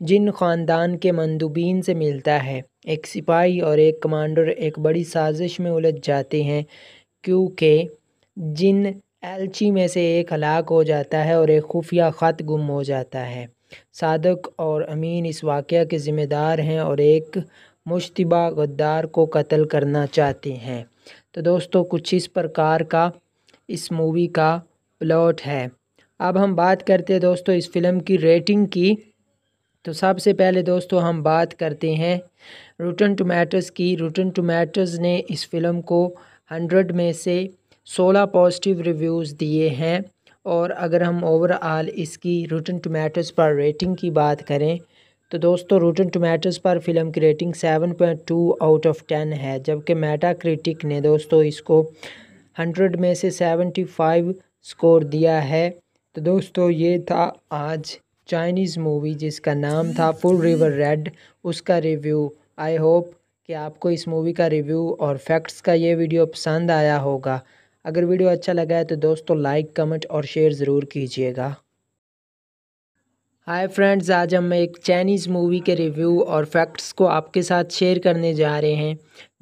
जिन ख़ानदान के मंदुबीन से मिलता है एक सिपाही और एक कमांडर एक बड़ी साजिश में उलझ जाते हैं क्योंकि जिन एलची में से एक हलाक हो जाता है और एक खुफिया ख़त गुम हो जाता है सादक और अमीन इस वाक़ के ज़िम्मेदार हैं और एक मुशतबा गद्दार को कत्ल करना चाहते हैं तो दोस्तों कुछ इस प्रकार का इस मूवी का प्लॉट है अब हम बात करते हैं दोस्तों इस फिल्म की रेटिंग की तो सबसे पहले दोस्तों हम बात करते हैं रूटन टमाटर्स की रूटन टमाटर्स ने इस फिल्म को हंड्रेड में से सोलह पॉजिटिव रिव्यूज़ दिए हैं और अगर हम ओवरऑल इसकी रूटन टमाटर्स पर रेटिंग की बात करें तो दोस्तों रूटन टमाटर्स पर फिल्म की rating seven point two out of ten है जबकि मेटा क्रिटिक ने दोस्तों इसको हंड्रेड में से सेवेंटी फाइव स्कोर दिया है तो दोस्तों ये था आज चाइनीज़ मूवी जिसका नाम था फुल रिवर रेड उसका रिव्यू आई होप कि आपको इस मूवी का रिव्यू और फैक्ट्स का ये वीडियो पसंद आया होगा अगर वीडियो अच्छा लगा है तो दोस्तों लाइक कमेंट और शेयर ज़रूर कीजिएगा हाय फ्रेंड्स आज हम एक चाइनीज़ मूवी के रिव्यू और फैक्ट्स को आपके साथ शेयर करने जा रहे हैं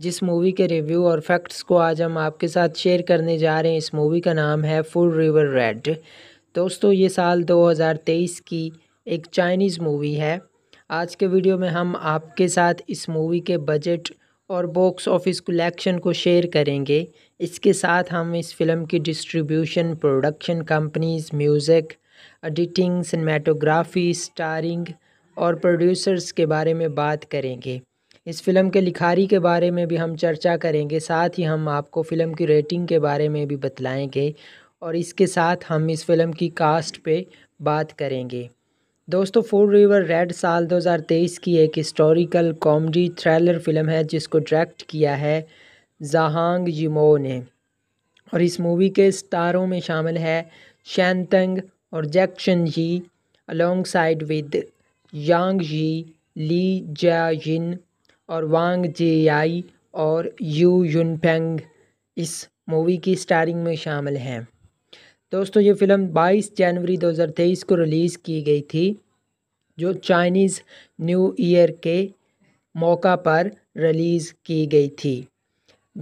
जिस मूवी के रिव्यू और फैक्ट्स को आज हम आपके साथ शेयर करने जा रहे हैं इस मूवी का नाम है फुल रिवर रेड दोस्तों ये साल 2023 की एक चाइनीज़ मूवी है आज के वीडियो में हम आपके साथ इस मूवी के बजट और बॉक्स ऑफिस कलेक्शन को शेयर करेंगे इसके साथ हम इस फिल्म की distribution production companies music editing cinematography starring और प्रोड्यूसर्स के बारे में बात करेंगे इस फिल्म के लिखारी के बारे में भी हम चर्चा करेंगे साथ ही हम आपको फ़िल्म की रेटिंग के बारे में भी बतलाएंगे और इसके साथ हम इस फिल्म की कास्ट पे बात करेंगे दोस्तों फोर रिवर रेड साल 2023 की एक हिस्टोरिकल कॉमेडी थ्रिलर फिल्म है जिसको डायरेक्ट किया है जहांग यमो ने और इस मूवी के स्टारों में शामिल है शैंतंग और Jackson Yee alongside with Yang ji Lee Jiayin और वांग आई और यू युनफेंग इस मूवी की स्टारिंग में शामिल हैं दोस्तों ये फ़िल्म 22 जनवरी 2023 को रिलीज़ की गई थी जो चाइनीज़ न्यू ईयर के मौका पर रिलीज़ की गई थी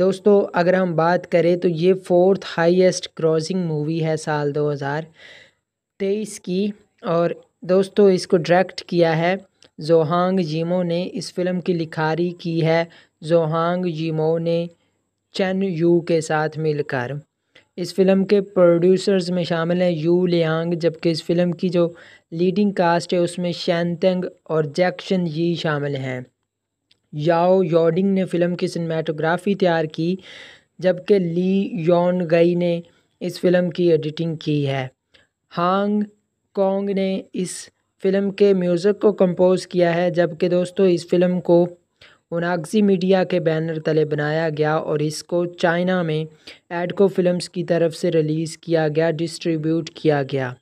दोस्तों अगर हम बात करें तो ये फोर्थ हाईएस्ट क्रॉसिंग मूवी है साल 2023 की और दोस्तों इसको डायरेक्ट किया है जोहांग जीमो ने इस फिल्म की लिखारी की है जोहांग जीमो ने चैन यू के साथ मिलकर इस फ़िल्म के प्रोड्यूसर्स में शामिल हैं यू लियांग जबकि इस फ़िल्म की जो लीडिंग कास्ट है उसमें शैनतंग और जैक्शन यी शामिल हैं याओ योडिंग ने फ़िल्म की सिनेमाटोग्राफ़ी तैयार की जबकि ली योन गई ने इस फ़िल्म की एडिटिंग की है हांग कॉन्ग ने इस फ़िल्म के म्यूज़िक को कंपोज़ किया है जबकि दोस्तों इस फ़िल्म को ओनाक्सी मीडिया के बैनर तले बनाया गया और इसको चाइना में एडको फिल्म्स की तरफ से रिलीज़ किया गया डिस्ट्रीब्यूट किया गया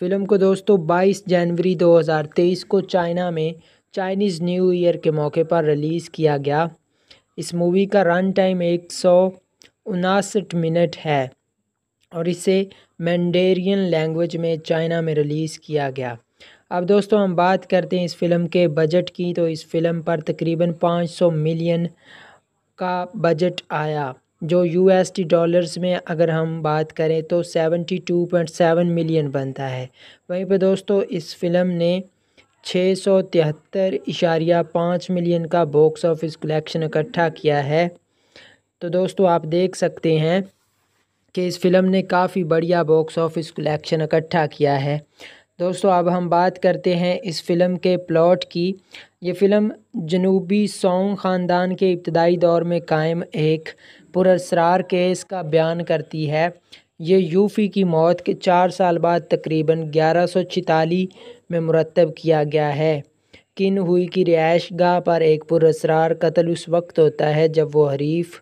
फिल्म को दोस्तों 22 जनवरी 2023 को चाइना में चाइनीज़ न्यू ईयर के मौके पर रिलीज़ किया गया इस मूवी का रन टाइम एक सौ मिनट है और इसे मैंडेरियन लैंग्वेज में चाइना में रिलीज़ किया गया अब दोस्तों हम बात करते हैं इस फिल्म के बजट की तो इस फिल्म पर तकरीबन 500 मिलियन का बजट आया जो टी डॉलर्स में अगर हम बात करें तो 72.7 मिलियन बनता है वहीं पर दोस्तों इस फिल्म ने छः सौ तिहत्तर इशारिया पाँच मिलियन का बॉक्स ऑफिस कलेक्शन इकट्ठा किया है तो दोस्तों आप देख सकते हैं कि इस फिल्म ने काफ़ी बढ़िया बॉक्स ऑफिस कलेक्शन इकट्ठा किया है दोस्तों अब हम बात करते हैं इस फ़िल्म के प्लॉट की ये फ़िल्म जनूबी सोंग ख़ानदान के इब्तदाई दौर में कायम एक पुरसरार केस का बयान करती है ये यूफ़ी की मौत के चार साल बाद तकरीबन ग्यारह सौ में मुरतब किया गया है किन हुई की रिहाइश गाह पर एक पुरसरार कत्ल उस वक्त होता है जब वो हरीफ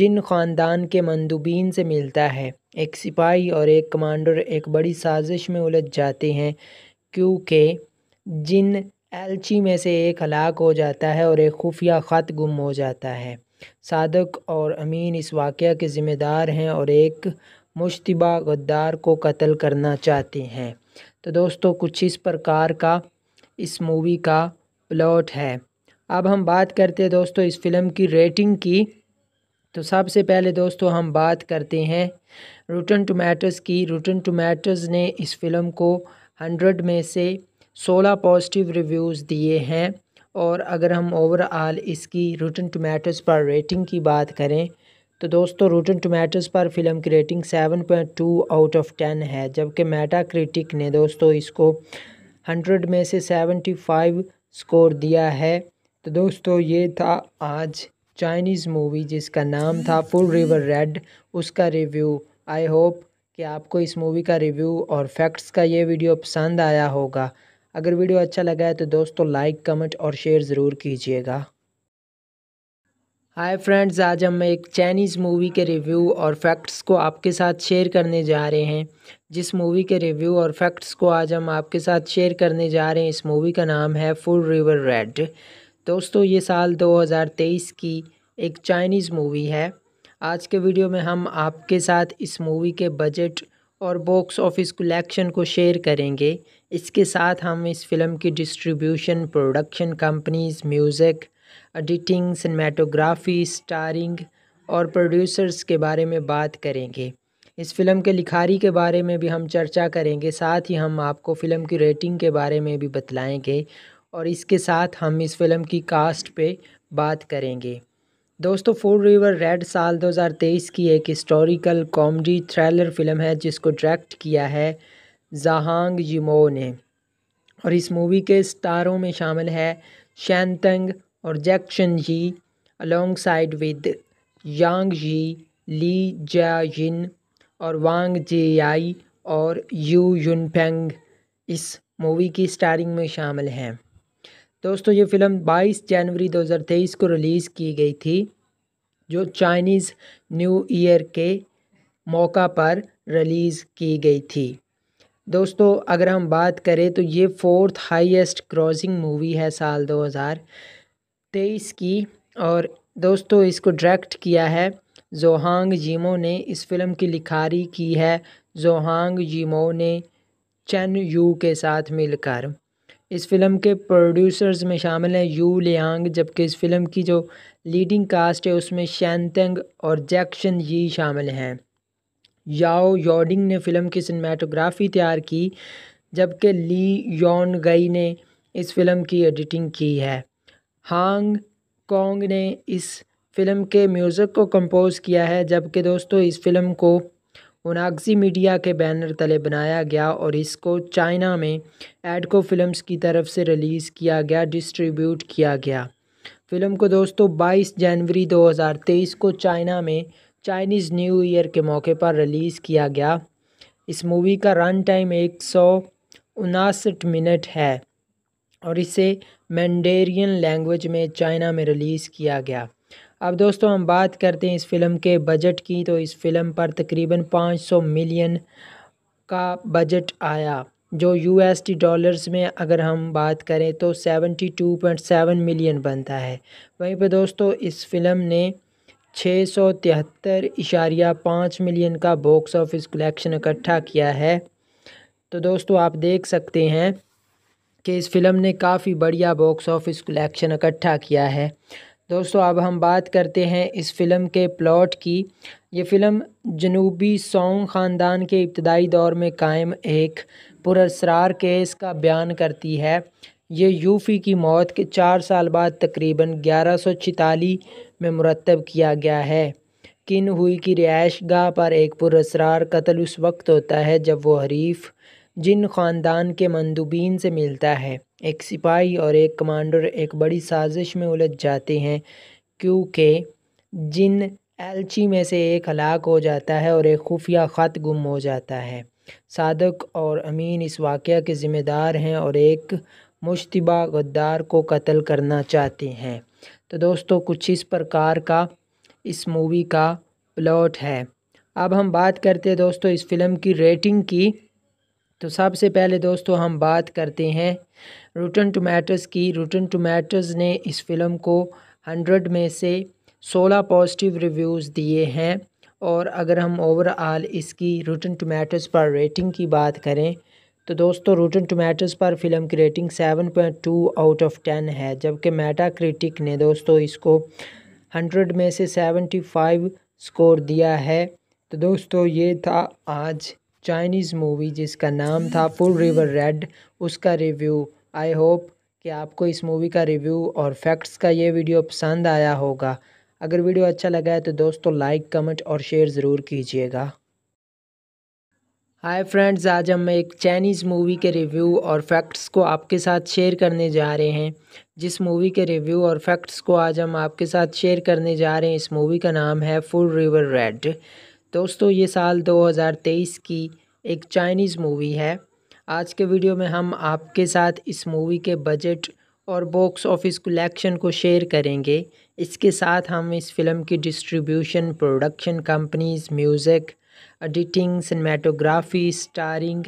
जिन ख़ानदान के मंदूबीन से मिलता है एक सिपाही और एक कमांडर एक बड़ी साजिश में उलझ जाते हैं क्योंकि जिन एलची में से एक हलाक हो जाता है और एक खुफिया ख़त गुम हो जाता है सादक और अमीन इस वाक़ के ज़िम्मेदार हैं और एक मुशतबा गद्दार को कत्ल करना चाहते हैं तो दोस्तों कुछ इस प्रकार का इस मूवी का प्लॉट है अब हम बात करते हैं दोस्तों इस फिल्म की रेटिंग की तो सबसे पहले दोस्तों हम बात करते हैं रूटन टोमेटोज की रूटन टोमेटोज ने इस फिल्म को हंड्रेड में से सोलह पॉजिटिव रिव्यूज़ दिए हैं और अगर हम ओवरऑल इसकी रूटन टोमेटोज पर रेटिंग की बात करें तो दोस्तों रूटन टोमेटोज पर फिल्म की rating seven point two out of ten है जबकि मेटा क्रिटिक ने दोस्तों इसको हंड्रेड में से सेवेंटी फाइव स्कोर दिया है तो दोस्तों ये था आज चाइनीज़ मूवी जिसका नाम था फुल रिवर रेड उसका रिव्यू आई होप कि आपको इस मूवी का रिव्यू और फैक्ट्स का ये वीडियो पसंद आया होगा अगर वीडियो अच्छा लगा है तो दोस्तों लाइक कमेंट और शेयर ज़रूर कीजिएगा हाय फ्रेंड्स आज हम एक चाइनीज़ मूवी के रिव्यू और फैक्ट्स को आपके साथ शेयर करने जा रहे हैं जिस मूवी के रिव्यू और फैक्ट्स को आज हम आपके साथ शेयर करने जा रहे हैं इस मूवी का नाम है फुल रिवर रेड दोस्तों ये साल 2023 की एक चाइनीज़ मूवी है आज के वीडियो में हम आपके साथ इस मूवी के बजट और बॉक्स ऑफिस कलेक्शन को शेयर करेंगे इसके साथ हम इस फिल्म की distribution production companies music editing cinematography starring और प्रोड्यूसर्स के बारे में बात करेंगे इस फिल्म के लिखारी के बारे में भी हम चर्चा करेंगे साथ ही हम आपको फ़िल्म की रेटिंग के बारे में भी बतलाएंगे और इसके साथ हम इस फिल्म की कास्ट पे बात करेंगे दोस्तों फोर रिवर रेड साल 2023 की एक हिस्टोरिकल कॉमेडी थ्रिलर फिल्म है जिसको डायरेक्ट किया है जहांग यमो ने और इस मूवी के स्टारों में शामिल है शैनतंग और Jackson Yee alongside with Yang ji Lee Jiayin और वांग जे आई और यू फेंग इस मूवी की स्टारिंग में शामिल हैं दोस्तों ये फ़िल्म 22 जनवरी 2023 को रिलीज़ की गई थी जो चाइनीज़ न्यू ईयर के मौका पर रिलीज़ की गई थी दोस्तों अगर हम बात करें तो ये फोर्थ हाईएस्ट क्रॉसिंग मूवी है साल 2023 की और दोस्तों इसको डायरेक्ट किया है जोहांग जीमो ने इस फिल्म की लिखारी की है जोहांग जीमो ने चन यू के साथ मिलकर इस फिल्म के प्रोड्यूसर्स में शामिल हैं यू लियांग जबकि इस फिल्म की जो लीडिंग कास्ट है उसमें शैनतंग और जैक्शन यी शामिल हैं याओ योडिंग ने फिल्म की सिनेमाटोग्राफी तैयार की जबकि ली योन गई ने इस फिल्म की एडिटिंग की है हांग कॉन्ग ने इस फिल्म के म्यूज़िक को कंपोज़ किया है जबकि दोस्तों इस फिल्म को उनाक्सी मीडिया के बैनर तले बनाया गया और इसको चाइना में एडको फिल्म्स की तरफ से रिलीज़ किया गया डिस्ट्रीब्यूट किया गया फिल्म को दोस्तों 22 जनवरी 2023 को चाइना में चाइनीज़ न्यू ईयर के मौके पर रिलीज़ किया गया इस मूवी का रन टाइम एक सौ मिनट है और इसे मैंडेरियन लैंग्वेज में चाइना में रिलीज़ किया गया अब दोस्तों हम बात करते हैं इस फिल्म के बजट की तो इस फिल्म पर तकरीबन 500 मिलियन का बजट आया जो टी डॉलर्स में अगर हम बात करें तो 72.7 मिलियन बनता है वहीं पर दोस्तों इस फिल्म ने छः सौ तिहत्तर इशारिया पाँच मिलियन का बॉक्स ऑफिस कलेक्शन इकट्ठा किया है तो दोस्तों आप देख सकते हैं कि इस फिल्म ने काफ़ी बढ़िया बॉक्स ऑफिस कलेक्शन इकट्ठा किया है दोस्तों अब हम बात करते हैं इस फ़िल्म के प्लॉट की ये फ़िल्म जनूबी सोंग ख़ानदान के इब्तदाई दौर में कायम एक पुरसरार केस का बयान करती है ये यूफ़ी की मौत के चार साल बाद तकरीबन ग्यारह सौ में मुरतब किया गया है किन हुई की रिहाइश गाह पर एक पुरसरार कत्ल उस वक्त होता है जब वो हरीफ जिन ख़ानदान के मंदूबीन से मिलता है एक सिपाही और एक कमांडर एक बड़ी साजिश में उलझ जाते हैं क्योंकि जिन एलची में से एक हलाक हो जाता है और एक खुफिया ख़त गुम हो जाता है सादक और अमीन इस वाक़ के ज़िम्मेदार हैं और एक मुशतबा गद्दार को कत्ल करना चाहते हैं तो दोस्तों कुछ इस प्रकार का इस मूवी का प्लॉट है अब हम बात करते हैं दोस्तों इस फिल्म की रेटिंग की तो सबसे पहले दोस्तों हम बात करते हैं रूटन टमाटोज़ की रूटन टमाटोज़ ने इस फ़िल्म को हंड्रेड में से सोलह पॉजिटिव रिव्यूज़ दिए हैं और अगर हम ओवरऑल इसकी रूटन टमाटोज़ पर रेटिंग की बात करें तो दोस्तों रूटन टमाटोज़ पर फिल्म की rating seven point two out of ten है जबकि मेटा क्रिटिक ने दोस्तों इसको हंड्रेड में से सेवेंटी फाइव स्कोर दिया है तो दोस्तों ये था आज चाइनीज़ मूवी जिसका नाम था फुल रिवर रेड उसका रिव्यू आई होप कि आपको इस मूवी का रिव्यू और फैक्ट्स का ये वीडियो पसंद आया होगा अगर वीडियो अच्छा लगा है तो दोस्तों लाइक कमेंट और शेयर ज़रूर कीजिएगा हाय फ्रेंड्स आज हम एक चाइनीज़ मूवी के रिव्यू और फैक्ट्स को आपके साथ शेयर करने जा रहे हैं जिस मूवी के रिव्यू और फैक्ट्स को आज हम आपके साथ शेयर करने जा रहे हैं इस मूवी का नाम है फुल रिवर रेड दोस्तों ये साल 2023 की एक चाइनीज़ मूवी है आज के वीडियो में हम आपके साथ इस मूवी के बजट और बॉक्स ऑफिस कलेक्शन को शेयर करेंगे इसके साथ हम इस फिल्म की distribution production companies music editing cinematography starring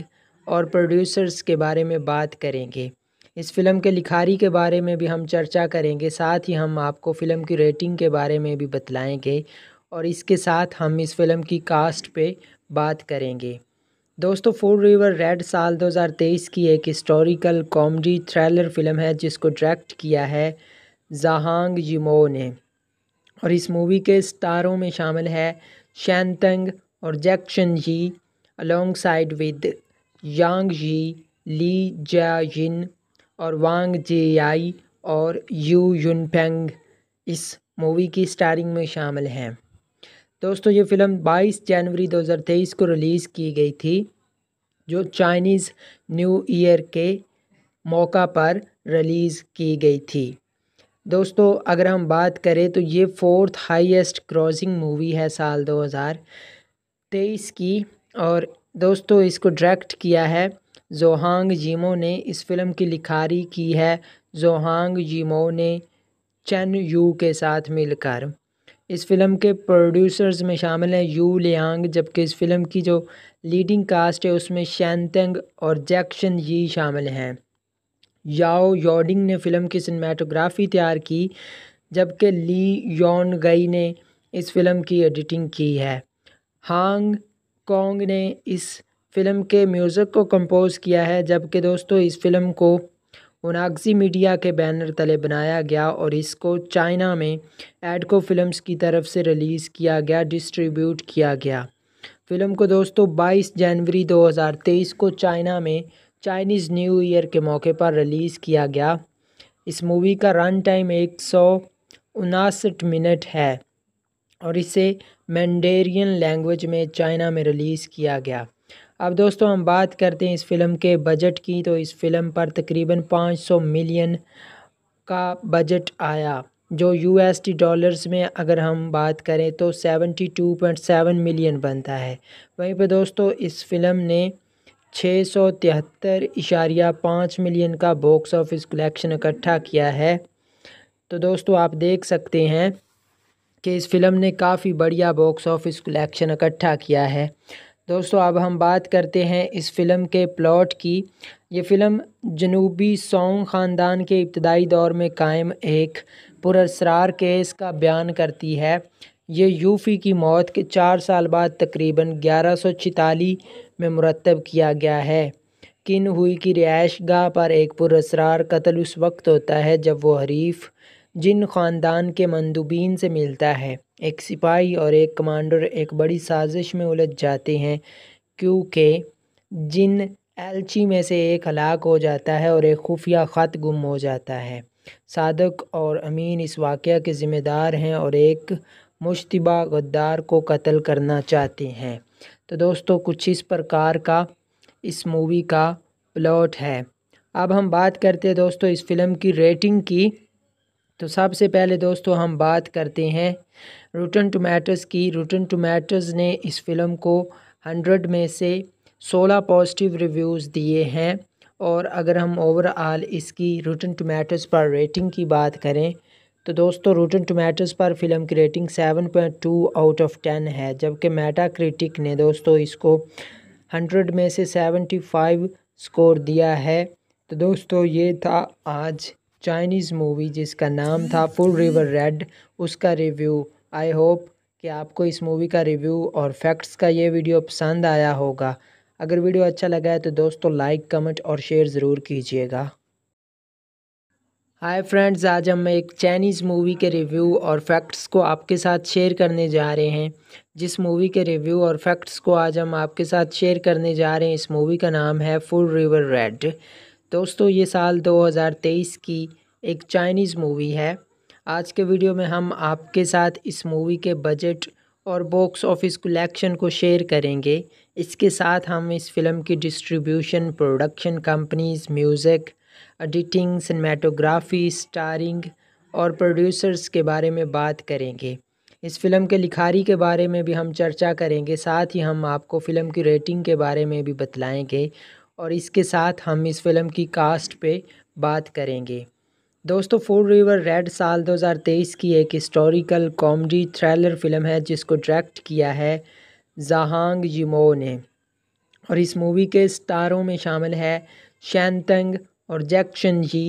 और प्रोड्यूसर्स के बारे में बात करेंगे इस फिल्म के लिखारी के बारे में भी हम चर्चा करेंगे साथ ही हम आपको फ़िल्म की रेटिंग के बारे में भी बतलाएंगे और इसके साथ हम इस फिल्म की कास्ट पे बात करेंगे दोस्तों फोर रिवर रेड साल 2023 की एक हिस्टोरिकल कॉमेडी थ्रिलर फिल्म है जिसको डायरेक्ट किया है जहांग यमो ने और इस मूवी के स्टारों में शामिल है शैनतंग और Jackson Yee alongside with Yang ji Lee Jiayin और वांग जे आई और यू युनफेंग इस मूवी की स्टारिंग में शामिल हैं दोस्तों ये फ़िल्म 22 जनवरी 2023 को रिलीज़ की गई थी जो चाइनीज़ न्यू ईयर के मौका पर रिलीज़ की गई थी दोस्तों अगर हम बात करें तो ये फोर्थ हाईएस्ट क्रॉसिंग मूवी है साल 2023 की और दोस्तों इसको डायरेक्ट किया है जोहांग जीमो ने इस फिल्म की लिखारी की है जोहांग जीमो ने चैन यू के साथ मिलकर इस फ़िल्म के प्रोड्यूसर्स में शामिल हैं यू लियांग जबकि इस फ़िल्म की जो लीडिंग कास्ट है उसमें शैनतेंग और जैक्शन यी शामिल हैं याओ योडिंग ने फ़िल्म की सिनेमाटोग्राफ़ी तैयार की जबकि ली योन गई ने इस फ़िल्म की एडिटिंग की है हांग कॉन्ग ने इस फ़िल्म के म्यूज़िक को कंपोज़ किया है जबकि दोस्तों इस फ़िल्म को मोनाक्सी मीडिया के बैनर तले बनाया गया और इसको चाइना में एडको फिल्म्स की तरफ से रिलीज़ किया गया डिस्ट्रीब्यूट किया गया फिल्म को दोस्तों 22 जनवरी 2023 को चाइना में चाइनीज़ न्यू ईयर के मौके पर रिलीज़ किया गया इस मूवी का रन टाइम एक सौ मिनट है और इसे मैंडेरियन लैंग्वेज में चाइना में रिलीज़ किया गया अब दोस्तों हम बात करते हैं इस फ़िल्म के बजट की तो इस फिल्म पर तकरीबन 500 मिलियन का बजट आया जो टी डॉलर्स में अगर हम बात करें तो 72.7 मिलियन बनता है वहीं पर दोस्तों इस फिल्म ने छः सौ तिहत्तर इशारिया पाँच मिलियन का बॉक्स ऑफिस कलेक्शन इकट्ठा किया है तो दोस्तों आप देख सकते हैं कि इस फिल्म ने काफ़ी बढ़िया बॉक्स ऑफिस कलेक्शन इकट्ठा किया है दोस्तों अब हम बात करते हैं इस फ़िल्म के प्लॉट की ये फ़िल्म जनूबी सोंग ख़ानदान के इब्तदाई दौर में कायम एक पुरसरार केस का बयान करती है ये यूफ़ी की मौत के चार साल बाद तकरीबन ग्यारह में मुरतब किया गया है किन हुई की रिहाइश गाह पर एक पुरसरार कत्ल उस वक्त होता है जब वो हरीफ जिन ख़ानदान के मंदूबीन से मिलता है एक सिपाही और एक कमांडर एक बड़ी साजिश में उलझ जाते हैं क्योंकि जिन एलची में से एक हलाक हो जाता है और एक खुफिया ख़त गुम हो जाता है सादक और अमीन इस वाक़ के ज़िम्मेदार हैं और एक मुशतबा गद्दार को कत्ल करना चाहते हैं तो दोस्तों कुछ इस प्रकार का इस मूवी का प्लॉट है अब हम बात करते हैं दोस्तों इस फिल्म की रेटिंग की तो सबसे पहले दोस्तों हम बात करते हैं रूटन टमाटर्स की रूटन टमाटर्स ने इस फिल्म को हंड्रेड में से सोलह पॉजिटिव रिव्यूज़ दिए हैं और अगर हम ओवरऑल इसकी रूटन टमाटर्स पर रेटिंग की बात करें तो दोस्तों रूटन टमाटर्स पर फिल्म की rating seven point two out of ten है जबकि मेटा क्रिटिक ने दोस्तों इसको हंड्रेड में से सेवेंटी फाइव स्कोर दिया है तो दोस्तों ये था आज चाइनीज़ मूवी जिसका नाम था फुल रिवर रेड उसका रिव्यू आई होप कि आपको इस मूवी का रिव्यू और फैक्ट्स का ये वीडियो पसंद आया होगा अगर वीडियो अच्छा लगा है तो दोस्तों लाइक कमेंट और शेयर ज़रूर कीजिएगा हाय फ्रेंड्स आज हम एक चाइनीज़ मूवी के रिव्यू और फैक्ट्स को आपके साथ शेयर करने जा रहे हैं जिस मूवी के रिव्यू और फैक्ट्स को आज हम आपके साथ शेयर करने जा रहे हैं इस मूवी का नाम है फुल रिवर रेड दोस्तों ये साल 2023 की एक चाइनीज़ मूवी है आज के वीडियो में हम आपके साथ इस मूवी के बजट और बॉक्स ऑफिस कलेक्शन को शेयर करेंगे इसके साथ हम इस फिल्म की distribution production companies music editing cinematography starring और प्रोड्यूसर्स के बारे में बात करेंगे इस फिल्म के लिखारी के बारे में भी हम चर्चा करेंगे साथ ही हम आपको फ़िल्म की रेटिंग के बारे में भी बतलाएंगे और इसके साथ हम इस फिल्म की कास्ट पे बात करेंगे दोस्तों फोर रिवर रेड साल 2023 की एक हिस्टोरिकल कॉमेडी थ्रिलर फिल्म है जिसको डायरेक्ट किया है जहांग यमो ने और इस मूवी के स्टारों में शामिल है शैनतंग और Jackson Yee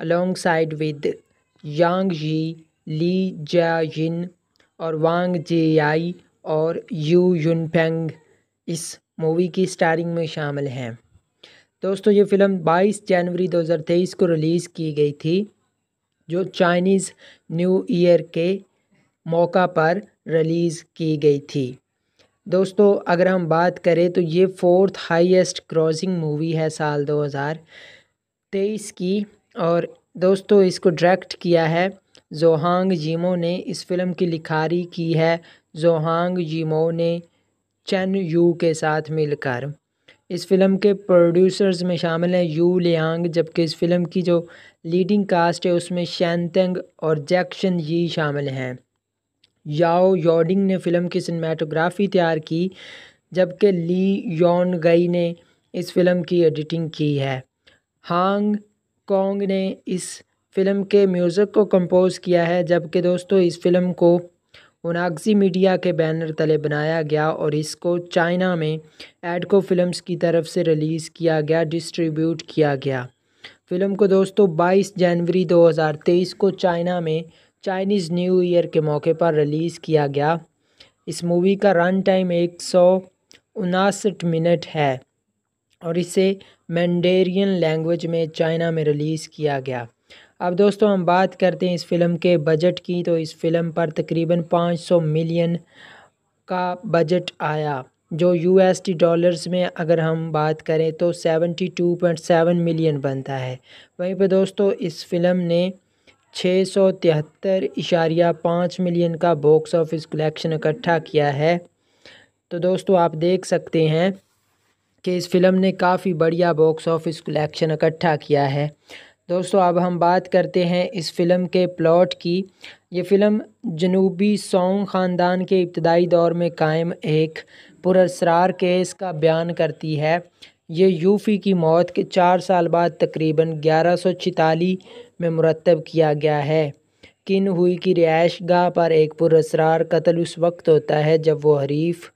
alongside with Yang ji Lee Jiayin और वांग जे आई और यू युनफेंग इस मूवी की स्टारिंग में शामिल हैं दोस्तों ये फ़िल्म 22 जनवरी 2023 को रिलीज़ की गई थी जो चाइनीज़ न्यू ईयर के मौका पर रिलीज़ की गई थी दोस्तों अगर हम बात करें तो ये फोर्थ हाईएस्ट क्रॉसिंग मूवी है साल 2023 की और दोस्तों इसको डायरेक्ट किया है जोहांग जीमो ने इस फिल्म की लिखारी की है जोहांग जीमो ने चैन यू के साथ मिलकर इस फ़िल्म के प्रोड्यूसर्स में शामिल हैं यू लियांग जबकि इस फ़िल्म की जो लीडिंग कास्ट है उसमें शैनतंग और जैक्शन यी शामिल हैं याओ योडिंग ने फ़िल्म की सिनेमाटोग्राफ़ी तैयार की जबकि ली योन गई ने इस फ़िल्म की एडिटिंग की है हांग कोंग ने इस फ़िल्म के म्यूज़िक को कंपोज़ किया है जबकि दोस्तों इस फ़िल्म को उनाक्सी मीडिया के बैनर तले बनाया गया और इसको चाइना में एडको फिल्म्स की तरफ से रिलीज़ किया गया डिस्ट्रीब्यूट किया गया फिल्म को दोस्तों 22 जनवरी 2023 को चाइना में चाइनीज़ न्यू ईयर के मौके पर रिलीज़ किया गया इस मूवी का रन टाइम एक सौ मिनट है और इसे मैंडेरियन लैंग्वेज में चाइना में रिलीज़ किया गया अब दोस्तों हम बात करते हैं इस फिल्म के बजट की तो इस फिल्म पर तकरीबन 500 मिलियन का बजट आया जो टी डॉलर्स में अगर हम बात करें तो 72.7 मिलियन बनता है वहीं पर दोस्तों इस फिल्म ने छः सौ तिहत्तर इशारिया पाँच मिलियन का बॉक्स ऑफिस कलेक्शन इकट्ठा किया है तो दोस्तों आप देख सकते हैं कि इस फिल्म ने काफ़ी बढ़िया बॉक्स ऑफिस कलेक्शन इकट्ठा किया है दोस्तों अब हम बात करते हैं इस फ़िल्म के प्लॉट की ये फ़िल्म जनूबी सोंग ख़ानदान के इब्तदाई दौर में कायम एक पुरसरार केस का बयान करती है ये यूफ़ी की मौत के चार साल बाद तकरीबन ग्यारह सौ में मुरतब किया गया है किन हुई की रिहाइश गाह पर एक पुरसरार कत्ल उस वक्त होता है जब वो हरीफ़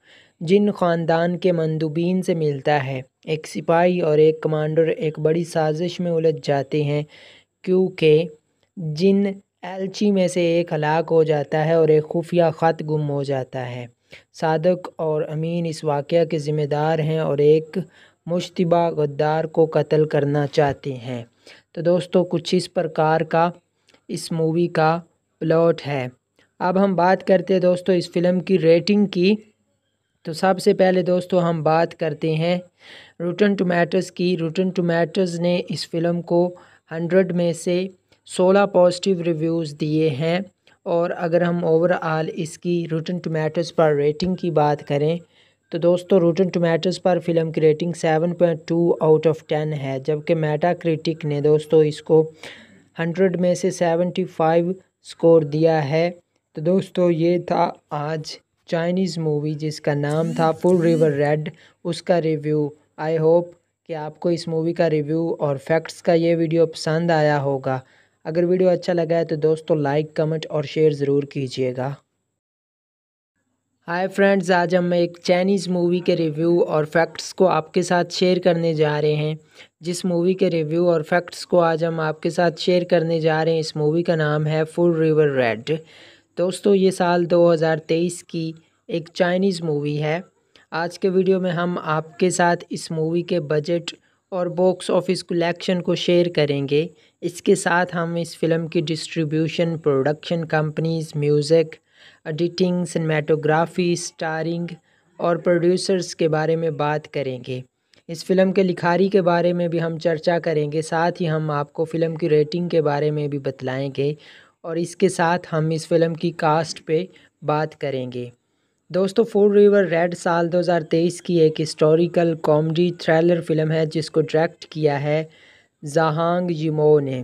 जिन ख़ानदान के मंदुबीन से मिलता है एक सिपाही और एक कमांडर एक बड़ी साजिश में उलझ जाते हैं क्योंकि जिन एलची में से एक हलाक हो जाता है और एक खुफिया ख़त गुम हो जाता है सादक और अमीन इस वाक़ के ज़िम्मेदार हैं और एक मुशतबा गद्दार को कत्ल करना चाहते हैं तो दोस्तों कुछ इस प्रकार का इस मूवी का प्लॉट है अब हम बात करते हैं दोस्तों इस फिल्म की रेटिंग की तो सबसे पहले दोस्तों हम बात करते हैं रूटन टमाटर्स की रूटन टमाटर्स ने इस फिल्म को हंड्रेड में से सोलह पॉजिटिव रिव्यूज़ दिए हैं और अगर हम ओवरऑल इसकी रूटन टमाटर्स पर रेटिंग की बात करें तो दोस्तों रूटन टमाटर्स पर फिल्म की rating seven point two out of ten है जबकि मेटा क्रिटिक ने दोस्तों इसको हंड्रेड में से सेवेंटी फाइव स्कोर दिया है तो दोस्तों ये था आज चाइनीज़ मूवी जिसका नाम था फुल रिवर रेड उसका रिव्यू आई होप कि आपको इस मूवी का रिव्यू और फैक्ट्स का ये वीडियो पसंद आया होगा अगर वीडियो अच्छा लगा है तो दोस्तों लाइक कमेंट और शेयर ज़रूर कीजिएगा हाय फ्रेंड्स आज हम एक चाइनीज़ मूवी के रिव्यू और फैक्ट्स को आपके साथ शेयर करने जा रहे हैं जिस मूवी के रिव्यू और फैक्ट्स को आज हम आपके साथ शेयर करने जा रहे हैं इस मूवी का नाम है फुल रिवर रेड दोस्तों ये साल 2023 की एक चाइनीज़ मूवी है आज के वीडियो में हम आपके साथ इस मूवी के बजट और बॉक्स ऑफिस कलेक्शन को शेयर करेंगे इसके साथ हम इस फिल्म की distribution production companies music editing cinematography starring और प्रोड्यूसर्स के बारे में बात करेंगे इस फिल्म के लिखारी के बारे में भी हम चर्चा करेंगे साथ ही हम आपको फ़िल्म की रेटिंग के बारे में भी बतलाएंगे और इसके साथ हम इस फिल्म की कास्ट पे बात करेंगे दोस्तों फोर रिवर रेड साल 2023 की एक हिस्टोरिकल कॉमेडी थ्रिलर फिल्म है जिसको डायरेक्ट किया है जहांग यमो ने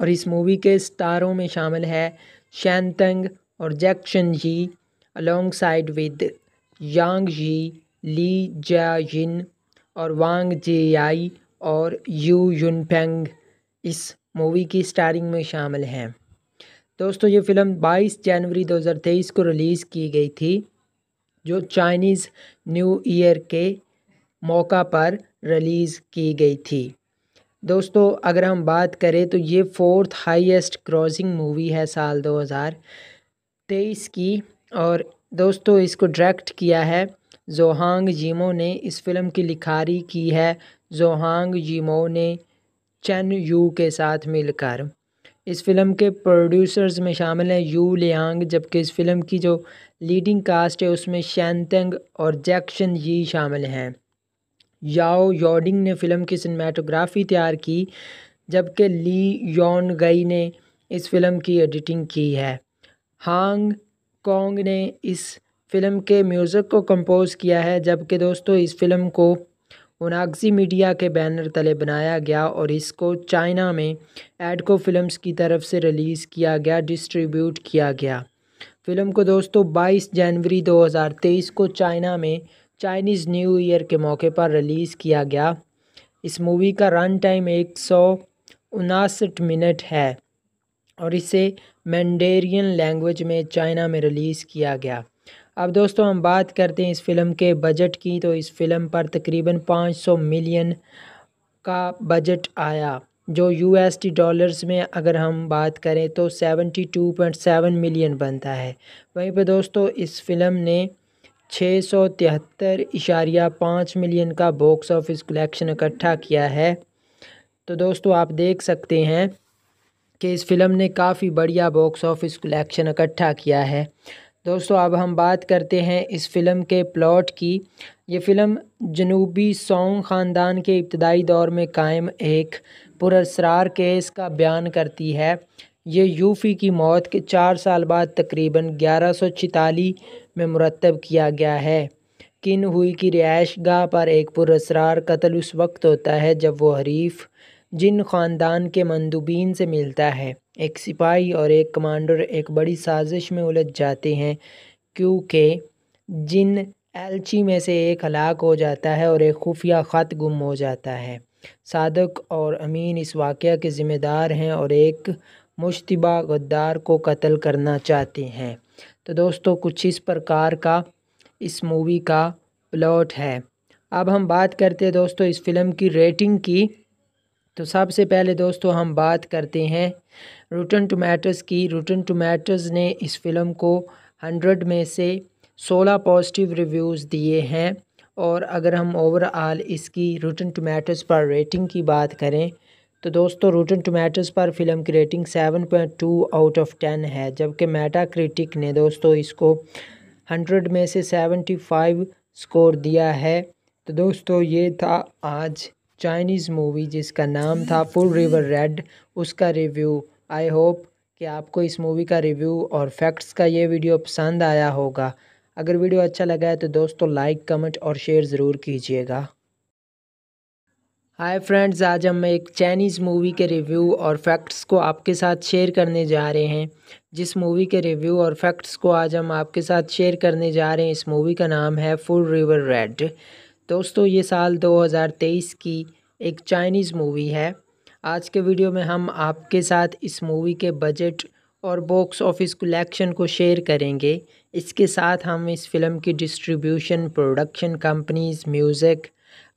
और इस मूवी के स्टारों में शामिल है शैनतंग और Jackson Yee alongside with यांग जी ली जिन और वांग जे आई और यू फेंग इस मूवी की स्टारिंग में शामिल हैं दोस्तों ये फ़िल्म 22 जनवरी 2023 को रिलीज़ की गई थी जो चाइनीज़ न्यू ईयर के मौका पर रिलीज़ की गई थी दोस्तों अगर हम बात करें तो ये फोर्थ हाईएस्ट क्रॉसिंग मूवी है साल 2023 की और दोस्तों इसको डायरेक्ट किया है जोहांग जीमो ने इस फिल्म की लिखारी की है जोहांग जीमो ने चन यू के साथ मिलकर इस फ़िल्म के प्रोड्यूसर्स में शामिल हैं यू लियांग जबकि इस फ़िल्म की जो लीडिंग कास्ट है उसमें शैनतंग और जैक्शन यी शामिल हैं याओ योडिंग ने फ़िल्म की सिनेमाटोग्राफ़ी तैयार की जबकि ली योन गई ने इस फ़िल्म की एडिटिंग की है हांग कॉन्ग ने इस फ़िल्म के म्यूज़िक को कंपोज़ किया है जबकि दोस्तों इस फ़िल्म को ओनाक्सी मीडिया के बैनर तले बनाया गया और इसको चाइना में एडको फिल्म्स की तरफ से रिलीज़ किया गया डिस्ट्रीब्यूट किया गया फिल्म को दोस्तों 22 जनवरी 2023 को चाइना में चाइनीज़ न्यू ईयर के मौके पर रिलीज़ किया गया इस मूवी का रन टाइम एक सौ मिनट है और इसे मैंडेरियन लैंग्वेज में चाइना में रिलीज़ किया गया अब दोस्तों हम बात करते हैं इस फ़िल्म के बजट की तो इस फिल्म पर तकरीबन 500 मिलियन का बजट आया जो टी डॉलर्स में अगर हम बात करें तो 72.7 मिलियन बनता है वहीं पर दोस्तों इस फिल्म ने छः सौ तिहत्तर इशारिया पाँच मिलियन का बॉक्स ऑफिस कलेक्शन इकट्ठा किया है तो दोस्तों आप देख सकते हैं कि इस फिल्म ने काफ़ी बढ़िया बॉक्स ऑफिस कलेक्शन इकट्ठा किया है दोस्तों अब हम बात करते हैं इस फ़िल्म के प्लॉट की ये फ़िल्म जनूबी सोंग ख़ानदान के इब्तदाई दौर में कायम एक पुरसरार केस का बयान करती है ये यूफ़ी की मौत के चार साल बाद तकरीबन ग्यारह सौ में मुरतब किया गया है किन हुई की रिहाइश गाह पर एक पुरसरार कत्ल उस वक्त होता है जब वो हरीफ जिन ख़ानदान के मंदूबीन से मिलता है एक सिपाही और एक कमांडर एक बड़ी साजिश में उलझ जाते हैं क्योंकि जिन एलची में से एक हलाक हो जाता है और एक खुफिया ख़त गुम हो जाता है सादक और अमीन इस वाक़े के ज़िम्मेदार हैं और एक मुशतबा गद्दार को कत्ल करना चाहते हैं तो दोस्तों कुछ इस प्रकार का इस मूवी का प्लॉट है अब हम बात करते हैं दोस्तों इस फिल्म की रेटिंग की तो सबसे पहले दोस्तों हम बात करते हैं रोटन टमाटोज़ की रोटन टमाटोज़ ने इस फ़िल्म को हंड्रेड में से सोलह पॉजिटिव रिव्यूज़ दिए हैं और अगर हम ओवरऑल इसकी रोटन टमाटोज़ पर रेटिंग की बात करें तो दोस्तों रोटन टमाटोज़ पर फिल्म की rating seven point two out of ten है जबकि मेटा क्रिटिक ने दोस्तों इसको हंड्रेड में से सेवेंटी फाइव स्कोर दिया है तो दोस्तों ये था आज चाइनीज़ मूवी जिसका नाम था फुल रिवर रेड उसका रिव्यू आई होप कि आपको इस मूवी का रिव्यू और फैक्ट्स का ये वीडियो पसंद आया होगा अगर वीडियो अच्छा लगा है तो दोस्तों लाइक कमेंट और शेयर ज़रूर कीजिएगा हाय फ्रेंड्स आज हम एक चाइनीज़ मूवी के रिव्यू और फैक्ट्स को आपके साथ शेयर करने जा रहे हैं जिस मूवी के रिव्यू और फैक्ट्स को आज हम आपके साथ शेयर करने जा रहे हैं इस मूवी का नाम है फुल रिवर रेड दोस्तों ये साल 2023 की एक चाइनीज़ मूवी है आज के वीडियो में हम आपके साथ इस मूवी के बजट और बॉक्स ऑफिस कलेक्शन को शेयर करेंगे इसके साथ हम इस फिल्म की distribution production companies music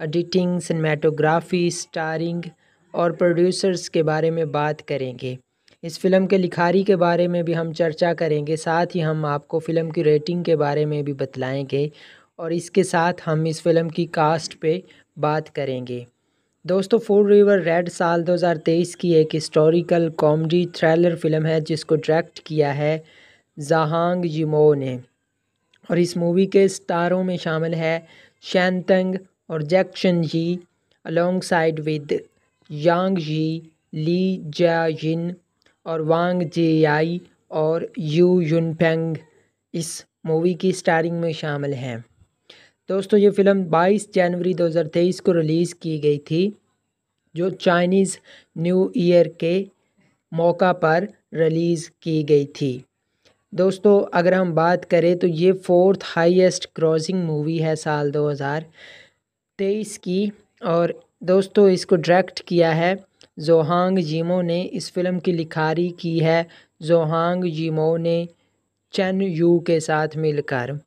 editing cinematography starring और प्रोड्यूसर्स के बारे में बात करेंगे इस फिल्म के लिखारी के बारे में भी हम चर्चा करेंगे साथ ही हम आपको फ़िल्म की रेटिंग के बारे में भी बतलाएंगे और इसके साथ हम इस फिल्म की कास्ट पे बात करेंगे दोस्तों फोर रिवर रेड साल 2023 की एक हिस्टोरिकल कॉमेडी थ्रिलर फिल्म है जिसको डायरेक्ट किया है जहांग यमो ने और इस मूवी के स्टारों में शामिल है शैनतंग और Jackson Yee alongside with Yang ji Lee Jiayin और वांग जे आई और यू युनफेंग इस मूवी की स्टारिंग में शामिल हैं दोस्तों ये फ़िल्म 22 जनवरी 2023 को रिलीज़ की गई थी जो चाइनीज़ न्यू ईयर के मौका पर रिलीज़ की गई थी दोस्तों अगर हम बात करें तो ये फोर्थ हाईएस्ट क्रॉसिंग मूवी है साल 2023 की और दोस्तों इसको डायरेक्ट किया है जोहांग जीमो ने इस फिल्म की लिखारी की है जोहांग जीमो ने चैन यू के साथ मिलकर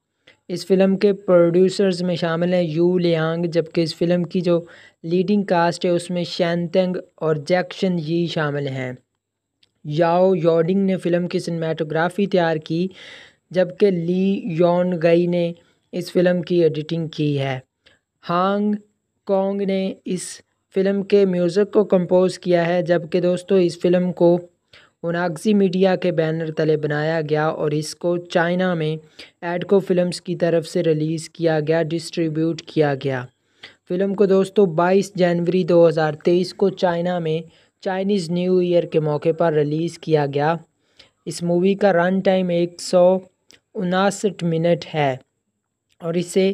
इस फ़िल्म के प्रोड्यूसर्स में शामिल हैं यू लियांग जबकि इस फ़िल्म की जो लीडिंग कास्ट है उसमें शैनतेंग और जैक्शन यी शामिल हैं याओ योडिंग ने फ़िल्म की सिनेमाटोग्राफ़ी तैयार की जबकि ली योन गई ने इस फ़िल्म की एडिटिंग की है हांग कॉन्ग ने इस फ़िल्म के म्यूज़िक को कंपोज़ किया है जबकि दोस्तों इस फ़िल्म को मोनागजी मीडिया के बैनर तले बनाया गया और इसको चाइना में एडको फिल्म्स की तरफ से रिलीज़ किया गया डिस्ट्रीब्यूट किया गया फिल्म को दोस्तों 22 जनवरी 2023 को चाइना में चाइनीज़ न्यू ईयर के मौके पर रिलीज़ किया गया इस मूवी का रन टाइम एक सौ मिनट है और इसे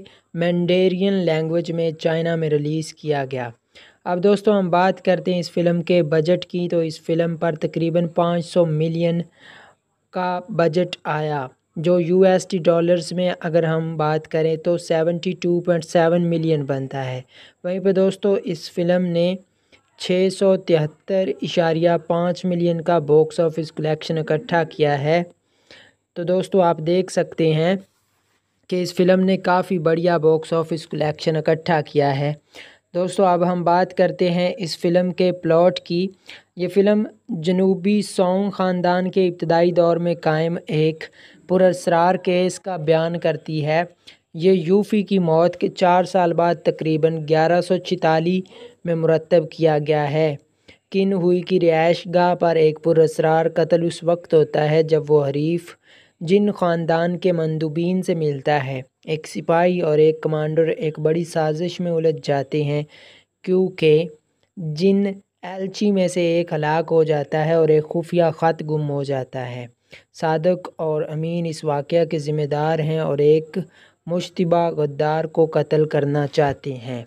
मैंडेरियन लैंग्वेज में चाइना में रिलीज़ किया गया अब दोस्तों हम बात करते हैं इस फिल्म के बजट की तो इस फिल्म पर तकरीबन 500 मिलियन का बजट आया जो यूएसडी डॉलर्स में अगर हम बात करें तो 72.7 मिलियन बनता है वहीं पर दोस्तों इस फिल्म ने छः सौ तिहत्तर इशारिया पाँच मिलियन का बॉक्स ऑफिस कलेक्शन इकट्ठा किया है तो दोस्तों आप देख सकते हैं कि इस फिल्म ने काफ़ी बढ़िया बॉक्स ऑफिस कलेक्शन इकट्ठा किया है दोस्तों अब हम बात करते हैं इस फ़िल्म के प्लॉट की ये फ़िल्म जनूबी सोंग ख़ानदान के इब्तदाई दौर में कायम एक पुरसरार केस का बयान करती है ये यूफ़ी की मौत के चार साल बाद तकरीबन ग्यारह में मुरतब किया गया है किन हुई की रिहाइश गाह पर एक पुरसरार कत्ल उस वक्त होता है जब वो हरीफ जिन ख़ानदान के मंदूबीन से मिलता है एक सिपाही और एक कमांडर एक बड़ी साजिश में उलझ जाते हैं क्योंकि जिन एलची में से एक हलाक हो जाता है और एक खुफिया ख़त गुम हो जाता है सादक और अमीन इस वाक़ के ज़िम्मेदार हैं और एक मुशतबा गद्दार को कत्ल करना चाहते हैं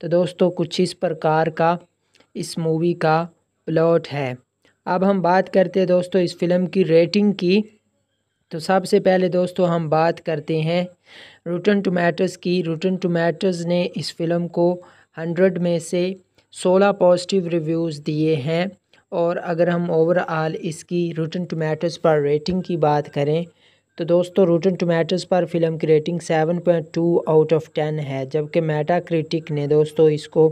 तो दोस्तों कुछ इस प्रकार का इस मूवी का प्लॉट है अब हम बात करते हैं दोस्तों इस फिल्म की रेटिंग की तो सबसे पहले दोस्तों हम बात करते हैं रोटन टमाटर्स की रोटन टमाटर्स ने इस फिल्म को हंड्रेड में से सोलह पॉजिटिव रिव्यूज़ दिए हैं और अगर हम ओवरऑल इसकी रोटन टमाटर्स पर रेटिंग की बात करें तो दोस्तों रोटन टमाटर्स पर फिल्म की rating seven point two out of ten है जबकि मेटा क्रिटिक ने दोस्तों इसको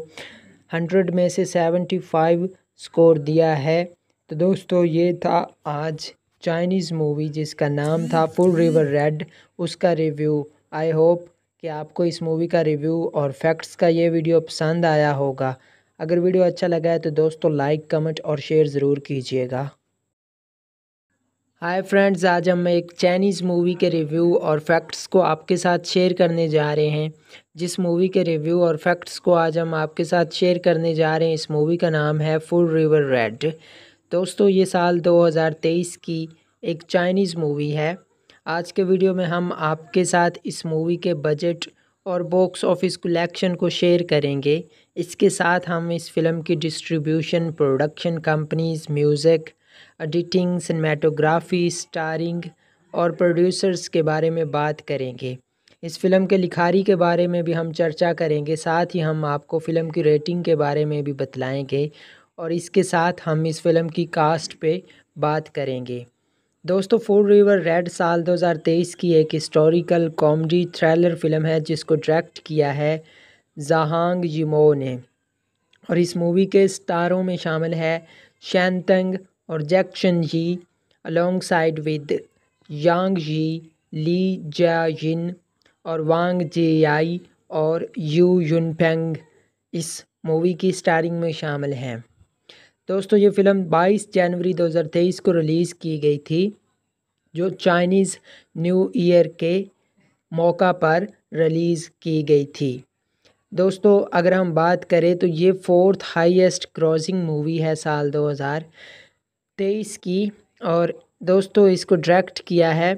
हंड्रेड में से सेवेंटी फाइव स्कोर दिया है तो दोस्तों ये था आज चाइनीज़ मूवी जिसका नाम था पुल रिवर रेड उसका रिव्यू आई होप कि आपको इस मूवी का रिव्यू और फैक्ट्स का ये वीडियो पसंद आया होगा अगर वीडियो अच्छा लगा है तो दोस्तों लाइक कमेंट और शेयर ज़रूर कीजिएगा हाय फ्रेंड्स आज हम एक चाइनीज़ मूवी के रिव्यू और फैक्ट्स को आपके साथ शेयर करने जा रहे हैं जिस मूवी के रिव्यू और फैक्ट्स को आज हम आपके साथ शेयर करने जा रहे हैं इस मूवी का नाम है फुल रिवर रेड दोस्तों ये साल 2023 की एक चाइनीज़ मूवी है आज के वीडियो में हम आपके साथ इस मूवी के बजट और बॉक्स ऑफिस कलेक्शन को शेयर करेंगे इसके साथ हम इस फिल्म की distribution production companies music editing cinematography starring और प्रोड्यूसर्स के बारे में बात करेंगे इस फिल्म के लिखारी के बारे में भी हम चर्चा करेंगे साथ ही हम आपको फ़िल्म की रेटिंग के बारे में भी बतलाएंगे और इसके साथ हम इस फिल्म की कास्ट पे बात करेंगे दोस्तों फोर रिवर रेड साल 2023 की एक हिस्टोरिकल कॉमेडी थ्रिलर फिल्म है जिसको डायरेक्ट किया है जहांग यमो ने और इस मूवी के स्टारों में शामिल है शैनतंग और Jackson Yee alongside with Yang ji Lee Jiayin और वांग जे आई और यू फेंग इस मूवी की स्टारिंग में शामिल हैं दोस्तों ये फ़िल्म 22 जनवरी 2023 को रिलीज़ की गई थी जो चाइनीज़ न्यू ईयर के मौका पर रिलीज़ की गई थी दोस्तों अगर हम बात करें तो ये फोर्थ हाईएस्ट क्रॉसिंग मूवी है साल 2023 की और दोस्तों इसको डायरेक्ट किया है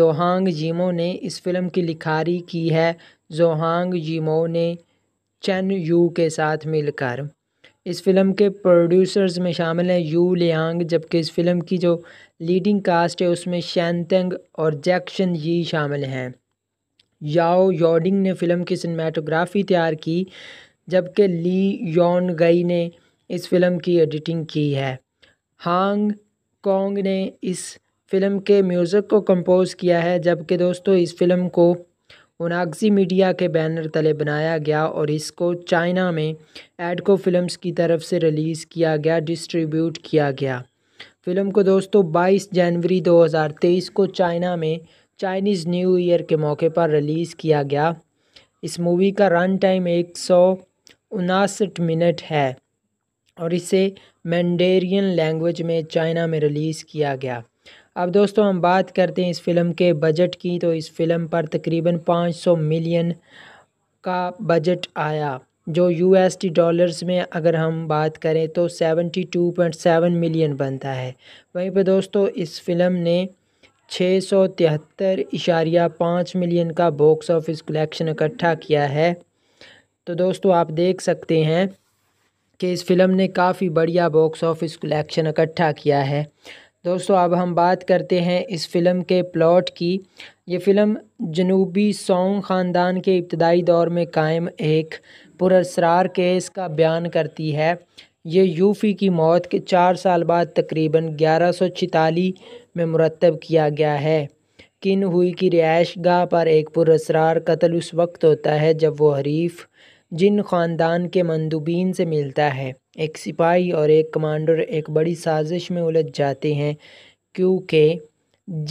जोहांग जीमो ने इस फिल्म की लिखारी की है जोहांग जीमो ने चन यू के साथ मिलकर इस फ़िल्म के प्रोड्यूसर्स में शामिल हैं यू लियांग जबकि इस फ़िल्म की जो लीडिंग कास्ट है उसमें शैनतंग और जैक्शन यी शामिल हैं याओ योडिंग ने फ़िल्म की सिनेमाटोग्राफ़ी तैयार की जबकि ली योन गई ने इस फ़िल्म की एडिटिंग की है हांग कॉन्ग ने इस फ़िल्म के म्यूज़िक को कंपोज़ किया है जबकि दोस्तों इस फ़िल्म को मोनाक्सी मीडिया के बैनर तले बनाया गया और इसको चाइना में एडको फिल्म्स की तरफ से रिलीज़ किया गया डिस्ट्रीब्यूट किया गया फिल्म को दोस्तों 22 जनवरी 2023 को चाइना में चाइनीज़ न्यू ईयर के मौके पर रिलीज़ किया गया इस मूवी का रन टाइम एक सौ मिनट है और इसे मैंडेरियन लैंग्वेज में चाइना में रिलीज़ किया गया अब दोस्तों हम बात करते हैं इस फिल्म के बजट की तो इस फिल्म पर तकरीबन 500 मिलियन का बजट आया जो टी डॉलर्स में अगर हम बात करें तो 72.7 मिलियन बनता है वहीं पर दोस्तों इस फिल्म ने छः सौ तिहत्तर इशारिया पाँच मिलियन का बॉक्स ऑफिस कलेक्शन इकट्ठा किया है तो दोस्तों आप देख सकते हैं कि इस फिल्म ने काफ़ी बढ़िया बॉक्स ऑफिस कलेक्शन इकट्ठा किया है दोस्तों अब हम बात करते हैं इस फ़िल्म के प्लॉट की ये फ़िल्म जनूबी सोंग ख़ानदान के इब्तदाई दौर में कायम एक पुरसरार केस का बयान करती है ये यूफ़ी की मौत के चार साल बाद तकरीबन ग्यारह सौ में मुरतब किया गया है किन हुई की रिहाइश गाह पर एक पुरसरार कत्ल उस वक्त होता है जब वो हरीफ़ जिन ख़ानदान के मंदुबीन से मिलता है एक सिपाही और एक कमांडर एक बड़ी साजिश में उलझ जाते हैं क्योंकि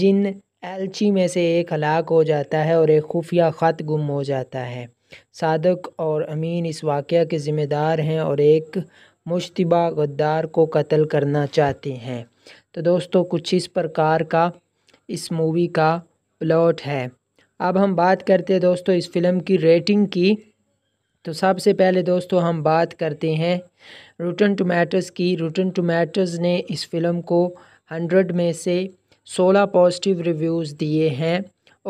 जिन एलची में से एक हलाक हो जाता है और एक खुफिया ख़त गुम हो जाता है सादक और अमीन इस वाक़ के ज़िम्मेदार हैं और एक मुशतबा गद्दार को कत्ल करना चाहते हैं तो दोस्तों कुछ इस प्रकार का इस मूवी का प्लॉट है अब हम बात करते हैं दोस्तों इस फिल्म की रेटिंग की तो सबसे पहले दोस्तों हम बात करते हैं रूटन टमाटर्स की रूटन टमाटर्स ने इस फिल्म को हंड्रेड में से सोलह पॉजिटिव रिव्यूज़ दिए हैं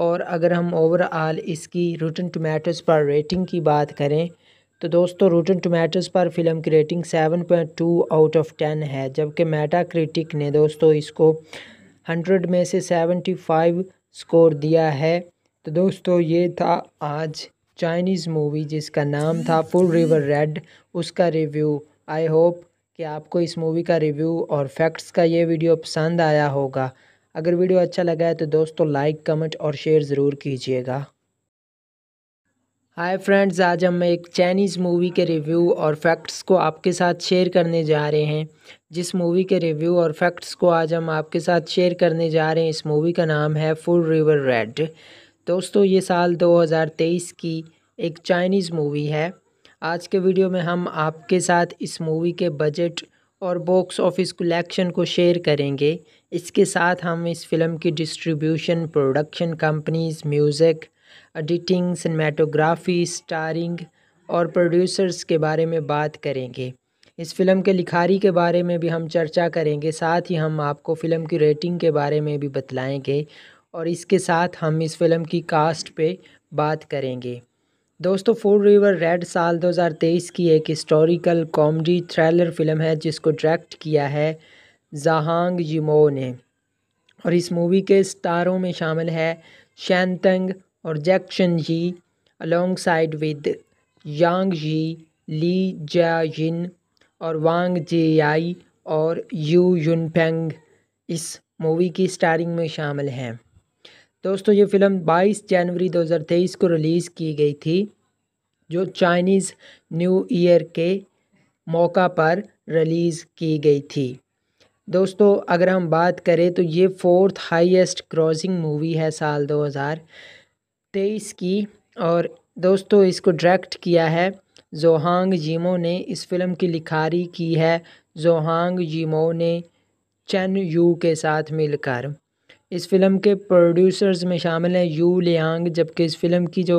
और अगर हम ओवरऑल इसकी रूटन टमाटर्स पर रेटिंग की बात करें तो दोस्तों रूटन टमाटर्स पर फिल्म की rating seven point two out of ten है जबकि मेटा क्रिटिक ने दोस्तों इसको हंड्रेड में से सेवेंटी फाइव स्कोर दिया है तो दोस्तों ये था आज चाइनीज़ मूवी जिसका नाम था फुल रिवर रेड उसका रिव्यू आई होप कि आपको इस मूवी का रिव्यू और फैक्ट्स का ये वीडियो पसंद आया होगा अगर वीडियो अच्छा लगा है तो दोस्तों लाइक कमेंट और शेयर ज़रूर कीजिएगा हाय फ्रेंड्स आज हम एक चाइनीज़ मूवी के रिव्यू और फैक्ट्स को आपके साथ शेयर करने जा रहे हैं जिस मूवी के रिव्यू और फैक्ट्स को आज हम आपके साथ शेयर करने जा रहे हैं इस मूवी का नाम है फुल रिवर रेड दोस्तों ये साल 2023 की एक चाइनीज़ मूवी है आज के वीडियो में हम आपके साथ इस मूवी के बजट और बॉक्स ऑफिस कलेक्शन को शेयर करेंगे इसके साथ हम इस फिल्म की distribution production companies music editing cinematography starring और प्रोड्यूसर्स के बारे में बात करेंगे इस फिल्म के लिखारी के बारे में भी हम चर्चा करेंगे साथ ही हम आपको फ़िल्म की रेटिंग के बारे में भी बतलाएंगे और इसके साथ हम इस फिल्म की कास्ट पे बात करेंगे दोस्तों फोर रिवर रेड साल 2023 की एक हिस्टोरिकल कॉमेडी थ्रिलर फिल्म है जिसको डायरेक्ट किया है जहांग यमो ने और इस मूवी के स्टारों में शामिल है शैनतंग और Jackson Yee alongside with Yang ji Lee Jiayin और वांग जे आई और यू युनफेंग इस मूवी की स्टारिंग में शामिल हैं दोस्तों ये फ़िल्म 22 जनवरी 2023 को रिलीज़ की गई थी जो चाइनीज़ न्यू ईयर के मौका पर रिलीज़ की गई थी दोस्तों अगर हम बात करें तो ये फोर्थ हाईएस्ट क्रॉसिंग मूवी है साल 2023 की और दोस्तों इसको डायरेक्ट किया है जोहांग जीमो ने इस फिल्म की लिखारी की है जोहांग जीमो ने चैन यू के साथ मिलकर इस फ़िल्म के प्रोड्यूसर्स में शामिल हैं यू लियांग जबकि इस फ़िल्म की जो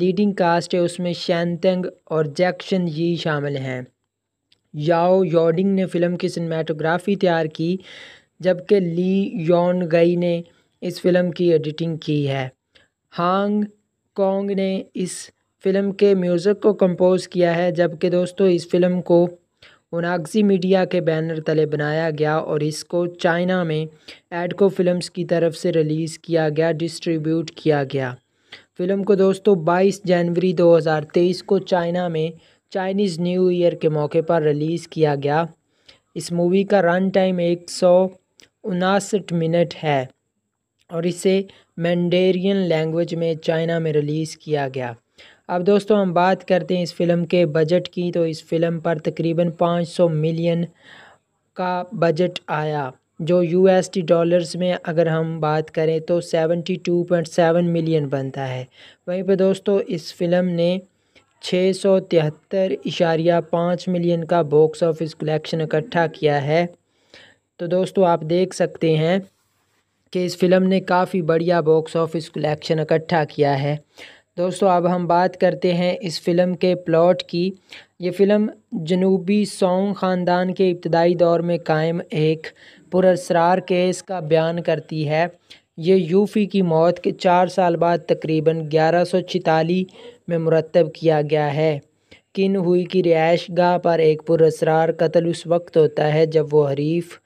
लीडिंग कास्ट है उसमें शैनतेंग और जैक्शन यी शामिल हैं याओ योडिंग ने फ़िल्म की सिनेमाटोग्राफ़ी तैयार की जबकि ली योन गई ने इस फ़िल्म की एडिटिंग की है हांग कॉन्ग ने इस फ़िल्म के म्यूज़िक को कंपोज़ किया है जबकि दोस्तों इस फ़िल्म को ओनाक्सी मीडिया के बैनर तले बनाया गया और इसको चाइना में एडको फिल्म्स की तरफ से रिलीज़ किया गया डिस्ट्रीब्यूट किया गया फिल्म को दोस्तों 22 जनवरी 2023 को चाइना में चाइनीज़ न्यू ईयर के मौके पर रिलीज़ किया गया इस मूवी का रन टाइम एक सौ मिनट है और इसे मैंडेरियन लैंग्वेज में चाइना में रिलीज़ किया गया अब दोस्तों हम बात करते हैं इस फिल्म के बजट की तो इस फिल्म पर तकरीबन 500 मिलियन का बजट आया जो टी डॉलर्स में अगर हम बात करें तो 72.7 मिलियन बनता है वहीं पर दोस्तों इस फिल्म ने छः सौ तिहत्तर इशारिया पाँच मिलियन का बॉक्स ऑफिस कलेक्शन इकट्ठा किया है तो दोस्तों आप देख सकते हैं कि इस फिल्म ने काफ़ी बढ़िया बॉक्स ऑफिस कलेक्शन इकट्ठा किया है दोस्तों अब हम बात करते हैं इस फ़िल्म के प्लॉट की ये फ़िल्म जनूबी सोंग ख़ानदान के इब्तदाई दौर में कायम एक पुरसरार केस का बयान करती है ये यूफ़ी की मौत के चार साल बाद तकरीबन ग्यारह सौ में मुरतब किया गया है किन हुई की रिहाइश गाह पर एक पुरसरार कत्ल उस वक्त होता है जब वो हरीफ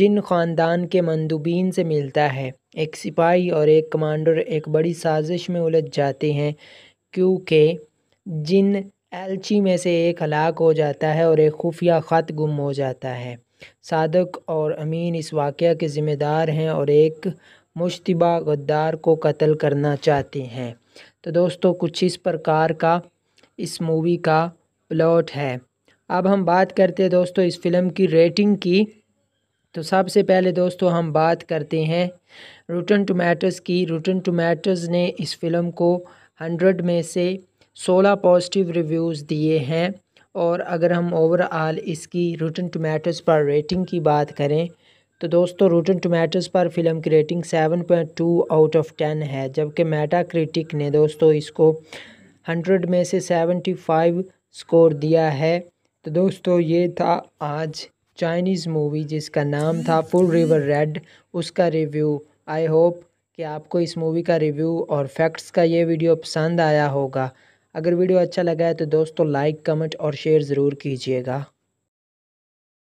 जिन ख़ानदान के मंदूबीन से मिलता है एक सिपाही और एक कमांडर एक बड़ी साजिश में उलझ जाते हैं क्योंकि जिन एलची में से एक हलाक हो जाता है और एक खुफिया ख़त गुम हो जाता है सादक और अमीन इस वाक़े के ज़िम्मेदार हैं और एक मुशतबा गद्दार को कत्ल करना चाहते हैं तो दोस्तों कुछ इस प्रकार का इस मूवी का प्लॉट है अब हम बात करते हैं दोस्तों इस फिल्म की रेटिंग की तो सबसे पहले दोस्तों हम बात करते हैं रोटन टोमेटोज़ की रोटन टोमेटोज़ ने इस फिल्म को हंड्रेड में से सोलह पॉजिटिव रिव्यूज़ दिए हैं और अगर हम ओवरऑल इसकी रोटन टोमेटोज़ पर रेटिंग की बात करें तो दोस्तों रोटन टोमेटोज़ पर फिल्म की rating seven point two out of ten है जबकि मेटा क्रिटिक ने दोस्तों इसको हंड्रेड में से सेवेंटी फाइव स्कोर दिया है तो दोस्तों ये था आज चाइनीज़ मूवी जिसका नाम था फुल रिवर रेड उसका रिव्यू आई होप कि आपको इस मूवी का रिव्यू और फैक्ट्स का ये वीडियो पसंद आया होगा अगर वीडियो अच्छा लगा है तो दोस्तों लाइक कमेंट और शेयर ज़रूर कीजिएगा